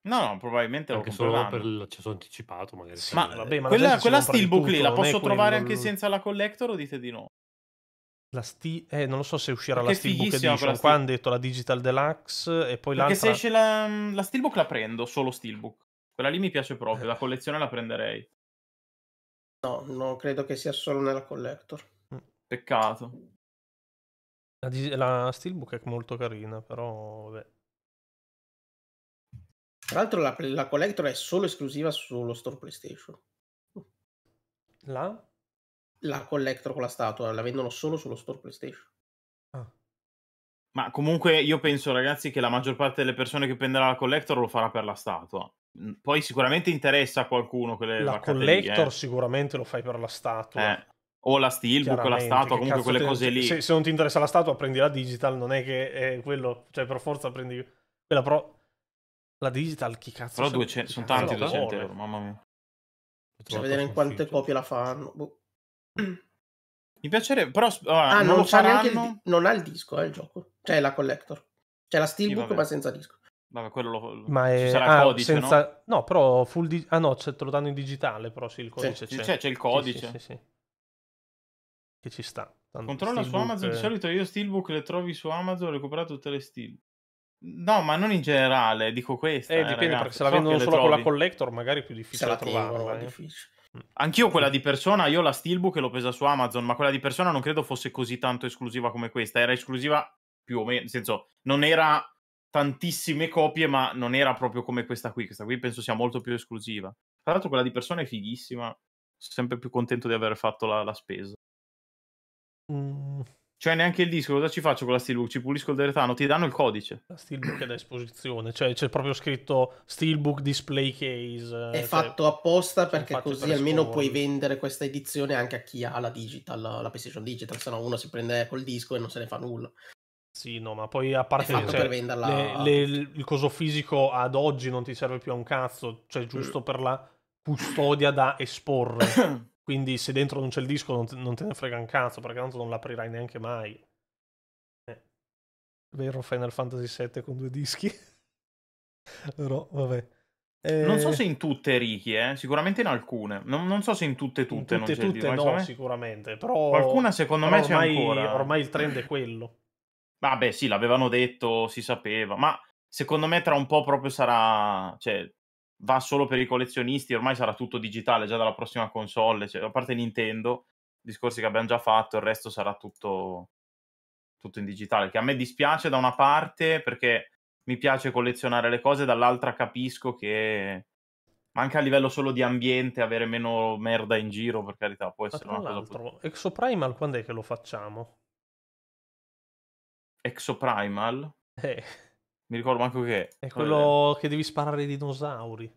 No, no, probabilmente anche lo solo per l'accesso anticipato magari. Sì, ma, vabbè, ma quella, quella steelbook tutto, lì la posso trovare anche non... senza la collector o dite di no? La sti... eh, non lo so se uscirà perché la Steelbook Edition. Steel... Qua hanno detto la Digital Deluxe e poi perché l'altra... Perché se esce la, la Steelbook la prendo, solo Steelbook. Quella lì mi piace proprio, eh. la collezione la prenderei. No, no, credo che sia solo nella collector. Mm. Peccato. La, la Steelbook è molto carina, però vabbè. Tra l'altro la, la collector è solo esclusiva sullo store PlayStation. La? La collector con la statua, la vendono solo sullo store PlayStation. Ah. Ma comunque io penso, ragazzi, che la maggior parte delle persone che prenderà la collector lo farà per la statua. Mhmm, poi sicuramente interessa a qualcuno quelle la collector lì, eh. sicuramente lo fai per la statua eh. o la steelbook o la statua comunque quelle ti... cose lì se, se, non ti interessa la statua prendi la digital non è che è quello cioè per forza prendi quella però la digital chi cazzo però 200, sono tanti 200 euro mamma mia bisogna vedere in quante conflitto. copie la fanno boh. mi piacerebbe però ah, ah non, non, faranno... il... non, ha il disco eh, il gioco cioè la collector cioè la steelbook sì, ma senza disco Vabbè, quello lo, Ma è... sarà ah, codice, senza... no? no? però full di... Ah no, te lo danno in digitale, però sì, il codice c'è. C'è, c'è, il codice. Sì, sì, sì, che ci sta. Tanto Controlla Steelbook... su Amazon, di solito io Steelbook le trovi su Amazon, ho recuperato tutte le Steel. No, ma non in generale, dico questa. Eh, eh dipende, ragazzi. perché se la vendono solo trovi. con la collector magari è più difficile da trovare. Eh. Mm. Anch'io quella mm. di persona, io la Steelbook l'ho presa su Amazon, ma quella di persona non credo fosse così tanto esclusiva come questa, era esclusiva più o meno, nel senso, non era tantissime copie, ma non era proprio come questa qui. Questa qui penso sia molto più esclusiva. Tra l'altro, quella di persona è fighissima. Sono sempre più contento di aver fatto la, la spesa. Mm. Cioè, neanche il disco, cosa ci faccio con la Steelbook? Ci pulisco il deretano? Ti danno il codice. La Steelbook è da esposizione, cioè c'è proprio scritto Steelbook Display Case. È cioè, fatto apposta perché così per almeno scuola. puoi vendere questa edizione anche a chi ha la digital, la PlayStation Digital, se no uno si prende col disco e non se ne fa nulla. Sì, no, ma poi a parte cioè, venderla... le, le, il coso fisico ad oggi non ti serve più a un cazzo, cioè mm. giusto per la custodia da esporre. Quindi se dentro non c'è il disco non, non te ne frega un cazzo, perché tanto non l'aprirai neanche mai. Eh. Vero Final Fantasy VII con due dischi? Però, vabbè. Eh... Non so eh. se in tutte, Ricky, eh? sicuramente in alcune. Non, non, so se in tutte, tutte. In tutte, non c'è tutte, il disco, no, sicuramente. Però... Qualcuna secondo però me ormai, c'è ancora. Ormai il trend è quello. Vabbè, sì, l'avevano detto, si sapeva, ma secondo me tra un po' proprio sarà, cioè, va solo per i collezionisti, ormai sarà tutto digitale già dalla prossima console, cioè, a parte Nintendo, discorsi che abbiamo già fatto, il resto sarà tutto, tutto in digitale, che a me dispiace da una parte perché mi piace collezionare le cose, dall'altra capisco che ma anche a livello solo di ambiente avere meno merda in giro, per carità, può essere una cosa... tra Exo Primal quando è che lo facciamo? Exoprimal. Eh. Mi ricordo manco che. È quello eh. che devi sparare ai dinosauri.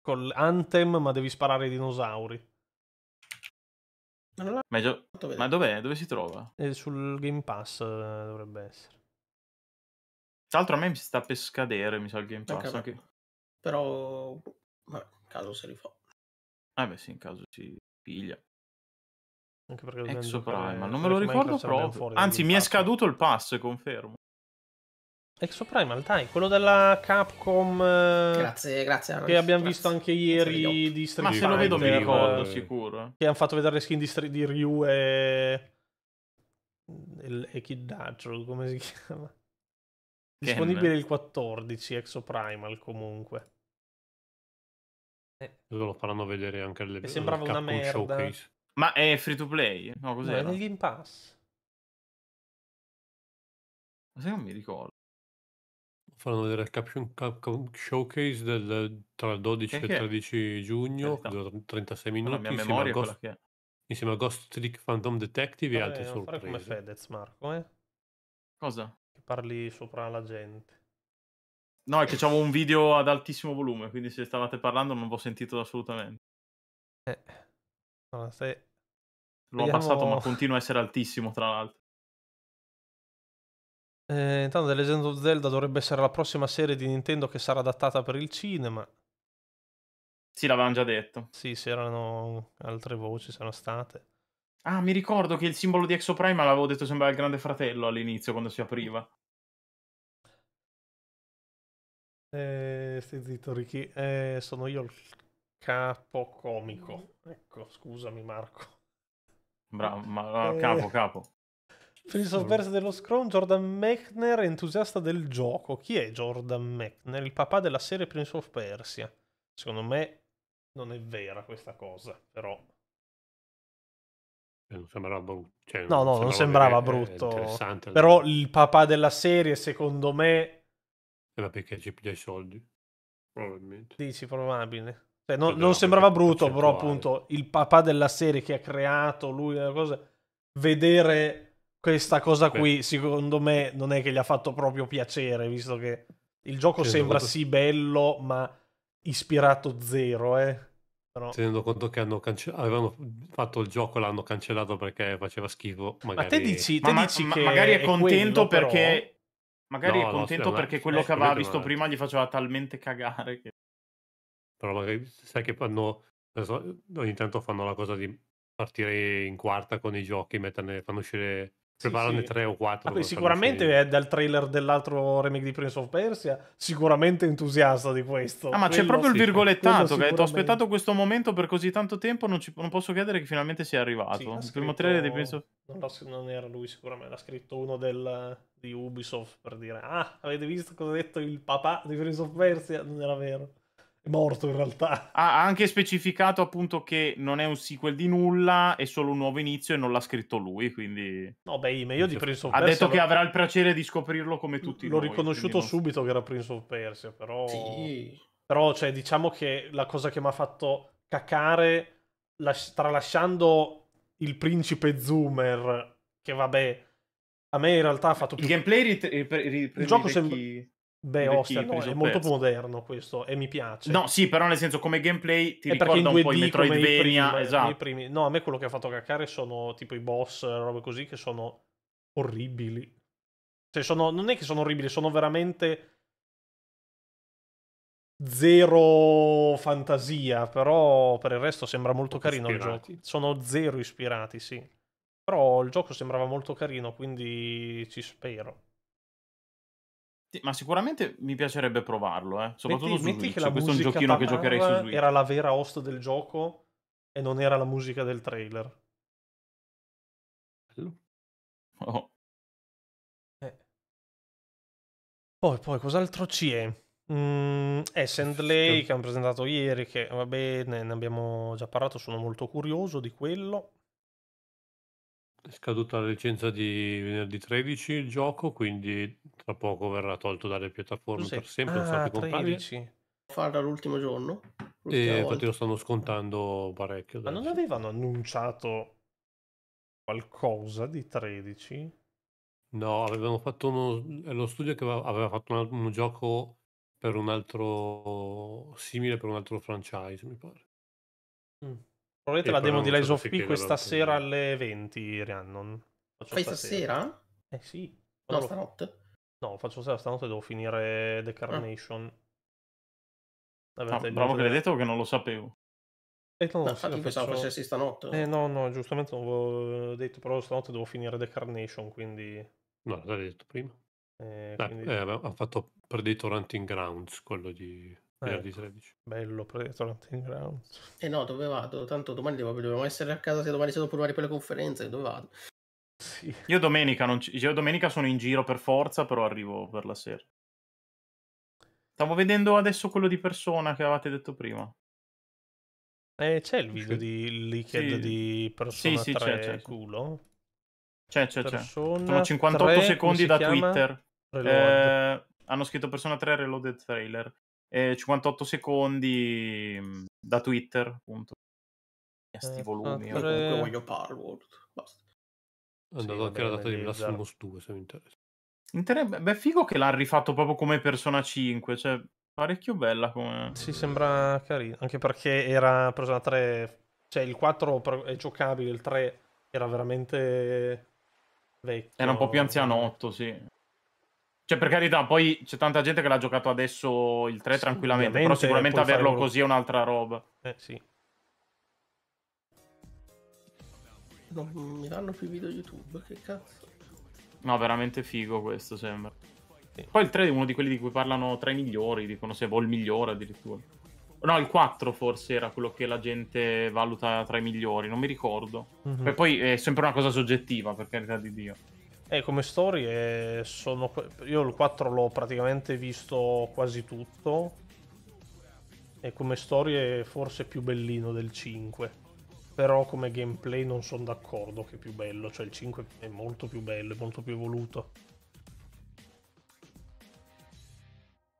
Con Anthem, ma devi sparare ai dinosauri. Ma, gio... ma dov'è? Dove si trova? È sul Game Pass eh, dovrebbe essere. Tra l'altro a me mi sta per scadere, mi sa, il Game Pass. Okay, anche... Però, vabbè, in caso si rifà. Ah beh sì, in caso si piglia. Anche perché Exo Primal, non me lo ricordo proprio. Anzi, mi è scaduto il pass, confermo. Exo Primal, dai, quello della Capcom. Eh, grazie, grazie. Che abbiamo grazie. visto anche ieri di Street Ma se lo vedo mi ricordo, eh, sicuro. Che hanno fatto vedere le skin di, Street, di Ryu e... e... E Kid Dazzle, come si chiama? Ken. Disponibile il 14, Exo Primal comunque. Eh. Lo faranno vedere anche alle... Mi sembrava una merda. Showcase. Ma è free to play? No, cos'è? No, è nel Game Pass. Ma se non mi ricordo. Fanno vedere il Caption Capcom Showcase del, tra il 12 e il 13 giugno, dura 36 minuti. La mia memoria Ghost, che è. Insieme a Ghost Trick Phantom Detective Vabbè, e altri sorprese. Fare come Fedez, Marco, eh? Cosa? Che parli sopra la gente. No, è che c'avevo un video ad altissimo volume, quindi se stavate parlando non ho sentito assolutamente. Eh. Allora, se lo Vediamo... ha passato, ma continua a essere altissimo, tra l'altro. Eh, intanto The Legend of Zelda dovrebbe essere la prossima serie di Nintendo che sarà adattata per il cinema. Sì, l'avevano già detto. Sì, erano altre voci, sono state. Ah, mi ricordo che il simbolo di Exo Prime l'avevo detto sembrava il grande fratello all'inizio quando si apriva. Eh, stai zitto, Ricky. Eh, sono io il capo comico. Mm. Ecco, scusami, Marco. Bravo, eh, ma ah, eh, capo, capo. Per il sovverso dello Scrum, Jordan Mechner, entusiasta del gioco. Chi è Jordan Mechner? Il papà della serie Prince of Persia. Secondo me non è vera questa cosa, però... Eh, non sembrava brutto. Cioè, no, no, non sembrava, non sembrava eh, brutto. Però il papà della serie, secondo me... Era perché ci piglia i soldi, probabilmente. Dici, probabile. Cioè, non, non sembrava brutto, però appunto il papà della serie che ha creato lui cosa, vedere questa cosa Beh. qui, secondo me, non è che gli ha fatto proprio piacere, visto che il gioco C'è sembra sì bello, ma ispirato zero, eh. Però... Tenendo conto che cance- avevano fatto il gioco, e l'hanno cancellato perché faceva schifo. Magari... Ma te dici, te ma, dici ma, che magari è contento quello, perché... Però... Magari no, è contento no, perché quello che aveva visto prima gli faceva talmente cagare che però magari sai che fanno, ogni tanto fanno la cosa di partire in quarta con i giochi, metterne, fanno uscire preparano sì, sì. tre o quattro. Ah, sicuramente è dal trailer dell'altro remake di Prince of Persia, sicuramente entusiasta di questo. Ah, ma quello c'è proprio il virgolettato, che ho aspettato questo momento per così tanto tempo, non, ci, non posso credere che finalmente sia arrivato. Sì, il primo trailer di Prince of Persia. Non, non era lui sicuramente, l'ha scritto uno del, di Ubisoft per dire, ah, avete visto cosa ha detto il papà di Prince of Persia? Non era vero morto in realtà. Ha anche specificato appunto che non è un sequel di nulla, è solo un nuovo inizio e non l'ha scritto lui, quindi... No, beh, io di Prince of Persia... Ha detto che avrà il piacere di scoprirlo come tutti L'ho noi. L'ho riconosciuto non... subito che era Prince of Persia, però... Sì. Però, cioè, diciamo che la cosa che mi ha fatto cacare, las... tralasciando il principe Zoomer, che vabbè... A me in realtà ha fatto più... Il gameplay rit- eh, rit- rit- il gioco sembra... Chi Beh, Hostel no, è molto pezzo. moderno questo e mi piace. No, sì, però nel senso come gameplay ti è ricorda un po' i Metroidvania, primi, esatto. Primi... No, a me quello che ha fatto caccare sono tipo i boss, robe così che sono orribili. Cioè, sono... non è che sono orribili, sono veramente zero fantasia, però per il resto sembra molto carino ispirati. il gioco. Sono zero ispirati, sì. Però il gioco sembrava molto carino, quindi ci spero. Sì, ma sicuramente mi piacerebbe provarlo, eh. soprattutto metti, su metti Switch. Che la Questo è un giochino che giocherei su Switch. Era la vera host del gioco e non era la musica del trailer. Bello. Oh. Eh. Poi, poi, cos'altro c'è? Mm, Essendley eh, che hanno presentato ieri, che va bene, ne abbiamo già parlato, sono molto curioso di quello. È scaduta la licenza di venerdì 13 il gioco, quindi tra poco verrà tolto dalle piattaforme per sempre, non Ah, più 13. farla l'ultimo giorno. E infatti volta. lo stanno scontando parecchio. Ma non avevano annunciato qualcosa di 13? No, avevano fatto uno... lo studio che aveva fatto un, un gioco per un altro simile, per un altro franchise, mi pare. Mm. Provate la demo di Lies of P questa sera alle 20, Riannon. Questa sera? Eh sì. No, stanotte? No, faccio sera, stanotte devo finire The ah. Carnation. Ah. Ah, bravo che l'hai detto che non lo sapevo. Eh, no, no, ah, sì, infatti pensavo faccio... facessi stanotte. Eh no, no, giustamente non avevo detto, però stanotte devo finire The Carnation, quindi... No, l'hai detto prima. Eh, quindi... eh, ha fatto Predator Hunting Grounds, quello di eh, di 16. Bello Predator Hunting Ground. Eh no, dove vado? Tanto domani dobbiamo essere a casa se domani siamo pure per le conferenze, dove vado? Sì. Io, domenica c- io domenica sono in giro per forza, però arrivo per la sera. Stavo vedendo adesso quello di persona che avevate detto prima. Eh, c'è il video di Liquid sì. di persona sì, sì, 3 c'è, c'è, culo? C'è, c'è, c'è. Sono 58 3, secondi da Twitter. Eh, hanno scritto persona 3 Reloaded Trailer eh, 58 secondi mhmm, da Twitter, appunto. Eh, volumi. Io eh. comunque voglio Palworld. Basta. Andato sì, anche la data di Blast 2, se mi interessa. Inter- beh, figo che l'ha rifatto proprio come Persona 5, cioè parecchio bella come... Sì, sembra carino, anche perché era Persona 3, cioè il 4 è giocabile, il 3 era veramente vecchio. Era un po' più anzianotto, sì. Cioè, per carità, poi c'è tanta gente che l'ha giocato adesso il 3 sì, tranquillamente, però sicuramente averlo farlo... così è un'altra roba. Eh sì. Non mi danno più video YouTube, che cazzo. No, veramente figo questo sembra. Sì. Poi il 3 è uno di quelli di cui parlano tra i migliori, dicono se o il migliore addirittura. No, il 4 forse era quello che la gente valuta tra i migliori, non mi ricordo. Mm-hmm. E poi è sempre una cosa soggettiva, per carità di Dio. Eh, come storie sono... Io il 4 l'ho praticamente visto quasi tutto. E come storie forse più bellino del 5. Però come gameplay non sono d'accordo che è più bello. Cioè il 5 è molto più bello, è molto più evoluto.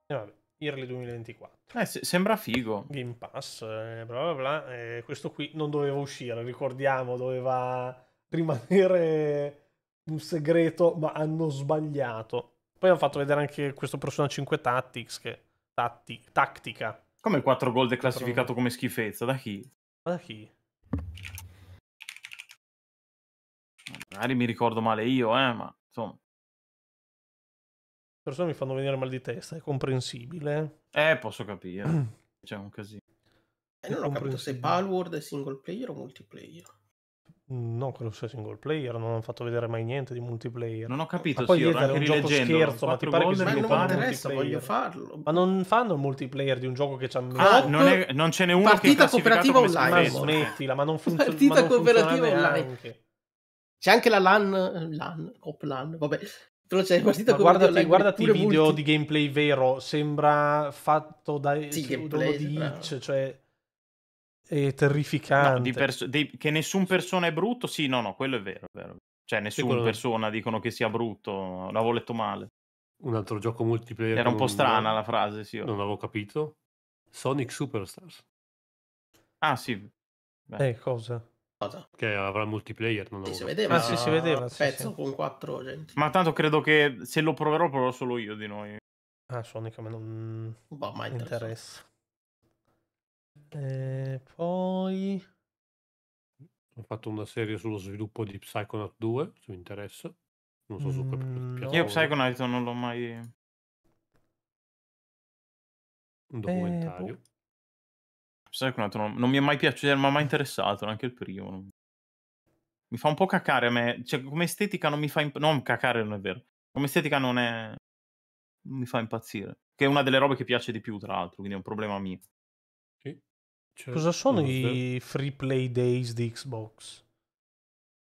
E vabbè, Early 2024. Eh, sembra figo. Game Pass, eh, bla bla bla. Eh, questo qui non doveva uscire, ricordiamo, doveva rimanere un segreto, ma hanno sbagliato. Poi hanno fatto vedere anche questo Persona 5 Tactics, che tatti, tattica. Come 4 gol declassificato come schifezza? Da chi? Ma da chi? Magari mi ricordo male io, eh, ma insomma. Le persone mi fanno venire mal di testa, è comprensibile. Eh, eh posso capire. C'è un casino. E eh, non ho capito se Palworld è single player o multiplayer. No, quello sia single player, non hanno fatto vedere mai niente di multiplayer. Non ho capito, ma poi sì, anche un gioco scherzo, ma ti pare che ma non mi interessa, voglio farlo. Ma non fanno il multiplayer di un gioco che c'ha ah, non, è, non ce n'è uno partita che cooperativa online. Ma smettila, ma non funziona. Partita non cooperativa online. Anche. C'è anche la LAN, LAN, Cop LAN, vabbè. Però c'è partita ma guardati, online, guardati i video multi... di gameplay vero, sembra fatto da sì, eh, gameplay, di Itch, cioè e terrificante. No, di perso- di- che nessun persona è brutto, sì, no, no, quello è vero, è vero. Cioè, nessuna sì, persona dicono che sia brutto, l'avevo letto male. Un altro gioco multiplayer. Era un po' strana la frase, sì. Io. Non oh. l'avevo capito. Sonic Superstars. Ah, sì. Beh. Eh, cosa? cosa? Che avrà multiplayer, non lo si vedeva. Ah, sì, si vedeva. Un pezzo sì, con quattro gente. Ma tanto credo che se lo proverò, proverò solo io di noi. Ah, Sonic a me non boh, mi interessa. E poi... Ho fatto una serie sullo sviluppo di Psychonaut 2, se mi interessa. Non so su quale mm, Io Psychonaut non l'ho mai... Un eh, documentario. Eh, Psychonaut non, non mi è mai piaciuto, non mi ha mai interessato, neanche il primo. Non... Mi fa un po' cacare a me, cioè come estetica non mi fa... Imp- non cacare non è vero, come estetica non è... Non mi fa impazzire. Che è una delle robe che piace di più, tra l'altro, quindi è un problema mio. Cioè, Cosa sono i free play days di Xbox?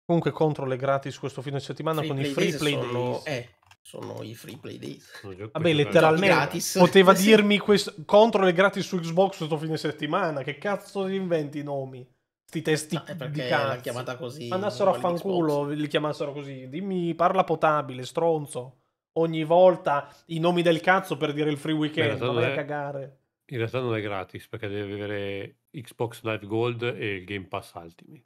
Comunque contro le gratis questo fine settimana free con i free play sono... days. Eh, sono i free play days. Vabbè, letteralmente poteva sì. dirmi questo controllo è gratis su Xbox questo fine settimana. Che cazzo ti inventi i nomi? Sti testi no, ah, di cazzo. chiamata così. Andassero a fanculo, Xbox. li chiamassero così. Dimmi, parla potabile, stronzo. Ogni volta i nomi del cazzo per dire il free weekend, Beh, non vai a cagare. In realtà non è gratis perché devi avere Xbox Live Gold e il Game Pass Ultimate.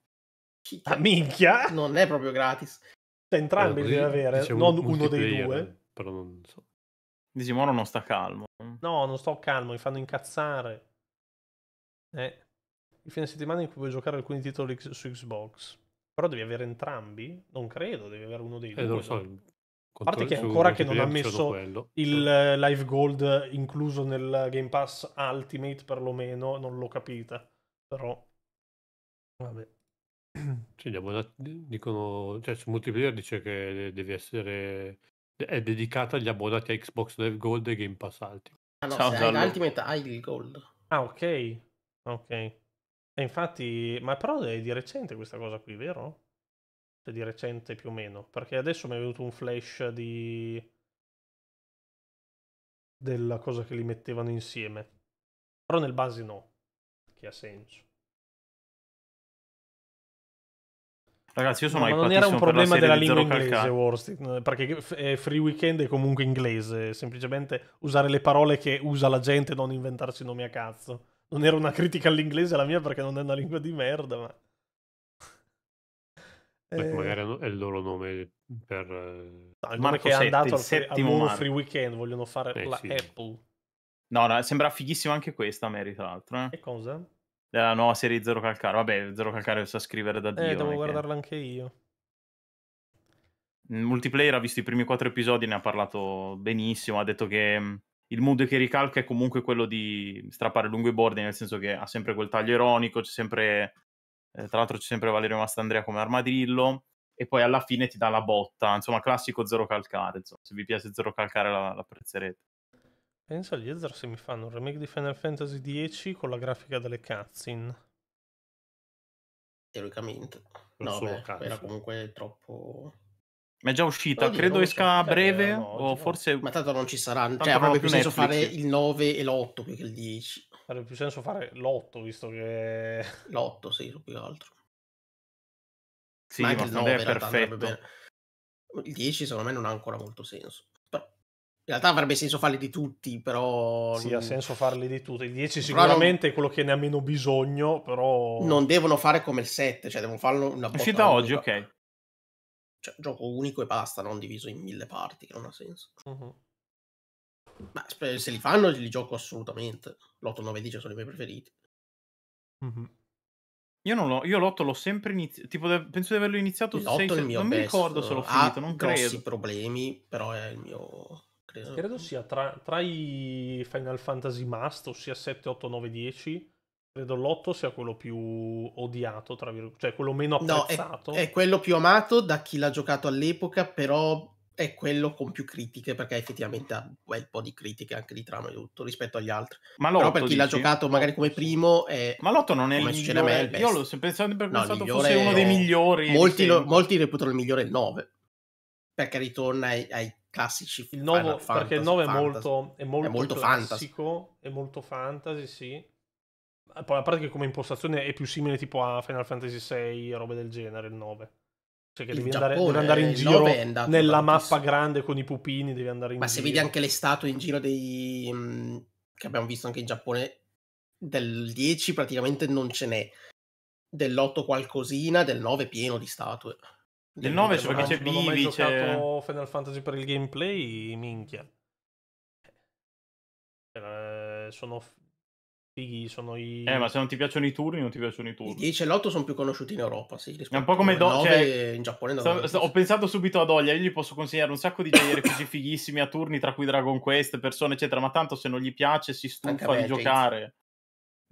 Ah, minchia! Non è proprio gratis. Cioè, entrambi eh, devi avere, non uno dei due. Però non so. Digimoro non sta calmo. No, non sto calmo, mi fanno incazzare. Eh. Il fine settimana in cui puoi giocare alcuni titoli su Xbox. Però devi avere entrambi? Non credo, devi avere uno dei eh, due. Eh, lo so, a parte che ancora che non ha messo il live gold incluso nel Game Pass Ultimate, perlomeno, non l'ho capita. Però, vabbè. Cioè, abbonati, dicono, cioè, su multiplayer dice che deve essere... è dedicata agli abbonati a Xbox Live Gold e Game Pass Ultimate. Ah no, Ciao, se hai l'Ultimate hai il Gold. Ah, ok. Ok. E infatti... Ma però è di recente questa cosa qui, vero? cioè di recente più o meno, perché adesso mi è venuto un flash di della cosa che li mettevano insieme. Però nel base no, che ha senso. Ragazzi, io sono no, non era un problema della lingua inglese, Warstead, perché eh, Free Weekend è comunque inglese, semplicemente usare le parole che usa la gente, e non inventarsi nomi a cazzo. Non era una critica all'inglese la mia perché non è una lingua di merda, ma Beh, eh, magari è il loro nome per... Eh, no, il Marco che è andato Setti, al, al Free Weekend, vogliono fare eh, la sì. Apple. No, no, sembra fighissimo anche questa, Merita l'altro. Eh. E cosa? La nuova serie Zero Calcare. Vabbè, Zero Calcare sa scrivere da eh, Dio. Eh, devo guardarla che... anche io. In multiplayer ha visto i primi quattro episodi, ne ha parlato benissimo, ha detto che mm, il mood che ricalca è comunque quello di strappare lungo i bordi, nel senso che ha sempre quel taglio ironico, c'è sempre eh, tra l'altro c'è sempre Valerio Mastandrea come armadillo, e poi alla fine ti dà la botta, insomma classico zero calcare, insomma. se vi piace zero calcare la, apprezzerete. Pensa agli Ezra se mi fanno un remake di Final Fantasy X con la grafica delle cutscene. Teoricamente. no, beh, era comunque troppo... Ma è già uscita, Oddio, credo esca a eh, breve, no, o forse... Ma tanto non ci saranno, cioè avrebbe più senso fare il 9 e l'8 più che il 10. Avrebbe più senso fare l'otto, visto che... L'otto, sì, più che altro. Sì, ma anche ma il 9 è perfetto. Il 10 secondo me non ha ancora molto senso. Però in realtà avrebbe senso farli di tutti, però... Sì, ha senso farli di tutti. Il 10 sicuramente non... è quello che ne ha meno bisogno, però... Non devono fare come il 7, cioè devono farlo una volta. uscita oggi, ok. Cioè, gioco unico e basta, non diviso in mille parti, che non ha senso. Uh-huh. Ma se li fanno li gioco assolutamente. L'8, 9 10 sono i miei preferiti. Mm-hmm. Io non l'ho, io l'8 l'ho sempre iniziato, de- penso di averlo iniziato l'8 6, 7, non best. mi ricordo se l'ho finito, ha non credo. grossi problemi, però è il mio... Credo, credo sia tra, tra, i Final Fantasy Must, ossia 7, 8, 9, 10, credo l'8 sia quello più odiato, tra virgolette, cioè quello meno apprezzato. No, è, è quello più amato da chi l'ha giocato all'epoca, però è quello con più critiche perché effettivamente ha un bel po' di critiche anche di trama e tutto rispetto agli altri ma l'otto, però per chi dici? giocato magari come primo è, ma l'otto non è il migliore è eh. il io l'ho sempre pensato no, fosse uno dei migliori molti, lo, molti reputano il migliore il 9 perché ritorna ai, ai classici il 9, Final Fantasy, perché il 9 è molto, è molto, è molto classico fantasy. è molto fantasy sì poi a parte che come impostazione è più simile tipo a Final Fantasy VI robe del genere il 9 cioè che devi, Giappone, andare, devi andare, in giro nella mappa grande con i pupini, devi andare in Ma giro. se vedi anche le statue in giro dei... Mm, che abbiamo visto anche in Giappone, del 10 praticamente non ce n'è. Dell'8 qualcosina, del 9 pieno di statue. Del, 9 c'è perché c'è Bibi, c'è... giocato Final Fantasy per il gameplay, minchia. Cioè, eh, sono fighi sono i... Eh, ma se non ti piacciono i turni, non ti piacciono i turni. I 10 e l'8 sono più conosciuti in Europa, sì. È un po' come Do- cioè, in Giappone. Sta, sta, ho pensato subito ad Oglia, io gli posso consegnare un sacco di così fighissimi a turni, tra cui Dragon Quest, persone, eccetera, ma tanto se non gli piace si stufa di gente. giocare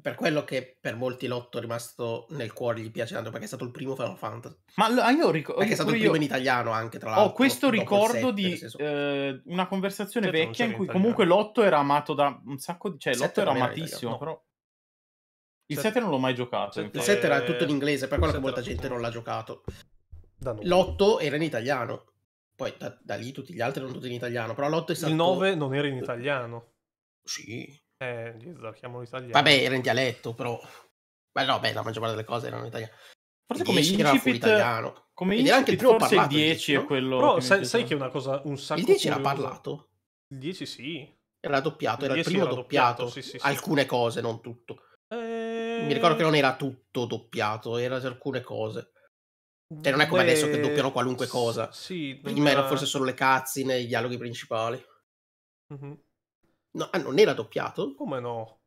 per quello che per molti l'otto è rimasto nel cuore, gli piace tanto perché è stato il primo Final Fantasy. Ma l- ah, io ricordo. Perché è stato il primo io... in italiano anche, tra l'altro. Ho questo ricordo 7, di eh, una conversazione certo, vecchia in cui italiano. comunque l'otto era amato da un sacco di. cioè, l'otto era amatissimo, no. però. Il 7 cioè, certo. non l'ho mai giocato. Certo. Il 7 era tutto in eh, inglese, per quello che molta gente non l'ha giocato. L'8 era in italiano. Poi da, da, lì tutti gli altri erano tutti in italiano. Però l'8 è stato. Il 9 non era in italiano. Sì. Eh, Dizzar, chiamano italiano. Vabbè, era in dialetto, però... Beh, no, beh, la maggior parte delle cose erano in italiano. Forse come incipit, italiano. Come incipit, anche il primo forse parlato, il 10 è quello... Però sai, sai, che è una cosa, un sacco... Il 10 curioso. era parlato? Il 10 sì. Era doppiato, era il primo era doppiato. doppiato. Sì, sì, alcune cose, non tutto. Eh... Mi ricordo che non era tutto doppiato, era alcune cose. E cioè, non è come Beh... adesso che doppiano qualunque cosa. Sì, Prima era... erano forse solo le cazzine, i dialoghi principali. Mm-hmm. No, ah, non era doppiato? Come no?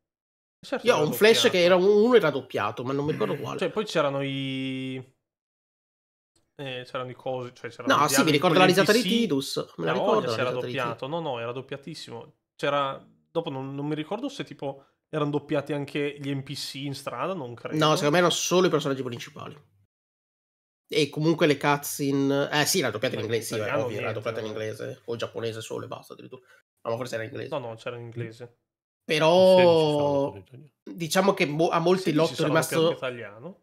Certo Io ho un doppiato. flash che era uno era doppiato, ma non mi ricordo quale. Cioè, poi c'erano i. Eh, c'erano i cosi. Cioè, c'erano no, sì, mi ricordo la risata di Tidus. Me la, la ricordo. C'era doppiato. No, no, era doppiatissimo. C'era. Dopo non, non mi ricordo se tipo erano doppiati anche gli NPC in strada, non credo. No, secondo me erano solo i personaggi principali. E comunque le cutscene. Eh sì, era doppiata in inglese, sì, era doppiata in inglese o giapponese solo e basta addirittura. No, ma forse era in inglese. No, no, c'era in inglese. Però diciamo che mo- a molti sì, lotto è rimasto... italiano.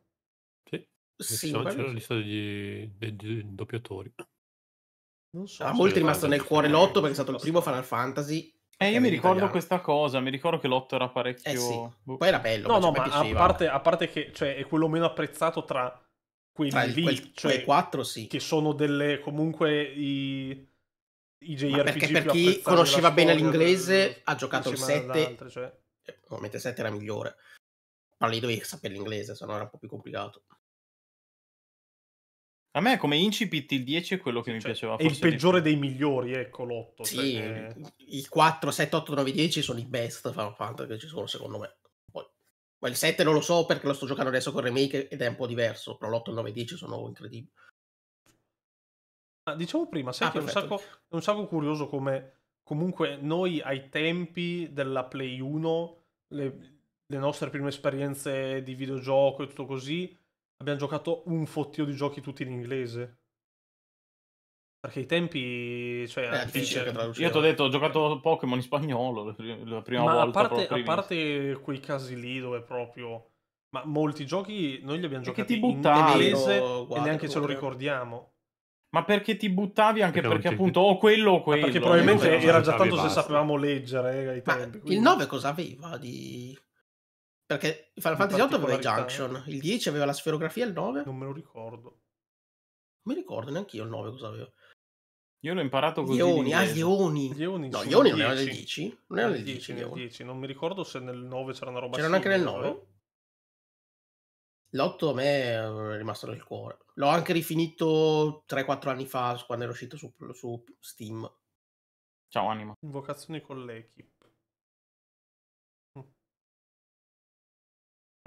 Sì, sì c'era, la lista degli, degli doppiatori. Non so a molti è rimasto nel cuore l'otto perché è stato il primo Final Fantasy eh, io mi ricordo italiano. questa cosa, mi ricordo che l'otto era parecchio... Eh sì. Boh. Poi era bello. No, no, ma a parte, a parte, che cioè, è quello meno apprezzato tra quelli tra ah, il, lì, quel, cioè, quattro, sì. Che sono delle, comunque, i, i JRPG perché per chi conosceva bene l'inglese eh, ha giocato il 7 cioè... ovviamente il 7 era migliore ma lì dovevi sapere l'inglese se no era un po' più complicato a me come incipit il 10 è quello che mi cioè, piaceva. È il peggiore dei migliori, ecco l'8. Sì, cioè... i 4, 7, 8, 9, 10 sono i best Final Fantasy che ci sono secondo me. ma il 7 non lo so perché lo sto giocando adesso con il remake ed è un po' diverso, però l'8, 9, 10 sono incredibili. Ah, dicevo prima, sai ah, che è un, sacco, è un, sacco, curioso come comunque noi ai tempi della Play 1, le, le nostre prime esperienze di videogioco e tutto così, abbiamo giocato un fottio di giochi tutti in inglese. Perché i tempi. Cioè, eh, difficile Io ti ho detto, ho giocato Pokémon in spagnolo la prima ma volta. A parte, a parte quei casi lì dove proprio. Ma molti giochi noi li abbiamo giocati in inglese e neanche ce lo ricordiamo. Ma perché ti buttavi anche perché, perché appunto o quello o quello? Ma perché probabilmente eh, era già tanto se sapevamo leggere eh, tempi, quindi... Il 9 cosa aveva di... Perché Final Fantasy 8 aveva i Junction, il 10 aveva la sferografia, il 9... Non me lo ricordo. Non mi ricordo neanche io il 9 cosa aveva. Io l'ho imparato così. Ioni, ah, Ioni. Ioni no, Ioni non era del 10. Non erano nel 10, 10, 10. Non mi ricordo se nel 9 c'era una roba C'erano anche nel 9? L'otto a me ehm, è rimasto nel cuore. L'ho anche rifinito 3-4 anni fa, quando era uscito su, su Steam. Ciao Anima. Invocazioni con l'equip. Mm.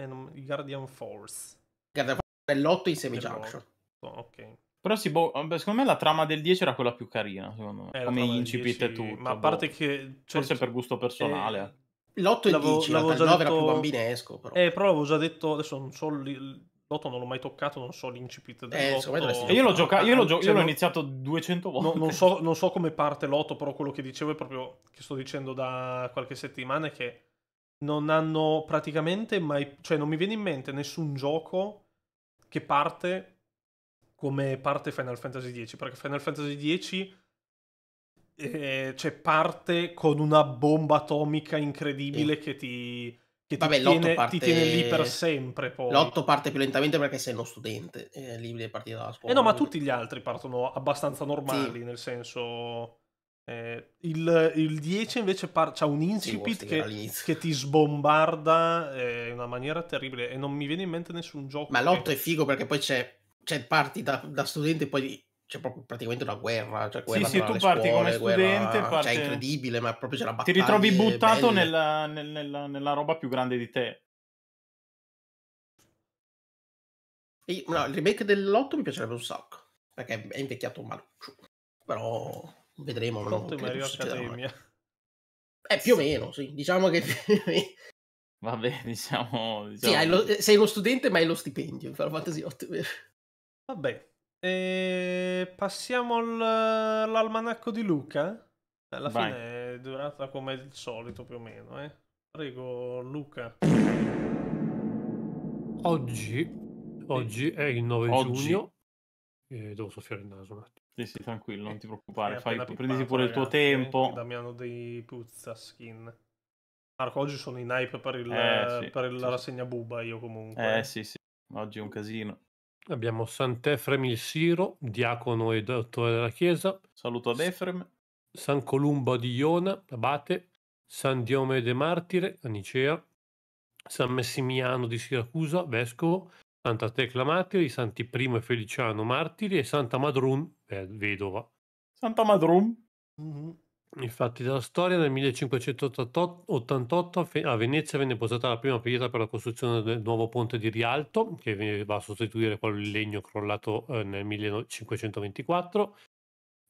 Eh, non... Guardian Force. Guardian Force è l'otto in semi Junction. Oh, ok. Però sì, boh, secondo me la trama del 10 era quella più carina, secondo me. Eh, come incipit e tutto. Ma a boh. parte che... Cioè, Forse per gusto personale. Eh, eh. L'8 e 10, l'avevo già detto... era più bambinesco. Però. Eh, però l'avevo già detto, adesso non so l'8 non l'ho mai toccato, non so l'incipit dell'8. Eh, io l'ho giocato, io l'ho, ah, gio- cioè, iniziato 200 volte. No, non, so, non, so, come parte l'8, però quello che dicevo è proprio, che sto dicendo da qualche settimana, è che non hanno praticamente mai, cioè non mi viene in mente nessun gioco che parte come parte Final Fantasy X, perché Final Fantasy X eh, cioè, parte con una bomba atomica incredibile sì. che ti... Che Vabbè, ti, tiene, parte... ti tiene lì per sempre. L'otto parte più lentamente perché sei uno studente, eh, lì devi partire dalla scuola. Eh no, ma tutti gli altri partono abbastanza normali, sì. nel senso... Eh, il, il, 10 invece par- c'ha un incipit sì, che, che, ti sbombarda eh, in una maniera terribile e non mi viene in mente nessun gioco. Ma l'8 che... è figo perché poi c'è, cioè parti da, da studente e poi c'è proprio praticamente una guerra. Cioè guerra sì, sì, tu parti scuole, come studente. Guerra, parte... Cioè, è incredibile, ma proprio c'è la battaglia. Ti ritrovi buttato nella, nella, nella, roba più grande di te. E, no, il remake dell'8 mi piacerebbe un sacco. Perché è invecchiato maluccio. Però vedremo. Non credo Accademia. Eh, più o meno, sì. Diciamo che... Vabbè, diciamo... diciamo... Sì, lo... sei uno studente, ma hai lo stipendio. Final Fantasy 8, vero? Vabbè. E passiamo all'almanacco di Luca. Alla Vai. fine è durata come il solito più o meno. Eh. Prego, Luca. Oggi, oggi è il 9 oggi. giugno. Eh, devo soffiare il naso un attimo. Sì, sì, tranquillo, non ti preoccupare. Eh, Fai, pipato, prenditi pure ragazzi, il tuo tempo. Eh? Damiano dei puzza skin. Marco, oggi sono in hype per, il, eh, sì, per sì, la rassegna buba. Io comunque. Eh, sì, sì. Oggi è un casino. Abbiamo Sant'Efrem il Siro, diacono e dottore della Chiesa. Saluto ad Efrem. San Columba di Iona, abate. San Diomede Martire, a Nicea. San Messimiano di Siracusa, vescovo. Santa Tecla Martire, Santi Primo e Feliciano Martiri e Santa Madrun, vedova. Santa Madrun? Mm-hmm. Infatti, dalla storia nel 1588 a Venezia venne posata la prima pietra per la costruzione del nuovo ponte di Rialto, che va a sostituire quello di legno crollato eh, nel 1524.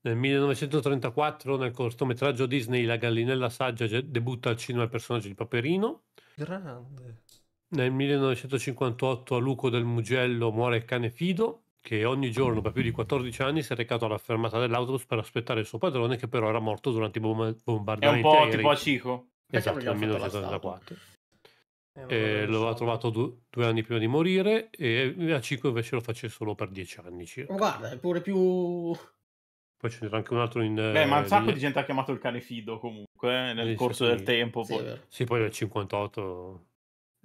Nel 1934, nel cortometraggio Disney, La gallinella saggia debutta al cinema il personaggio di Paperino. Grande. Nel 1958 a Luco del Mugello muore il cane Fido che ogni giorno per più di 14 anni si è recato alla fermata dell'autobus per aspettare il suo padrone che però era morto durante i bomb- bombardamenti È un po' aerei. tipo a Cico. Eh, esatto, nel 1984. Eh, eh lo ha trovato due, due anni prima di morire e a Cico invece lo faceva solo per 10 anni circa. Ma guarda, è pure più... Poi ce n'era anche un altro in... Beh, ma un eh, sacco di gente ha chiamato il cane Fido comunque nel sì, corso sì. del tempo. Poi. Sì, poi nel 58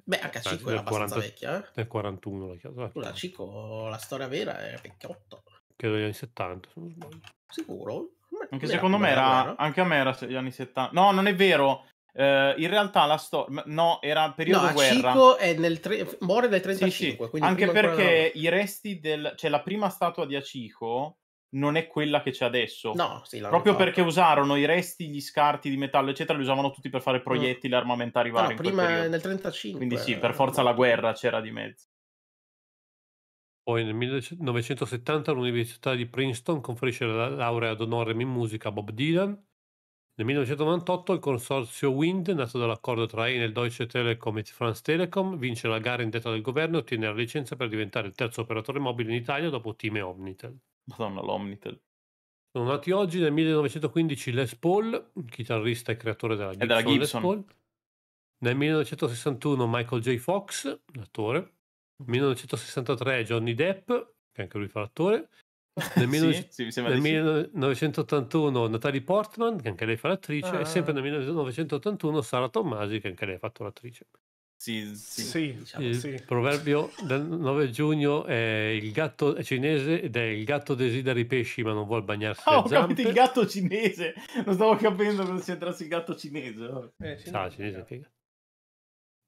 Beh, anche a 5 cioè, era abbastanza 40, vecchia. Eh? Nel 41 l'ha chiusa. La ecco. Cico, la storia vera è vecchiotta. Credo negli anni 70, se non sbaglio. Sicuro? Ma anche secondo me era, era anche a me era gli anni 70. No, non è vero. Uh, in realtà la storia, no, era periodo no, guerra. Chico è nel tre- muore nel 35. Sì, sì. Anche perché ancora... i resti del, cioè la prima statua di Acico non è quella che c'è adesso. No, sì, Proprio fatto. perché usarono i resti, gli scarti di metallo, eccetera, li usavano tutti per fare mm. proiettili, mm. armamentari vari. No, no prima nel 35. Quindi sì, per forza la guerra c'era di mezzo. Poi nel 1970 l'Università di Princeton conferisce la laurea d'onore in musica a Bob Dylan. Nel 1998 il consorzio Wind, nato dall'accordo tra Enel, Deutsche Telekom e France Telecom, vince la gara indetta dal governo e ottiene la licenza per diventare il terzo operatore mobile in Italia dopo Team e Omnitel. Madonna, l'Omnitel. Sono nati oggi nel 1915 Les Paul, chitarrista e creatore della Gibson, della Gibson. Les Paul. Nel 1961 Michael J. Fox, attore. Nel 1963 Johnny Depp, che anche lui fa l'attore. Nel, sì, 19... sì, nel 1981 Natalie Portman, che anche lei fa l'attrice, ah. e sempre nel 1981 Sara Tommasi, che anche lei ha fatto l'attrice. Sì, sì, sì, diciamo, il sì. proverbio del 9 giugno è il gatto cinese ed è il gatto desidera i pesci ma non vuol bagnarsi oh, le zampe. il gatto cinese, non stavo capendo cosa c'entrasse il gatto cinese. Oh. Eh, cinese, ah, cinese figa.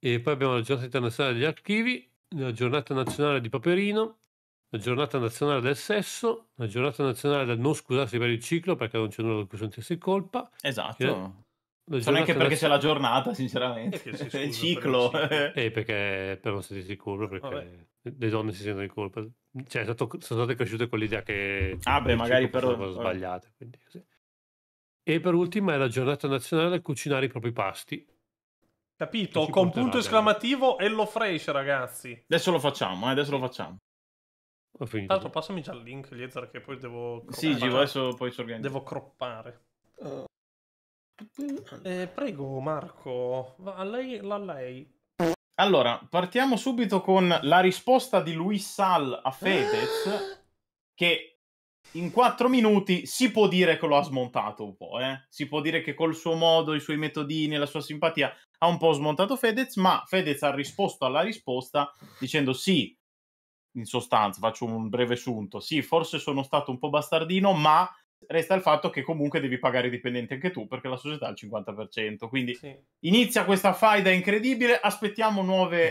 E poi abbiamo la giornata internazionale degli archivi, la giornata nazionale di Paperino, la giornata nazionale del sesso, la giornata nazionale del non scusarsi per il ciclo perché non c'è nulla di cui sentirsi colpa. Esatto. Eh, sono anche perché c'è la giornata, sinceramente. Eh, è il ciclo. Per eh. eh, perché per non sentirsi colpa, perché Vabbè. le donne si sentono in colpa. Cioè, stato, sono state cresciute con l'idea che... Ah beh, magari per... Sono sbagliate, quindi sì. E per ultima è la giornata nazionale a cucinare i propri pasti. Capito? Con punto esclamativo e lo Fresh, ragazzi. Adesso lo facciamo, eh? adesso lo facciamo. Ho finito. Tanto passami già il link, Liezer, che poi devo... Croppare. Sì, Givo, adesso poi ci organizziamo. Devo croppare. Uh. Mm. Eh, prego Marco, a lei, la lei. Allora, partiamo subito con la risposta di Luis Sal a Fedez, ah! che in quattro minuti si può dire che lo ha smontato un po', eh? si può dire che col suo modo, i suoi metodini, la sua simpatia ha un po' smontato Fedez, ma Fedez ha risposto alla risposta dicendo sì, in sostanza, faccio un breve assunto, sì, forse sono stato un po' bastardino, ma resta il fatto che comunque devi pagare i dipendenti anche tu perché la società ha il 50%. Quindi sì. inizia questa faida incredibile, aspettiamo nuove,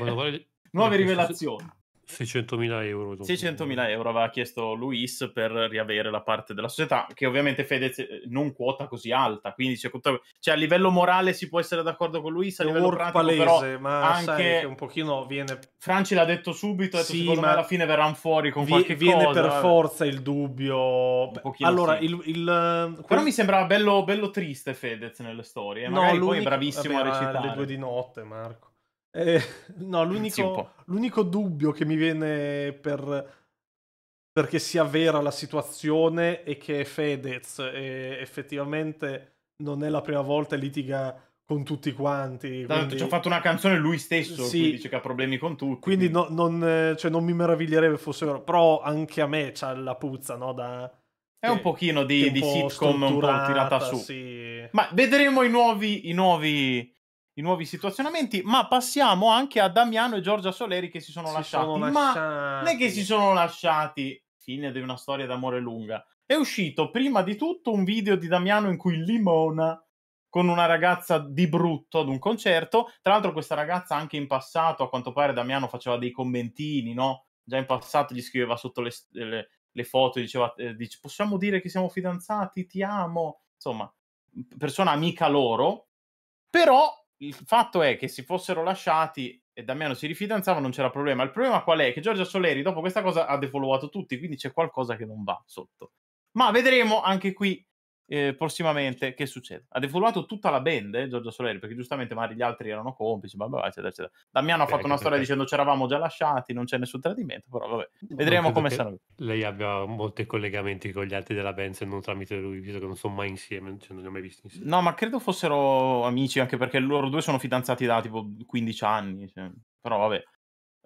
nuove rivelazioni. 600.000 euro. 600.000 euro aveva chiesto Luis per riavere la parte della società, che ovviamente Fedez eh, non quota così alta. Quindi cioè, a livello morale si può essere d'accordo con Luis, a livello Or pratico palese, però ma anche... un pochino viene... Franci l'ha detto subito, detto, sì, secondo ma... me alla fine verranno fuori con Vi- qualche viene cosa. Viene per forza il dubbio. allora, sì. il, il... Eh, però mi sembrava bello, bello, triste Fedez nelle storie, eh, magari no, poi è bravissimo Vabbè, a recitare. Le due di notte, Marco. Eh, no, l'unico, l'unico, dubbio che mi viene per perché sia vera la situazione è che Fedez eh, effettivamente non è la prima volta e litiga con tutti quanti. Tanto quindi... ci ha fatto una canzone lui stesso, sì. dice che ha problemi con tutti. Quindi, quindi... No, non, cioè, non, mi meraviglierebbe fosse vero, però anche a me c'ha la puzza, no? Da... È un pochino di, un di po sitcom un po' tirata su. Sì. Ma vedremo i nuovi, i nuovi i nuovi situazionamenti, ma passiamo anche a Damiano e Giorgia Soleri che si sono si lasciati. Sono lasciati. Ma non è che si sono lasciati, fine di una storia d'amore lunga. È uscito prima di tutto un video di Damiano in cui limona con una ragazza di brutto ad un concerto. Tra l'altro, questa ragazza anche in passato, a quanto pare, Damiano faceva dei commentini, no? Già in passato gli scriveva sotto le, le, le foto, diceva, eh, dice, possiamo dire che siamo fidanzati, ti amo. Insomma, persona amica loro. Però il fatto è che si fossero lasciati e Damiano si rifidanzava, non c'era problema. Il problema qual è? Che Giorgia Soleri dopo questa cosa ha defollowato tutti, quindi c'è qualcosa che non va sotto. Ma vedremo anche qui eh, prossimamente che succede. Ha deformato tutta la band, eh, Giorgio Soleri, perché giustamente magari gli altri erano complici, bla bla, eccetera, eccetera. Damiano ha fatto una storia dicendo ci eravamo già lasciati, non c'è nessun tradimento, però vabbè, vedremo come sarà. Lei abbia molti collegamenti con gli altri della band, se non tramite lui, visto che non sono mai insieme, cioè non li ho mai visti insieme. No, ma credo fossero amici, anche perché loro due sono fidanzati da tipo 15 anni, cioè. però vabbè.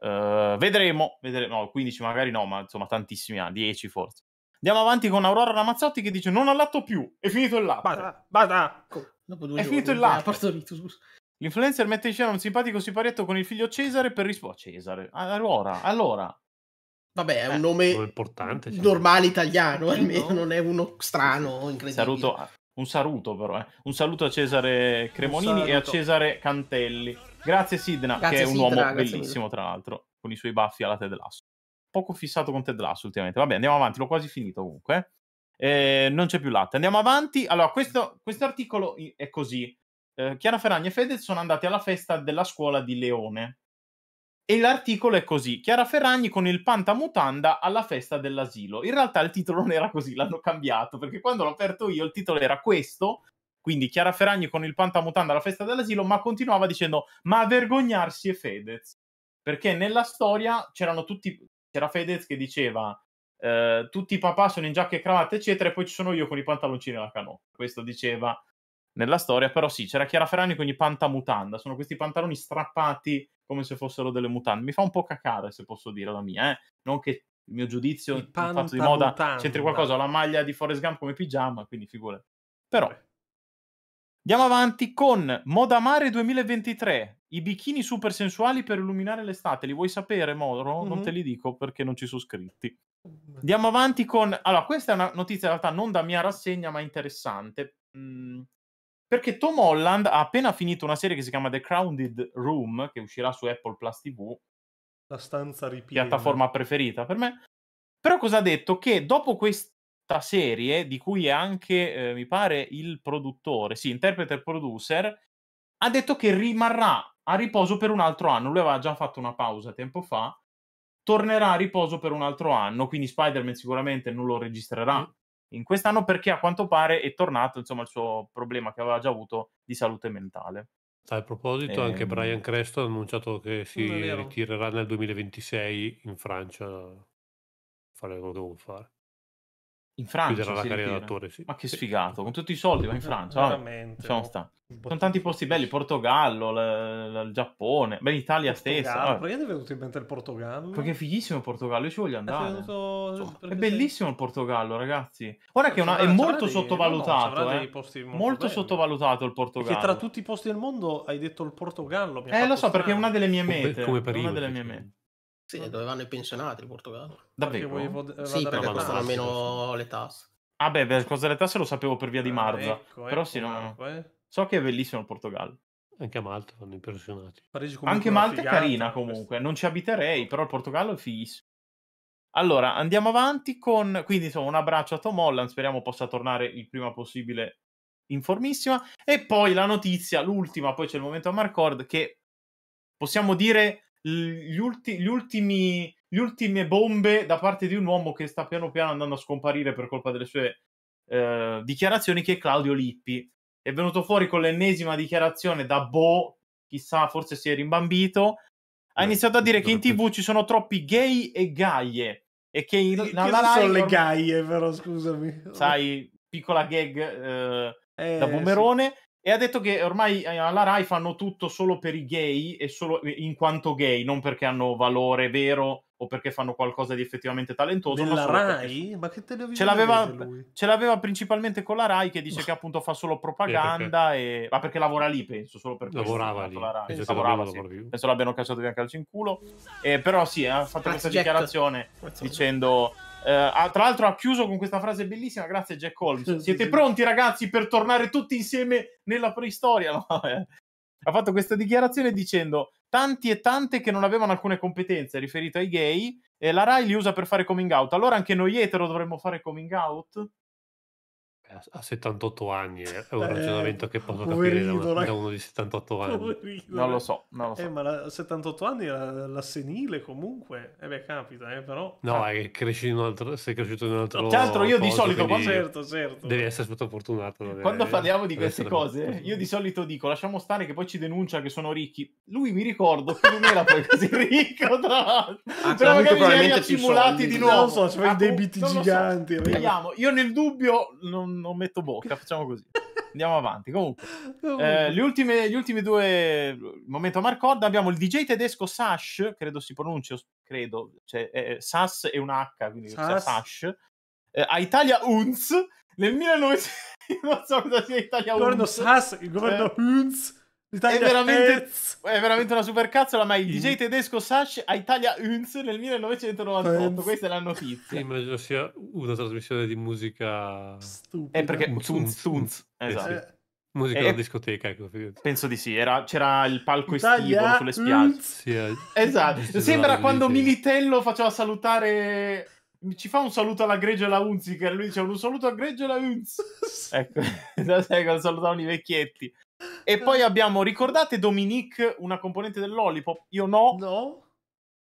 Uh, vedremo, vedremo, no, 15 magari no, ma insomma tantissimi anni, 10 forse. Andiamo avanti con Aurora Ramazzotti che dice: Non allatto più, è finito il latte. Basta, basta. Dopo due è finito il latte. Ah, L'influencer mette in scena un simpatico siparietto con il figlio Cesare per rispondere. Oh, Cesare, allora, allora. Vabbè, è un eh, nome importante, cioè. normale italiano, almeno no. non è uno strano, incredibile. Saluto, un saluto però, eh. un saluto a Cesare Cremonini e a Cesare Cantelli. Grazie Sidna, grazie che è un Sidra, uomo bellissimo tra l'altro, con i suoi baffi alla tedelasso poco fissato con Ted Lasso ultimamente. Vabbè, andiamo avanti, l'ho quasi finito comunque. Eh, eh non c'è più latte. Andiamo avanti. Allora, questo articolo è così. Eh, Chiara Ferragni e Fedez sono andati alla festa della scuola di Leone. E l'articolo è così: Chiara Ferragni con il pantamutanda alla festa dell'asilo. In realtà il titolo non era così, l'hanno cambiato perché quando l'ho aperto io il titolo era questo. Quindi Chiara Ferragni con il pantamutanda alla festa dell'asilo, ma continuava dicendo: Ma vergognarsi è Fedez. Perché nella storia c'erano tutti, c'era Fedez che diceva eh, tutti i papà sono in giacca e cravatta, eccetera, e poi ci sono io con i pantaloncini alla canotta. Questo diceva nella storia, però sì, c'era Chiara Ferrani con i pantamutanda, sono questi pantaloni strappati come se fossero delle mutande. Mi fa un po' cacare, se posso dire la mia, eh? Non che il mio giudizio il fatto di moda c'entri qualcosa, ho la maglia di Forrest Gump come pigiama, quindi figura. Però andiamo avanti con Moda Mare 2023. I bikini super sensuali per illuminare l'estate, li vuoi sapere, Moro? Mm-hmm. Non mhm. te li dico perché non ci sono scritti. Andiamo avanti con... Allora, questa è una notizia in realtà non da mia rassegna, ma interessante. Mm, perché Tom Holland ha appena finito una serie che si chiama The Crowded Room, che uscirà su Apple Plus TV. La stanza ripiena. Piattaforma preferita per me. Però cosa ha detto? Che dopo questa serie, di cui è anche, eh, mi pare, il produttore, sì, interprete e producer, ha detto che rimarrà a riposo per un altro anno. Lui aveva già fatto una pausa tempo fa, tornerà a riposo per un altro anno, quindi Spider-Man sicuramente non lo registrerà mm. in quest'anno perché a quanto pare è tornato insomma, il suo problema che aveva già avuto di salute mentale. A proposito, eh, anche ehm Brian Creston ha annunciato che si ritirerà nel 2026 in Francia a fare quello che vuole fare. In Francia. la carriera d'attore, sì. Ma che sfigato, con tutti i soldi va in eh, Francia. No, veramente. Diciamo sta. Sono tanti posti belli, Portogallo, l- l- il Giappone, beh, l'Italia stessa. Perché ti è venuto in mente il Portogallo? Perché è fighissimo il Portogallo, io ci voglio eh, andare. È, venuto... è bellissimo il Portogallo, ragazzi. Ora che è, eh, una... è molto sottovalutato, dei... no, no, eh. molto, molto sottovalutato il Portogallo. Perché tra tutti i posti del mondo hai detto il Portogallo. eh, lo so, strano. perché è una delle mie mete. Come, come periodo, una delle mie mete. Sì, mm. dove vanno i pensionati in Portogallo. Davvero? Perché vuoi, eh, sì, perché costano ah, meno le tasse. Ah beh, per cosa delle tasse lo sapevo per via di eh, Marza. Ah, ecco, eh, però ecco, sì, no, eh. so che è bellissimo il Portogallo. Anche a Malta vanno impressionati. Anche Malta è carina eh, comunque, non ci abiterei, però il Portogallo è fighissimo. Allora, andiamo avanti con... Quindi insomma, un abbraccio a Tom Holland, speriamo possa tornare il prima possibile in formissima. E poi la notizia, l'ultima, poi c'è il momento a Marcord, che possiamo dire gli, ulti- gli ultimi le ultime bombe da parte di un uomo che sta piano piano andando a scomparire per colpa delle sue eh, dichiarazioni, che è Claudio Lippi. È venuto fuori con l'ennesima dichiarazione da Boh, chissà, forse si è rimbambito. Ha eh, iniziato a dire che in tv ci sono troppi gay e gaie. E che in, che alla live. sono le gaie, però, scusami. Sai, piccola gag eh, eh da boomerone. Sì. E ha detto che ormai eh, alla Rai fanno tutto solo per i gay e solo eh, in quanto gay, non perché hanno valore vero o perché fanno qualcosa di effettivamente talentoso. Della ma Rai? Ma che televisione ce l'aveva, ce l'aveva principalmente con la Rai che dice ma... che appunto fa solo propaganda, perché? E... ma perché lavora lì penso, solo perché lavorava lì. La Rai. Penso, penso lavorava, sì. penso l'abbiano cacciato via calcio in culo. Eh, però sì, ha fatto That's ah, questa ecco. dichiarazione That's dicendo... Uh, tra l'altro ha chiuso con questa frase bellissima, grazie Jack Holmes. Siete pronti ragazzi per tornare tutti insieme nella preistoria? No, ha fatto questa dichiarazione dicendo tanti e tante che non avevano alcune competenze riferite ai gay e la RAI li usa per fare coming out. Allora anche noi etero dovremmo fare coming out? a 78 anni è un eh, ragionamento che posso capire da, una, da, uno di 78 anni poverino, non lo so, non lo so. Eh, ma la, 78 anni la, la senile comunque eh beh capita eh, però no è cresci in un altro, sei cresciuto in un altro tra l'altro io di solito quando... certo, certo. devi essere stato fortunato quando parliamo di queste cose molto... io di solito dico lasciamo stare che poi ci denuncia che sono ricchi lui mi ricordo che non era poi così ricco tra l'altro ah, però magari probabilmente ha simulati di nuovo non so c'è cioè ah, dei debiti giganti so. vediamo io nel dubbio non non metto bocca, facciamo così. Andiamo avanti. Comunque, eh, gli, ultimi, gli ultimi due momento a Marcorda abbiamo il DJ tedesco Sash, credo si pronuncia, credo, cioè eh, eh Sash è un H, quindi cioè Sash, eh, a Italia Unz nel 1900 non so cosa sia Italia Unz. Il governo Sash, il governo eh. Unz L'Italia è veramente, è veramente una supercazzola, ma il DJ tedesco Sash a Italia Unz nel 1998. Questa è la notizia. Immagino sia una trasmissione di musica stupida. È perché Unz, Unz, Esatto. Eh, musica eh, da eh, discoteca, ecco. penso di sì. Era, c'era il palco Italia estivo sulle spiagge. Eh. Esatto. Sembra quando Militello faceva salutare ci fa un saluto alla Greggio e alla Unziker. Lui dice un saluto a Greggio e alla Unz. ecco, sai quando salutavano i vecchietti. E poi abbiamo, ricordate Dominique, una componente dell'Olipop? Io no. No.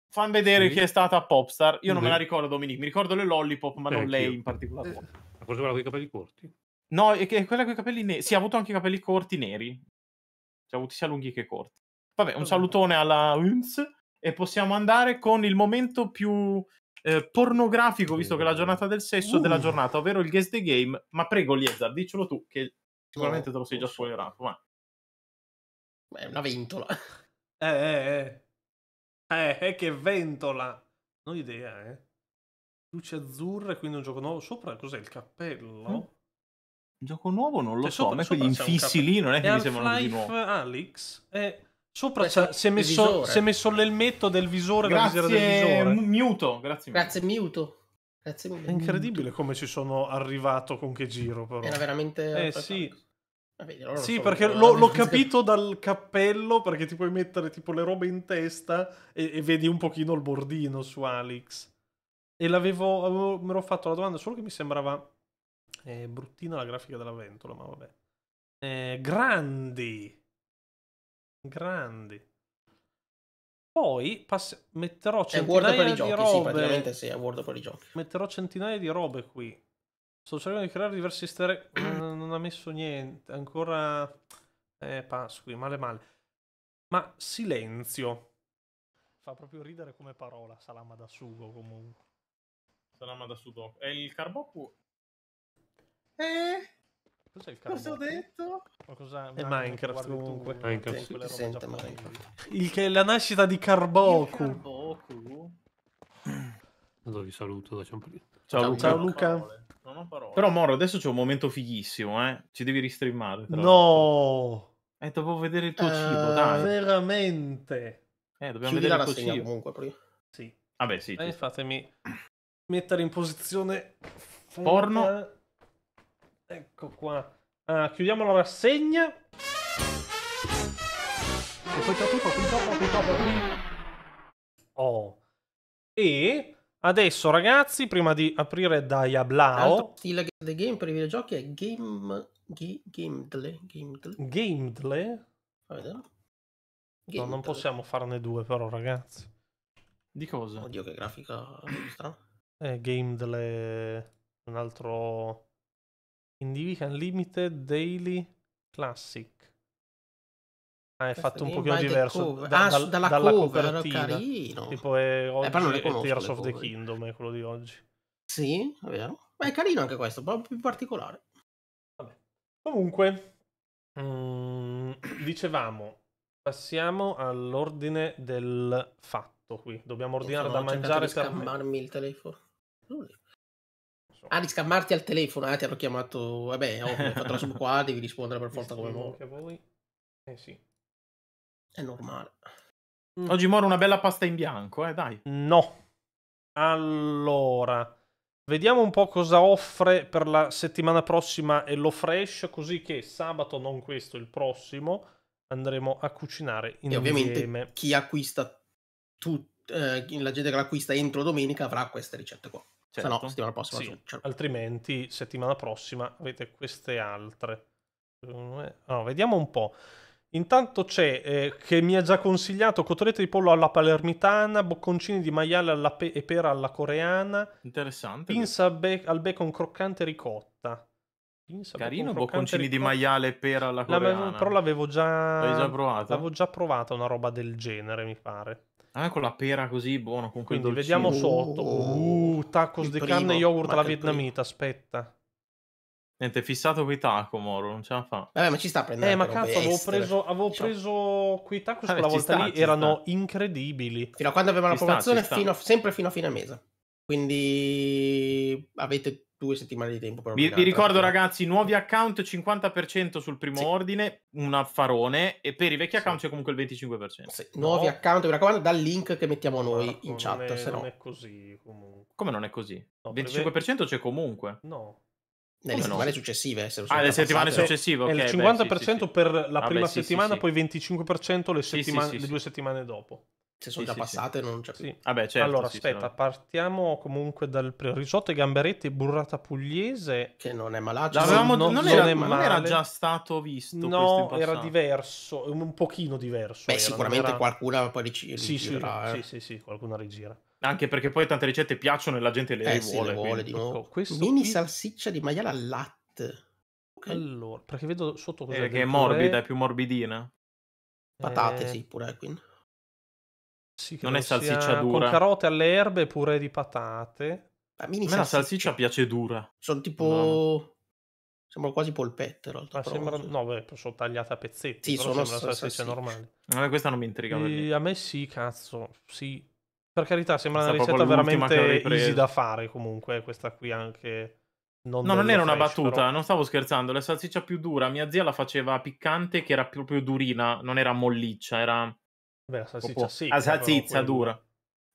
Fan vedere sì. chi è stata Popstar. Io mm-hmm. non me la mhm. ricordo Dominique, mi ricordo le Lollipop, ma eh, non lei io. in particolare. Eh. Ma forse quella con i capelli corti? No, è che quella con i capelli neri. Sì, ha avuto anche i capelli corti neri. Ci cioè, ha avuti sia lunghi che corti. Vabbè, un salutone alla UNS e possiamo andare con il momento più eh, pornografico, visto che è la giornata del sesso uh. della giornata, ovvero il guest the game. Ma prego, Liezard, diccelo tu, che sicuramente te lo sei già spoilerato. Ma... È una ventola. Eh, eh, eh, eh. Eh, che ventola. Non ho idea, eh. Luci azzurre, quindi un gioco nuovo. Sopra cos'è il cappello? Mm. Gioco nuovo non lo cioè, so, sopra, a quegli infissi lì non è che mi sembrano di nuovo. Alex è... Eh, sopra Questo si è messo, si è messo l'elmetto del visore, grazie, la visiera del visore. Muto, grazie. Grazie, Muto. Grazie mille. È incredibile come ci sono arrivato con che giro, però. Era veramente... Eh sì. Fatto. Eh, vabbè, sì, perché lo, l'ho capito dal cappello, perché ti puoi mettere tipo le robe in testa e, e vedi un pochino il bordino su Alex. E l'avevo, avevo, me l'ho fatto la domanda, solo che mi sembrava eh, bruttina la grafica della ventola, ma vabbè. Eh, grandi. Grandi. Poi pass- metterò centinaia di robe. Sì, sì, metterò centinaia di robe qui. Sto cercando di creare diversi easter egg. non ha messo niente. Ancora. Eh, Pasqui, male male. Ma silenzio. Fa proprio ridere come parola. Salama da sugo comunque. Salama da sugo. E il carboku? Eh? Cos'è il carboku? Cosa ho detto? Ma Cosa... È Minecraft comunque. Eh, Minecraft. Sì, Minecraft. Il che è la nascita di Carboku. Il carboku? Allora vi saluto da Ciampolino. Ciao, ciao, Luca. Ciao Luca. Non ho parole. Però Moro, adesso c'è un momento fighissimo, eh. Ci devi ristreamare. No! Eh, dovevo vedere il tuo uh, cibo, dai. Veramente. Eh, dobbiamo Chiudi vedere il tuo cibo. comunque prima. Sì. Vabbè, ah, sì. Eh, fatemi mettere in posizione porno. Ecco qua. Ah, chiudiamo la rassegna. E poi dopo, dopo, dopo, dopo. Oh. E Adesso, ragazzi, prima di aprire Diablao... Stile del game per i videogiochi è Game... G- Gamedle? Gamedle? No, non possiamo farne due però, ragazzi. Di cosa? Oddio, che grafica strana. Eh, Gamedle... Un altro... Indivica Unlimited Daily Classic. Ah, è Questo fatto un pochino diverso da, ah, dalla, dalla cover, copertina. Carino. Tipo è eh, oggi eh, è Tears of the Kingdom, è quello di oggi. Sì, è vero. Ma è carino anche questo, un po' più particolare. Vabbè. Comunque, mh, mm, dicevamo, passiamo all'ordine del fatto qui. Dobbiamo ordinare da mangiare. Per scammarmi il telefono. Ah, di scammarti al telefono, ah, ti hanno chiamato. Vabbè, ho fatto la ovvio, qua devi rispondere per forza come vuoi. Eh sì. È normale. Mm. Oggi muore una bella pasta in bianco, eh, dai. No. Allora, vediamo un po' cosa offre per la settimana prossima e lo Fresh, così che sabato, non questo, il prossimo, andremo a cucinare insieme. E ovviamente chi acquista tutto eh, la gente che l'acquista entro domenica avrà queste ricette qua. Certo. Se no, certo. settimana prossima. Sì. Altrimenti, settimana prossima avete queste altre. Eh, no, vediamo un po'. Intanto c'è eh, che mi ha già consigliato cotolette di pollo alla palermitana, bocconcini di maiale alla pe- e pera alla coreana. Interessante. Pinza be- al bacon croccante ricotta. Pinza Carino bacon bocconcini ricotta. di maiale e pera alla coreana. L'avevo, però l'avevo già... già provata? L'avevo già provata una roba del genere, mi pare. Ah, con la pera così, buono. Con Quindi dolcino. vediamo sotto. Oh, uh, tacos di primo, carne e yogurt alla vietnamita, aspetta. Niente, fissato qui Taco Moro, non ce la fa. Vabbè, ma ci sta prendendo. Eh, ma cazzo, avevo preso, diciamo. avevo diciamo. preso qui Taco quella volta sta, lì, erano sta. incredibili. Fino a quando avevamo la promozione, fino, sempre fino a fine mese. Quindi avete due settimane di tempo. vi, vi ricordo, ragazzi, nuovi account 50% sul primo sì. ordine, un affarone, e per i vecchi account sì. c'è comunque il 25%. Sì. No. Nuovi account, mi raccomando, dal link che mettiamo noi Guarda, in chat. È, se no. non è così comunque. Come non è così? No, 25% c'è comunque. No. Nelle Come eh, ah, settimane successive, se Ah, le settimane successive, ok. È il 50% beh, sì, sì, per la ah, prima sì, settimana, poi 25% le, settimane, le due settimane dopo. Se sono già passate, non c'è più. Ah, beh, certo, allora, aspetta, no. partiamo comunque dal risotto e gamberette burrata pugliese. Che non è malaccio. Non, non, non, era, non era già stato visto. No, era diverso, un pochino diverso. Beh, era, sicuramente era... qualcuna poi rigira. Sì, eh. sì, sì, qualcuna rigira. Anche perché poi tante ricette piacciono e la gente le eh, vuole. Le vuole di nuovo. Mini qui... salsiccia di maiale al latte. Okay. Allora, perché vedo sotto eh, cos'è eh, che è morbida, è più morbidina. Patate, eh... sì, pure quindi. Sì, non, è salsiccia dura. Con carote alle erbe e purè di patate. A me salsiccia. la salsiccia piace dura. Sono tipo... No. Sembra quasi polpette in realtà. Sembra... No, beh, sono tagliate a pezzetti. Sì, sono salsicce normali. A me questa non mi intriga. E... a me sì, cazzo. Sì, per carità, sembra una ricetta veramente easy da fare comunque, questa qui anche. Non no, non era fresh, una battuta, però. non stavo scherzando. La salsiccia più dura, mia zia la faceva piccante, che era proprio durina, non era molliccia, era. Beh, la salsiccia proprio... sì. La salsiccia dura.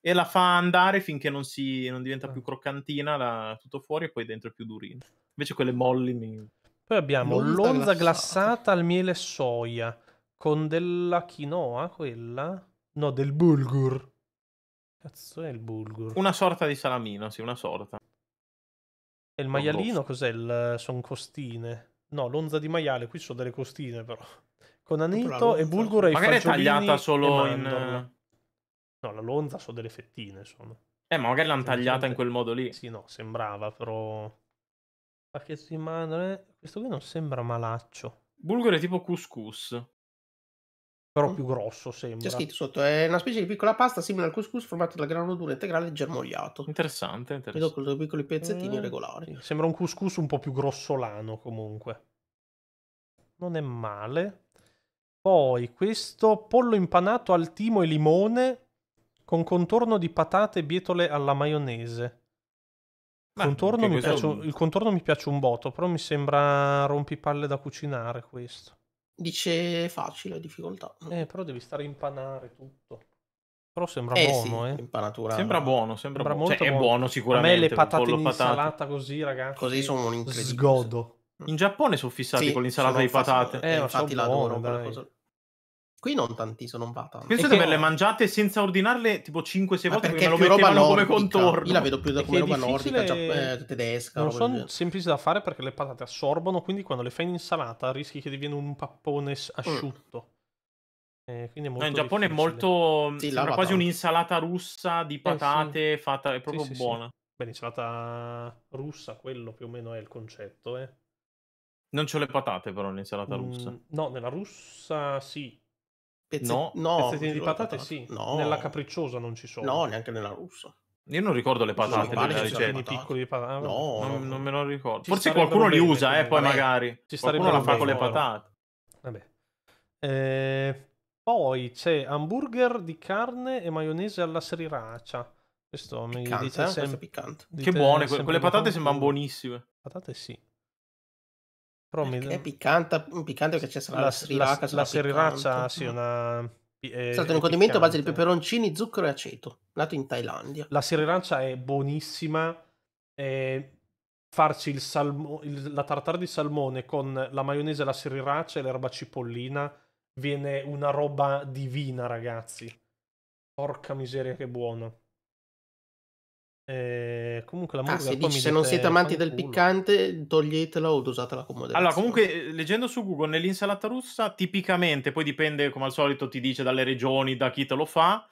E la fa andare finché non, si... non diventa ah. più croccantina, la... tutto fuori e poi dentro è più durina. Invece quelle molli mi. Poi abbiamo l'onza glassata. glassata al miele soia con della quinoa, quella? No, del bulgur. Cazzo è il bulgur? Una sorta di salamino, sì, una sorta. E il maialino cos'è? Il... Sono costine. No, l'onza di maiale, qui sono delle costine però. Con anito e bulgur e Magari è tagliata solo in... No, la lonza sono delle fettine, sono. Eh, ma magari l'hanno tagliata in quel modo lì. Sì, no, sembrava, però... Ma che Pacchetto di mandorle... Questo qui non sembra malaccio. Bulgur è tipo couscous però mm. più grosso sembra. C'è scritto sotto, è una specie di piccola pasta simile al couscous formato da grano duro integrale germogliato. Interessante, interessante. Vedo con piccoli pezzettini eh, regolari. Sembra un couscous un po' più grossolano comunque. Non è male. Poi questo pollo impanato al timo e limone con contorno di patate e bietole alla maionese. Ma, contorno mi piace, un... Il contorno mi piace un botto, però mi sembra rompipalle da cucinare questo. Dice facile, difficoltà. Mm. Eh, però devi stare a impanare tutto. Però sembra eh, buono, sì, eh. Impanatura. Sembra buono, sembra, sembra buono. Cioè, buono. è buono sicuramente. A me le patate in insalata così, ragazzi. Così sono un incredibile. Sgodo. In Giappone sono fissati sì, con l'insalata di patate. Eh, eh infatti l'adoro. Buono, Qui non tantissimo, non va tanto. Penso di averle mangiate senza ordinarle tipo 5-6 volte perché, perché me lo mettevano come contorno. Io la vedo più da come roba difficile... nordica, eh, tedesca. Non sono semplici da fare perché le patate assorbono, quindi quando le fai in insalata rischi che diviene un pappone mm. asciutto. Mm. Eh, no, in Giappone difficile. è molto... Mm, sì, sembra quasi un'insalata russa di patate eh, sì. fatta, è proprio sì, sì, buona. Beh, insalata russa, quello più o meno è il concetto, eh. Non c'ho le patate però nell'insalata mm, russa. No, nella russa sì, Pezze... No, no pezzettini di patate, patate, sì. No. Nella capricciosa non ci sono. No, neanche nella russa. Io non ricordo le patate della ricetta. piccoli di patate. Ah, no, non, no. non me lo ricordo. Ci Forse qualcuno li usa, eh, poi vabbè. magari. Ci qualcuno la fa con le patate. Vabbè. Eh, poi c'è hamburger di carne e maionese alla sriracha. Questo piccante, mi dice eh, sempre piccante. Che buone, quelle patate sembrano buonissime. Patate sì. Però mi... È piccante, piccante perché c'è sarà la, la sriracha. La, la sriracha, sì, una... Eh, è stato un condimento a base di peperoncini, zucchero e aceto, nato in Thailandia. La sriracha è buonissima. È farci il salmo, il, la tartare di salmone con la maionese, la sriracha e l'erba cipollina viene una roba divina, ragazzi. Porca miseria, che buono. Eh, comunque la hamburger ah, si dice, se non siete amanti del piccante toglietela o usatela come moderazione allora comunque eh, leggendo su Google nell'insalata russa tipicamente poi dipende come al solito ti dice dalle regioni da chi te lo fa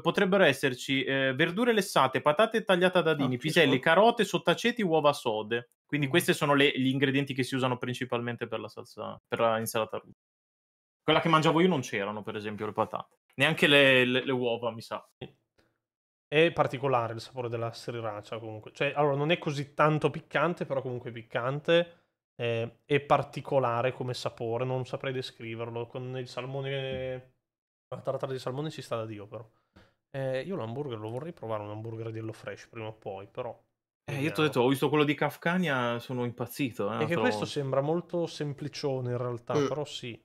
potrebbero esserci eh, verdure lessate patate tagliate a dadini ah, piselli so. carote sottaceti uova sode quindi mm. questi sono le, gli ingredienti che si usano principalmente per la salsa per l'insalata russa quella che mangiavo io non c'erano per esempio le patate neanche le, le, le uova mi sa è particolare il sapore della sriracha comunque. Cioè, allora, non è così tanto piccante, però comunque è piccante. Eh, è particolare come sapore, non saprei descriverlo. Con il salmone... La tartara di salmone si sta da Dio, però. Eh, io l'hamburger lo vorrei provare, un hamburger di Hello Fresh prima o poi, però... Eh, io ti ho detto, ho visto quello di Kafkania, sono impazzito. Eh, e che questo sembra molto semplicione in realtà, mm. però sì.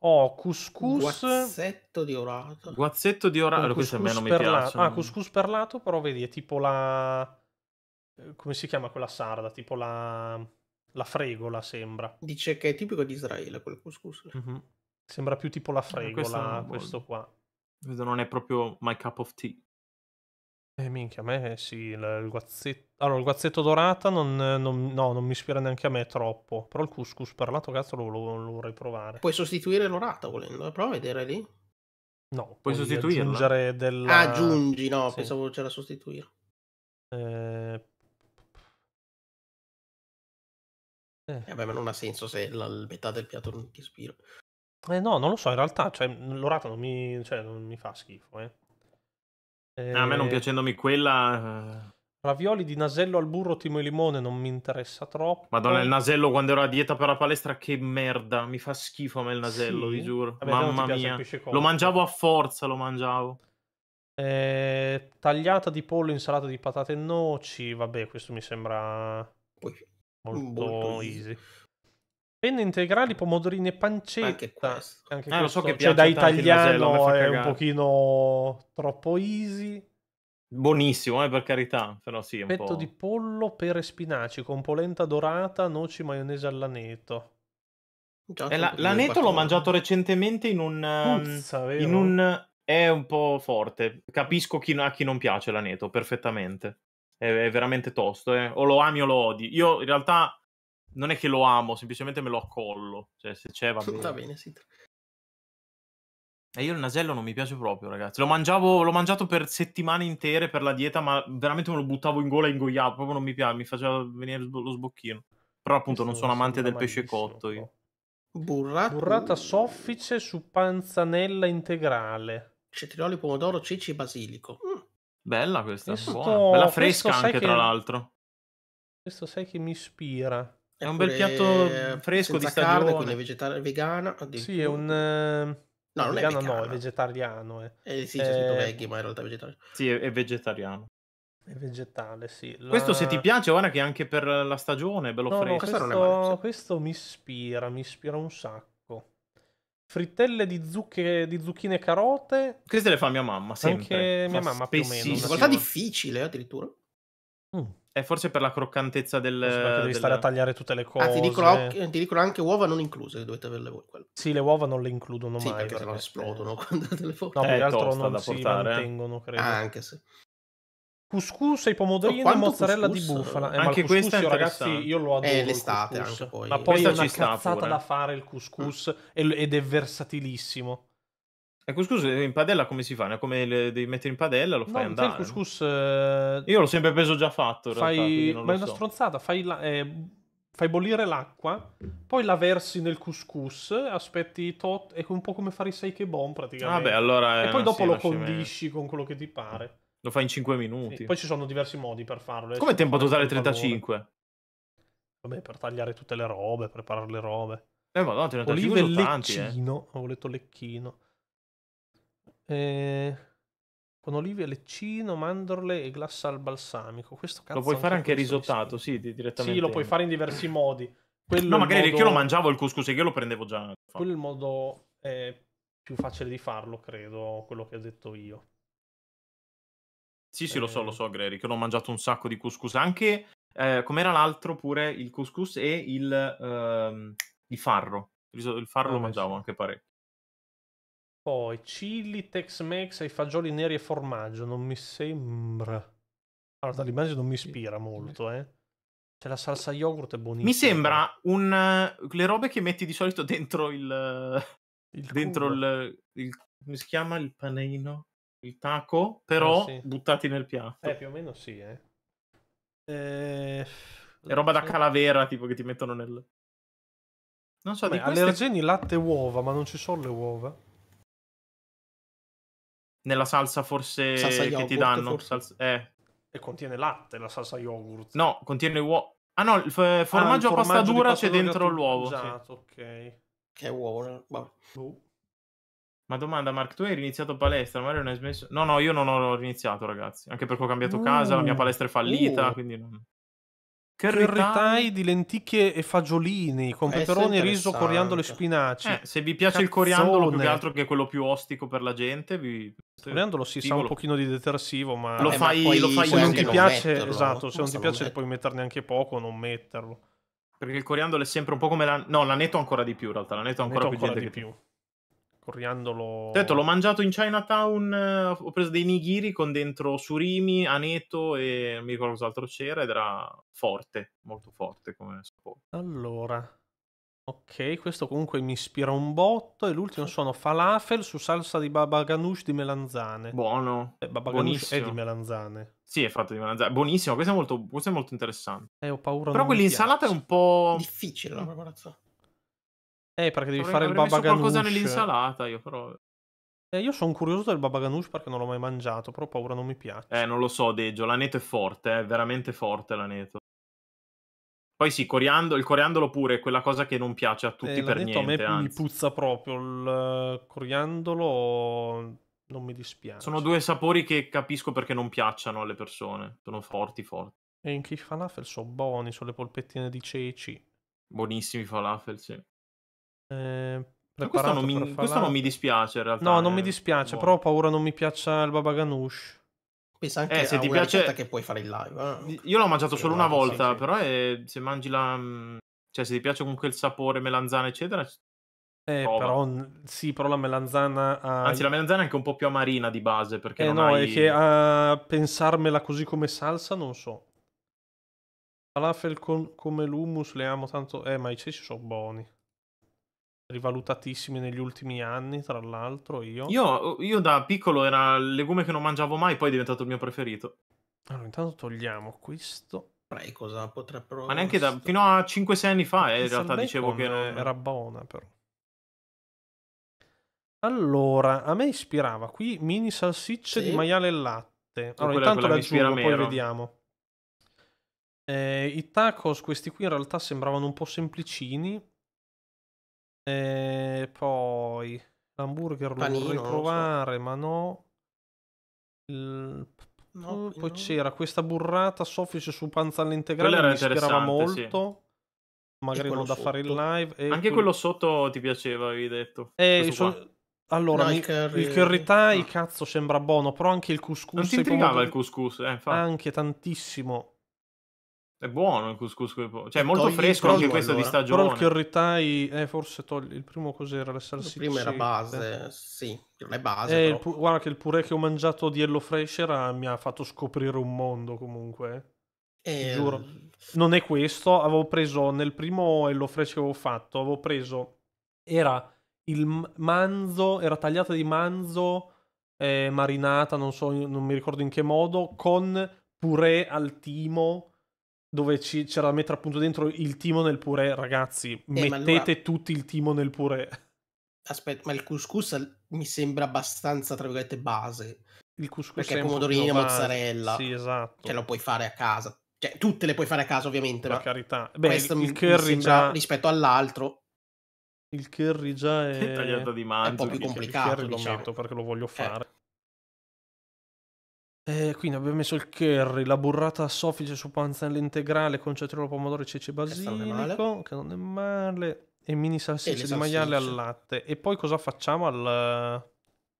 Ho couscous. Guazzetto di orato. Guazzetto di orato. Questo a me non mi piace. Ah, couscous perlato, però vedi, è tipo la. Eh, come si chiama quella sarda? Tipo la. La fregola sembra. Dice che è tipico di Israele quel couscous. Mm-hmm. Sembra più tipo la eh, fregola, questo, questo qua. Vedo non è proprio my cup of tea. Eh, minchia, a me sì, il, il guazzetto... Allora, il guazzetto dorata non, non- no, non mi ispira neanche a me troppo, però il couscous perlato cazzo lo, lo- lo vorrei provare. Puoi sostituire l'orata volendo, eh, prova a vedere lì. No, puoi sostituirla? aggiungere della... Ah, aggiungi, no, sì. pensavo c'era sostituire. Eh, eh, eh. Vabbè, ma non ha senso se la la metà del piatto non ti ispira. Eh, no, non lo so, in realtà, cioè, l'orata non mi, cioè, non mi fa schifo, eh. Eh, a me non eh, piacendomi quella... Eh. Ravioli di nasello al burro, timo e limone non mi interessa troppo. Madonna, il nasello quando ero a dieta per la palestra, che merda, mi fa schifo a me il nasello, sì. vi giuro. Vabbè, Mamma mia, lo mangiavo a forza, lo mangiavo. Eh, tagliata di pollo, insalata di patate e noci, vabbè, questo mi sembra molto, molto easy. easy. Penne integrali, pomodorini e pancetta. Anche questo. Anche ah, questo. So cioè, da italiano è un pochino troppo easy. Buonissimo, eh, per carità, però sì, Petto po'... di pollo, pere e spinaci, con polenta dorata, noci, maionese all'aneto. Già, la, l'aneto l'ho mangiato recentemente in un... Puzza, ehm, in un... È un po' forte. Capisco chi, a chi non piace l'aneto, perfettamente. È, è veramente tosto, eh. O lo ami o lo odi. Io in realtà non è che lo amo, semplicemente me lo accollo. Cioè, se c'è va bene. Va bene, sì. E io il nasello non mi piace proprio, ragazzi. Lo mangiavo, l'ho mangiato per settimane intere per la dieta, ma veramente me lo buttavo in gola e ingoiavo. Proprio non mi piace, mi faceva venire lo sbocchino. Però appunto Questo non sono amante del pesce cotto io. Burrata, Burrata soffice su panzanella integrale. Cetrioli, pomodoro, ceci e basilico. Mm. Bella questa, questo, buona. Bella fresca anche, che... tra l'altro. Questo sai che mi ispira. È un bel piatto fresco di Carne, quindi vegetale vegetar- vegana. Sì, è un... No, ehm, non vegano, è vegano. No, è eh. vegetariano. Eh. Eh, sì, c'è scritto eh... veggie, ma in realtà è vegetariano. Sì, è, vegetariano. È vegetale, sì. La... Questo se ti piace, guarda che anche per la stagione è bello no, fresco. No, questo, questo, male, questo, mi ispira, mi ispira un sacco. Frittelle di, zucche, di zucchine e carote. Queste le fa mia mamma, sempre. Anche mia mamma, più o meno. In realtà difficile, addirittura. Mm. È forse per la croccantezza del... Forse perché devi del... stare a tagliare tutte le cose. Ah, ti dicono, ti dicono, anche uova non incluse, dovete averle voi. Quello. Sì, le uova non le includono sì, mai. Perché, perché sennò esplodono quando te le porti. No, eh, altro non si eh. mantengono, credo. Ah, anche se... Couscous e pomodorini oh, e mozzarella couscous? di bufala. Eh, anche questo, ragazzi, io lo adoro. È eh, l'estate, anche poi. ma poi Questa è una cazzata da fare il couscous mm. ed è versatilissimo. E couscous in padella come si fa? Come le, devi mettere in padella, lo fai no, andare. Il couscous, eh... Io l'ho sempre preso già fatto. Fai... Realtà, Ma è una so. stronzata. Fai, la... eh... fai, bollire l'acqua, poi la versi nel couscous, aspetti tot. È un po' come fare i seikebon praticamente. Vabbè, ah, allora. E eh, poi dopo lo condisci con quello che ti pare. Lo fai in 5 minuti. Sì. Poi ci sono diversi modi per farlo. Eh, come tempo totale 35? Vabbè, per tagliare tutte le robe, preparare le robe. Eh, madonna, 35 Olive sono tanti, eh. lecchino. Eh. Ho letto lecchino. Eh, con olive, leccino, mandorle e glassa al balsamico. Questo cazzo lo puoi fare anche risottato, sì, direttamente. Sì, lo puoi fare in diversi modi. Quello no, magari modo... che io lo mangiavo il couscous e io lo prendevo già. Quello è il modo eh, più facile di farlo, credo, quello che ho detto io. Sì, sì, eh... lo so, lo eh. so, Greri, che l'ho mangiato un sacco di couscous. Anche, eh, com'era l'altro pure, il couscous e il, ehm, il farro. Il, il farro ah, lo mangiavo sì. anche parecchio. Poi chili, Tex Mex ai fagioli neri e formaggio. Non mi sembra. Allora, dall'immagine non mi ispira molto, eh. C'è cioè, la salsa yogurt, è buonissima. Mi sembra un, eh, le robe che metti di solito dentro il. il dentro il, il, Come si chiama il panino? Il taco, però eh, sì. buttati nel piatto. Eh, più o meno sì, eh. eh... È roba da cioè calavera, tipo che ti mettono nel. Non so, Beh, di queste... allergeni latte e uova, ma non ci sono le uova. Nella salsa forse salsa che ti danno. Salsa... Eh. E contiene latte la salsa yogurt. No, contiene uovo. Ah no, il, f- ah, il formaggio a pasta dura c'è dentro tu... l'uovo. Esatto, sì. ok. Che è uovo, ma... Boh. ma... domanda, Mark, tu hai iniziato palestra, Mario non hai smesso? No, no, io non ho iniziato, ragazzi. Anche perché ho cambiato uh. casa, la mia uh. palestra è fallita, uh. quindi non... Curry, curry thai di lenticchie e fagiolini con eh, peperoni, riso, coriandolo e spinaci. Eh, se vi piace Cazzone. il coriandolo più che altro che quello più ostico per la gente, vi... coriandolo si Pigolo. sa un pochino di detersivo, ma lo eh, fai, ma lo fai se non ti piace, metterlo, esatto, se non ti piace puoi metterne anche poco, non metterlo. Perché il coriandolo è sempre un po' come la no, la l'aneto ancora di più in realtà, l'aneto ancora l'aneto più ancora di più. Coriandolo. Detto, l'ho mangiato in Chinatown. Eh, ho preso dei nigiri con dentro surimi, aneto e non mi ricordo cos'altro c'era. Ed era forte, molto forte come support. Allora, ok, questo comunque mi ispira un botto e l'ultimo sono falafel su salsa di babaganush di melanzane. Buono. Eh, babaganush è di melanzane. Sì, è fatto di melanzane. Buonissimo, questo è molto, questo è molto interessante. Eh, ho paura Però quell'insalata è un po'... Difficile la mm. Eh, perché devi Avrei, fare il baba ganoush. qualcosa nell'insalata, io però... Eh, io sono curioso del baba ganoush perché non l'ho mai mangiato, però ho paura non mi piace. Eh, non lo so, Deggio, l'aneto è forte, è eh, veramente forte l'aneto. Poi sì, coriando, il coriandolo pure è quella cosa che non piace a tutti eh, per detto, niente. A me anzi. mi puzza proprio il eh, coriandolo, non mi dispiace. Sono due sapori che capisco perché non piacciono alle persone, sono forti forti. E anche i falafel sono buoni, sono le polpettine di ceci. Buonissimi falafel, sì. Eh, questo non, mi, questo non mi dispiace in realtà. No, non mi eh, dispiace, buono. però ho paura non mi piaccia il babaganush. Pensa anche eh, se ti piace che puoi fare in live. Eh? Io l'ho mangiato sì, solo una volta, sì, però è... Eh, se mangi la mm, cioè se ti piace comunque il sapore melanzana eccetera eh, però, sì, però la melanzana. Ha... Anzi, la melanzana è anche un po' più amarina di base. Perché eh, no, hai... è che a pensarmela così come salsa, non so. Falafel con, come l'hummus le amo tanto. Eh, ma i ceci sono buoni rivalutatissimi negli ultimi anni, tra l'altro. Io. Io, io da piccolo era il legume che non mangiavo mai, poi è diventato il mio preferito. Allora, intanto togliamo questo. Prai cosa potrebbero. Ma neanche da, fino a 5-6 anni fa, eh, in realtà dicevo che non... era buona, però. Allora, a me ispirava qui mini salsicce sì. di maiale e latte. Allora, quella, intanto le aggiungo, poi vediamo. Eh, I tacos, questi qui in realtà sembravano un po' semplicini, e poi l'hamburger lo vorrei provare, so. ma no. Il... no poi no. c'era questa burrata soffice su panza integrale, mi ispirava molto. Sì. Magari non da sotto. fare in live. E Anche quel... quello sotto ti piaceva, avevi detto. E so... Allora, no, mi... il, curry... il thai, ah. no. cazzo, sembra buono, però anche il couscous. Non ti intrigava il couscous, eh, infatti. Anche tantissimo. È buono il couscous, cioè è eh, molto fresco anche questo di stagione. Però il curry eh, forse togli il primo cos'era la salsiccia. Il primo era base, sì, non è base. Eh, pu- guarda che il purè che ho mangiato di Hello Fresh era, mi ha fatto scoprire un mondo comunque. Eh... eh giuro. Non è questo, avevo preso nel primo Hello Fresh che avevo fatto, avevo preso era il manzo, era tagliata di manzo eh, marinata, non so, non mi ricordo in che modo, con purè al timo dove ci, c'era da mettere appunto dentro il timo nel purè, ragazzi. Eh, mettete allora... tutti il timo nel purè. Aspetta, ma il couscous mi sembra abbastanza, tra virgolette, base. Il couscous perché è pomodorini e mozzarella. Sì, esatto. Ce lo puoi fare a casa. Cioè, tutte le puoi fare a casa, ovviamente. Per carità. Beh, questo il, mi, curry già... rispetto all'altro. Il curry già è, è tagliato di mano. È un po' più complicato. Il curry diciamo. lo metto perché lo voglio eh. fare. Eh. Eh, quindi abbiamo messo il curry, la burrata soffice su panzanella integrale con cetriolo, pomodoro e ceci basilico, che non è male, e mini salsicce di maiale al latte. E poi cosa facciamo al,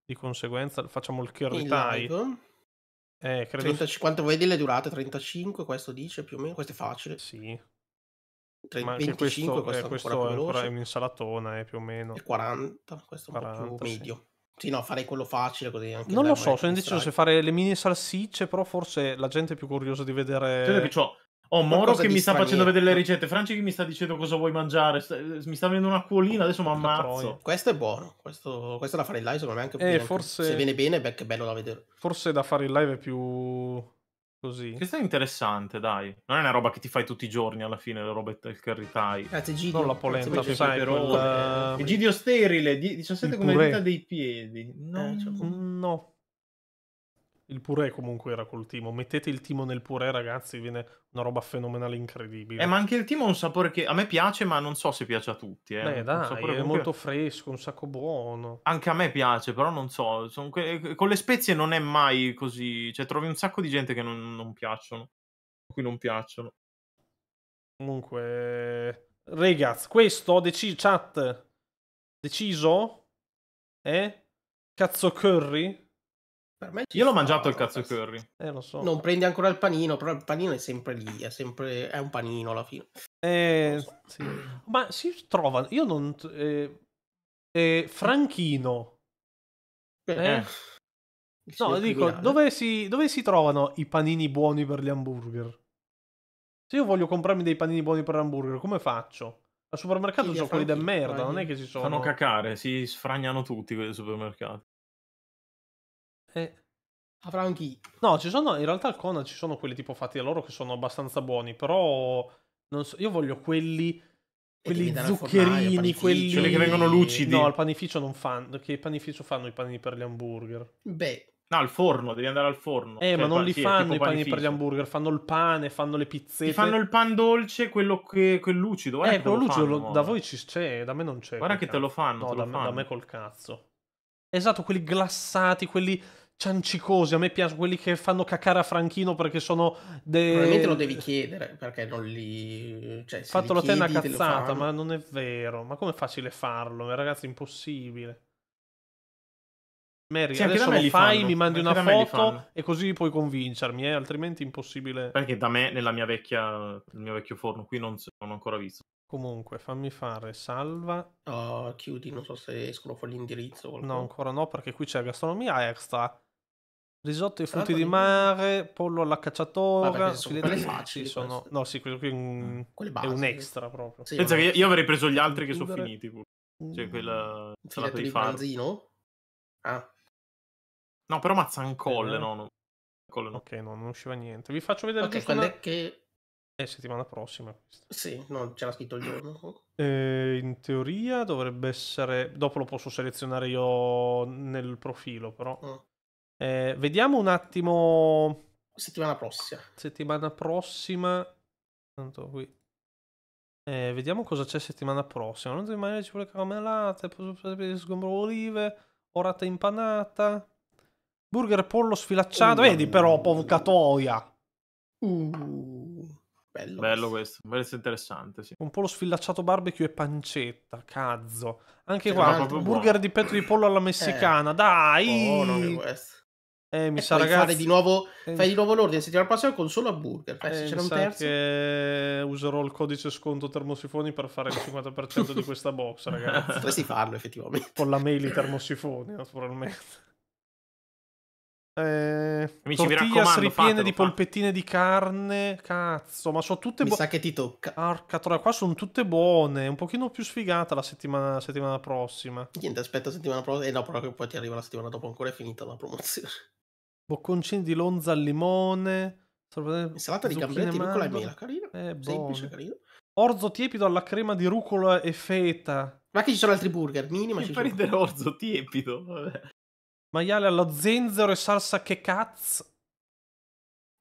di conseguenza? Facciamo il curry il thai. Eh, credo... 30, quanto vedi le durate? 35 questo dice più o meno, questo è facile. Sì. 30, Ma 25 questo, questo, eh, questo è, ancora è un'insalatona eh, più o meno. E 40, questo è un po' più sì. medio. Sì, no, farei quello facile così. non lo so, sono indeciso se fare le mini salsicce, però forse la gente è più curiosa di vedere... Cioè, che c'ho... Oh, Moro che mi sta facendo vedere le ricette, Franci che mi sta dicendo cosa vuoi mangiare, eh, mi sta venendo un'acquolina, adesso mi ammazzo. Questo è buono, questo, questo da fare in live secondo me anche, eh, anche se viene bene, beh, che bello da vedere. Forse da fare in live è più Così. Questa è interessante, dai. Non è una roba che ti fai tutti i giorni alla fine, le robe del curry thai. Grazie eh, Gidio. Non la polenta, sai, sai però... Quella... Eh, Egidio sterile, 17 come dita dei piedi. No, eh, cioè... Mm, no. Il purè comunque era col timo. Mettete il timo nel purè, ragazzi, viene una roba fenomenale incredibile. Eh, ma anche il timo ha un sapore che a me piace, ma non so se piace a tutti. Eh. Beh, dai, è comunque... molto fresco, un sacco buono. Anche a me piace, però non so. Que... Eh, con le spezie non è mai così. Cioè, trovi un sacco di gente che non, non piacciono. Qui non piacciono. Comunque, ragazzi, questo ho deciso. Chat, deciso è eh? Cazzo Curry io l'ho mangiato il cioè, cazzo curry. Eh, lo so. Non prendi ancora il panino, però il panino è sempre lì, è, sempre... è un panino alla fine. Eh, so. sì. Ma si trova, io non... Eh, eh, eh, franchino. Eh. No, dico, dove si, dove si trovano i panini buoni per gli hamburger? Se io voglio comprarmi dei panini buoni per l'hamburger, come faccio? Al supermercato sono quelli da merda, non è che si sono... Fanno cacare, si sfragnano tutti quelli del supermercato. Eh. Avrà anche No, ci sono, in realtà al Conan ci sono quelli tipo fatti da loro che sono abbastanza buoni, però non so, io voglio quelli quelli zuccherini, formaio, quelli... quelli che vengono lucidi. No, al panificio non fanno, che panificio fanno i panini per gli hamburger? Beh, No, al forno, devi andare al forno. Eh, cioè, ma non li fanno i panini per gli hamburger, fanno il pane, fanno le pizzette. Ti fanno il pan dolce, quello, che, quel lucido. Eh, quello lucido fanno, da voi ci c'è, da me non c'è. Guarda che cazzo. te lo fanno. No, da, lo fanno. da, me col cazzo. Esatto, quelli glassati, quelli ciancicosi. A me piacciono quelli che fanno cacare a Franchino perché sono. De... Probabilmente lo devi chiedere perché non li. Cioè, Fatelo te una cazzata, ma non è vero. Ma com'è facile farlo? Ragazzi, impossibile. Mary, sì, adesso lo fai, fanno. mi mandi anche una foto e così puoi convincermi, eh? altrimenti è impossibile. Perché da me, nella mia vecchia, nel mio vecchio forno, qui non, non ho ancora visto. Comunque, fammi fare salva. Oh, chiudi, non so se escono fuori l'indirizzo. No, ancora no, perché qui c'è gastronomia extra risotto ai frutti di mare, pollo alla cacciatora, Vabbè, sono quelle facili sono... No, sì, quello qui è un, base, mm, è un extra proprio. Sì, Pensa che io, avrei preso gli altri che sono finiti. Pure. Mm. Cioè quella un di, panzino? Ah. No, però mazzancolle, eh, no. no, no. Ok, no, non usciva niente. Vi faccio vedere okay, quando una... è che è eh, settimana prossima. Questa. Sì, no, c'era scritto il giorno. Eh, in teoria dovrebbe essere. Dopo lo posso selezionare io nel profilo, però. Oh. Eh, vediamo un attimo. Settimana prossima. Settimana prossima. Tanto qui. Eh, vediamo cosa c'è settimana prossima. Non ti mangiare ci vuole caramellate, sgombro olive, orata impanata, burger pollo sfilacciato. Uh, Vedi però, povcatoia. Uh, bello, bello questo. questo, interessante. Sì. Un pollo sfilacciato barbecue e pancetta, cazzo. Anche C'è qua, burger buono. di petto di pollo alla messicana. Eh. Dai! Buono che questo. Eh, mi e sa ragazzi... fare di nuovo, eh, fai di nuovo l'ordine settimana prossima con solo hamburger. Fai, cioè, eh, se c'era un terzo. Che userò il codice sconto termosifoni per fare il 50% di questa box, ragazzi. Potresti farlo effettivamente. Con la mail i termosifoni, naturalmente. Eh, Amici, tortillas ripiene fatelo, di polpettine fa. di carne. Cazzo, ma sono tutte buone. Mi sa che ti tocca. Arca, tra qua sono tutte buone. Un pochino più sfigata la settimana, settimana prossima. Niente, aspetta settimana prossima. Eh no, però che poi ti arriva la settimana dopo ancora è finita la promozione. Bocconcini di lonza al limone. Eh, salata di gamberetti, rucola e mela, carina. Eh, Semplice, carino. Orzo tiepido alla crema di rucola e feta. Ma che ci sono altri burger, minima. Mi fa ridere orzo tiepido. Vabbè. Maiale allo zenzero e salsa che cazzo.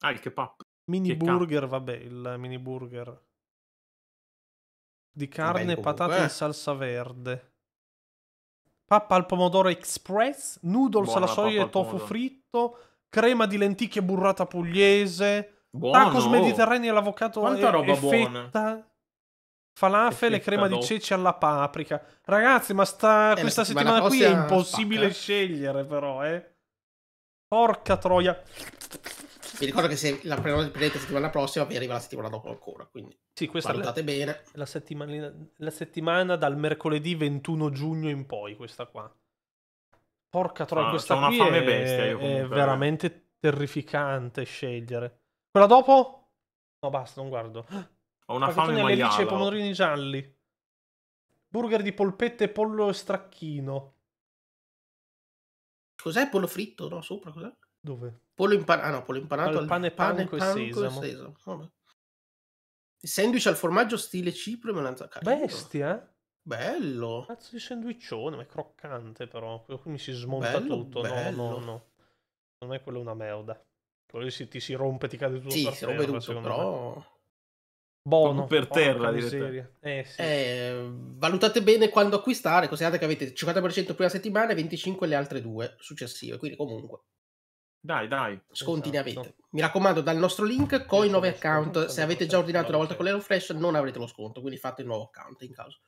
Ah, il kebab. Mini che burger, cazzo. vabbè, il mini burger. Di carne, patate e salsa verde. Pappa al pomodoro express, noodles Buona alla soia e tofu fritto, crema di lenticchie burrata pugliese, Buono. tacos mediterranei all'avocado e, roba e buona. fetta. Falafel e crema di ceci alla paprika. Ragazzi, ma sta, eh, questa settimana, settimana qui è impossibile spacca. scegliere, però, eh. Porca troia. Vi ricordo che se la prendo la settimana prossima, vi arriva la settimana dopo ancora. Quindi sì, questa guardate la, bene. La, settimana, la settimana dal mercoledì 21 giugno in poi, questa qua. Porca troia, ah, questa una qui fame è, bestia, comunque, è eh. veramente eh. terrificante scegliere. Quella dopo? No, basta, non guardo. Ho una fame maiala. alice e pomodorini gialli. Burger di polpette e pollo stracchino. Cos'è pollo fritto? No, sopra cos'è? Dove? Pollo impanato. Ah no, pollo impanato. Al pane, pane, pane, pane e sesamo. E sesamo. Oh, sandwich al formaggio stile cipro e melanza carne. Bestia, eh? Bello. Cazzo di sandwiccione, ma è croccante però. Quello qui mi si smonta bello, tutto. Bello. No, no, no. Secondo me quello è una merda. Quello si, ti si rompe, ti cade tutto sì, per si rompe tutto, però... Me. Bono, per terra miseria. Eh, sì. eh, valutate bene quando acquistare, considerate che avete 50% prima settimana e 25% le altre due successive, quindi comunque. Dai, dai. Sconti esatto. ne avete. Esatto. Mi raccomando, dal nostro link, con i nuovi account, se avete già ordinato una volta con l'Aerofresh non avrete lo sconto, quindi fate il nuovo account in caso.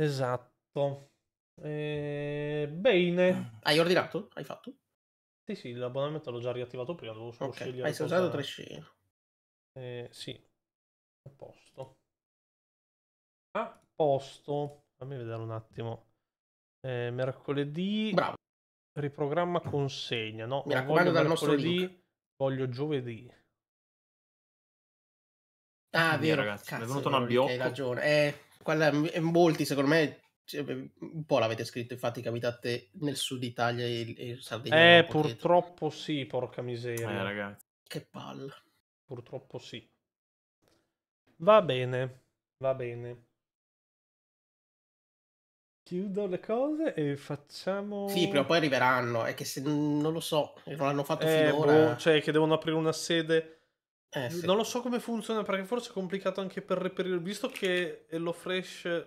Esatto. Eh, bene. Hai ordinato? Hai fatto? Sì, sì, l'abbonamento l'ho già riattivato prima, dovevo solo okay. scegliere. Hai cosa... usato tre scene. Eh, sì, a posto. A posto. Fammi vedere un attimo. Eh, mercoledì. Bravo. Riprogramma consegna. No, Mi raccomando dal nostro link. Voglio giovedì. Ah, Quindi, vero, ragazzi, cazzo, è venuto un abbiocco. Hai ragione. Eh, quella, molti, secondo me, cioè, un po' l'avete scritto, infatti, capitate nel sud Italia e, e Sardegna. Eh, purtroppo sì, porca miseria. Eh, ragazzi. Che palla. Purtroppo sì. Va bene, va bene. Chiudo le cose e facciamo. Sì, prima o poi arriveranno. È che se non lo so, non l'hanno fatto eh, finora. Boh, cioè, che devono aprire una sede. Eh, sì. Non lo so come funziona perché forse è complicato anche per reperire. Visto che lo fresh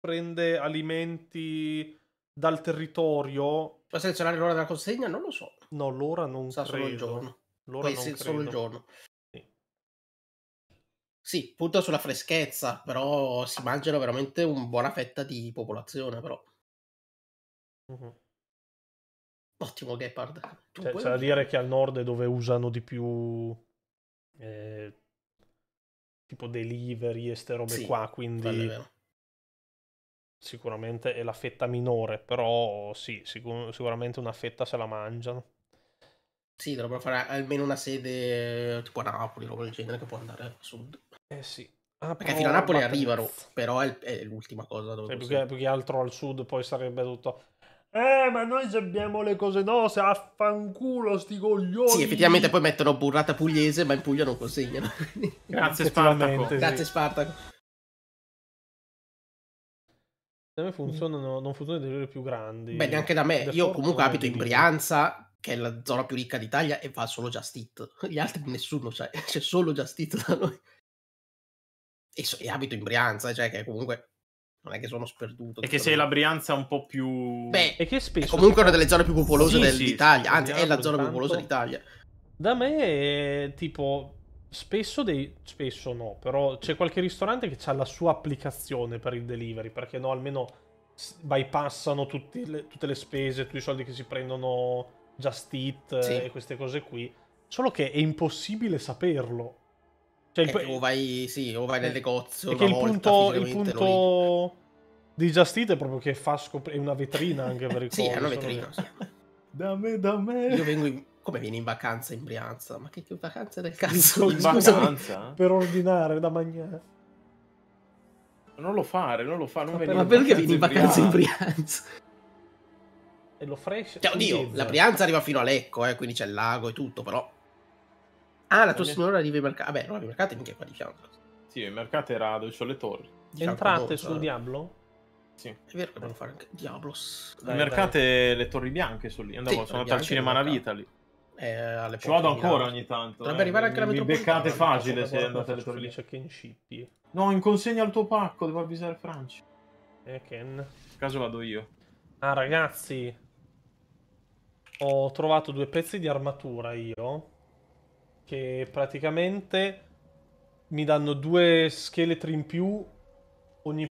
prende alimenti dal territorio. Ma selezionare l'ora della consegna? Non lo so. No, l'ora non Sa credo. solo il giorno. L'ora Poi, non credo. solo il giorno. Sì, punta sulla freschezza, però si mangiano veramente una buona fetta di popolazione, però. Uh-huh. Ottimo Gepard. Tu c'è, cioè, c'è da dire che al nord è dove usano di più eh, tipo delivery e ste robe sì, qua, quindi sicuramente è la fetta minore, però sì, sicur- sicuramente una fetta se la mangiano. Sì, dovrebbero fare almeno una sede eh, tipo a Napoli, roba del genere, che può andare a sud. Eh sì. Ah, Perché fino a Napoli arrivano, però è, è l'ultima cosa. Dove più, che, più, che, altro al sud poi sarebbe tutto... Eh, ma noi abbiamo le cose nostre, affanculo sti coglioni! Sì, effettivamente poi mettono burrata pugliese, ma in Puglia non consegnano. Grazie Spartaco. Sì. Grazie Spartaco. Da me funzionano, non funzionano dei giochi più grandi. Beh, neanche da me. The Io comunque abito in Brianza, che è la zona più ricca d'Italia e fa solo Just Eat. Gli altri nessuno, cioè, c'è solo Just Eat da noi e, so, e abito in Brianza, cioè che comunque non è che sono sperduto. E che sei la Brianza un po' più... Beh, e che spesso... È comunque una delle zone più popolose sì, dell'Italia, sì, anzi è la zona più popolosa d'Italia. Da me è tipo... Spesso, dei... spesso no, però c'è qualche ristorante che ha la sua applicazione per il delivery, perché no, almeno bypassano le... tutte le spese, tutti i soldi che si prendono Just Eat sì. e queste cose qui. Solo che è impossibile saperlo cioè, eh, il... o vai, sì, o vai nel eh, negozio. Perché il punto, il punto di Justite è proprio che fa scoprire una vetrina anche per il Sì, è una vetrina. Sì. da me, da me. Io vengo in... Come vieni in vacanza in Brianza? Ma che, che vacanza del cazzo? In vacanza? Per ordinare da mangiare. Non lo fare, non lo fa. Non ma perché vieni in vacanza in Brianza? E lo fresh. Cioè, oddio, la Brianza arriva fino a Lecco, eh, quindi c'è il lago e tutto, però Ah, la tua mia... signora arriva ai mercati. Vabbè, non arriva ai mercati, mica qua di fianco. Sì, il mercato era dove c'ho le torri. Di diciamo Entrate boh, su eh. Diablo? Sì. È vero che devono fare anche Diablos. il mercato dai. le torri bianche sono lì. Andavo, sì, sono andato al cinema alla vita lì. Eh, Ci vado ancora ogni tanto. Dovrebbe eh. arrivare anche la Mi beccate facile se andate alle torri lì. C'è Ken Shippi. No, in consegna al tuo pacco, devo avvisare Franci. Eh, Ken. caso vado io. Ah, ragazzi. Ho trovato due pezzi di armatura io che praticamente mi danno due scheletri in più ogni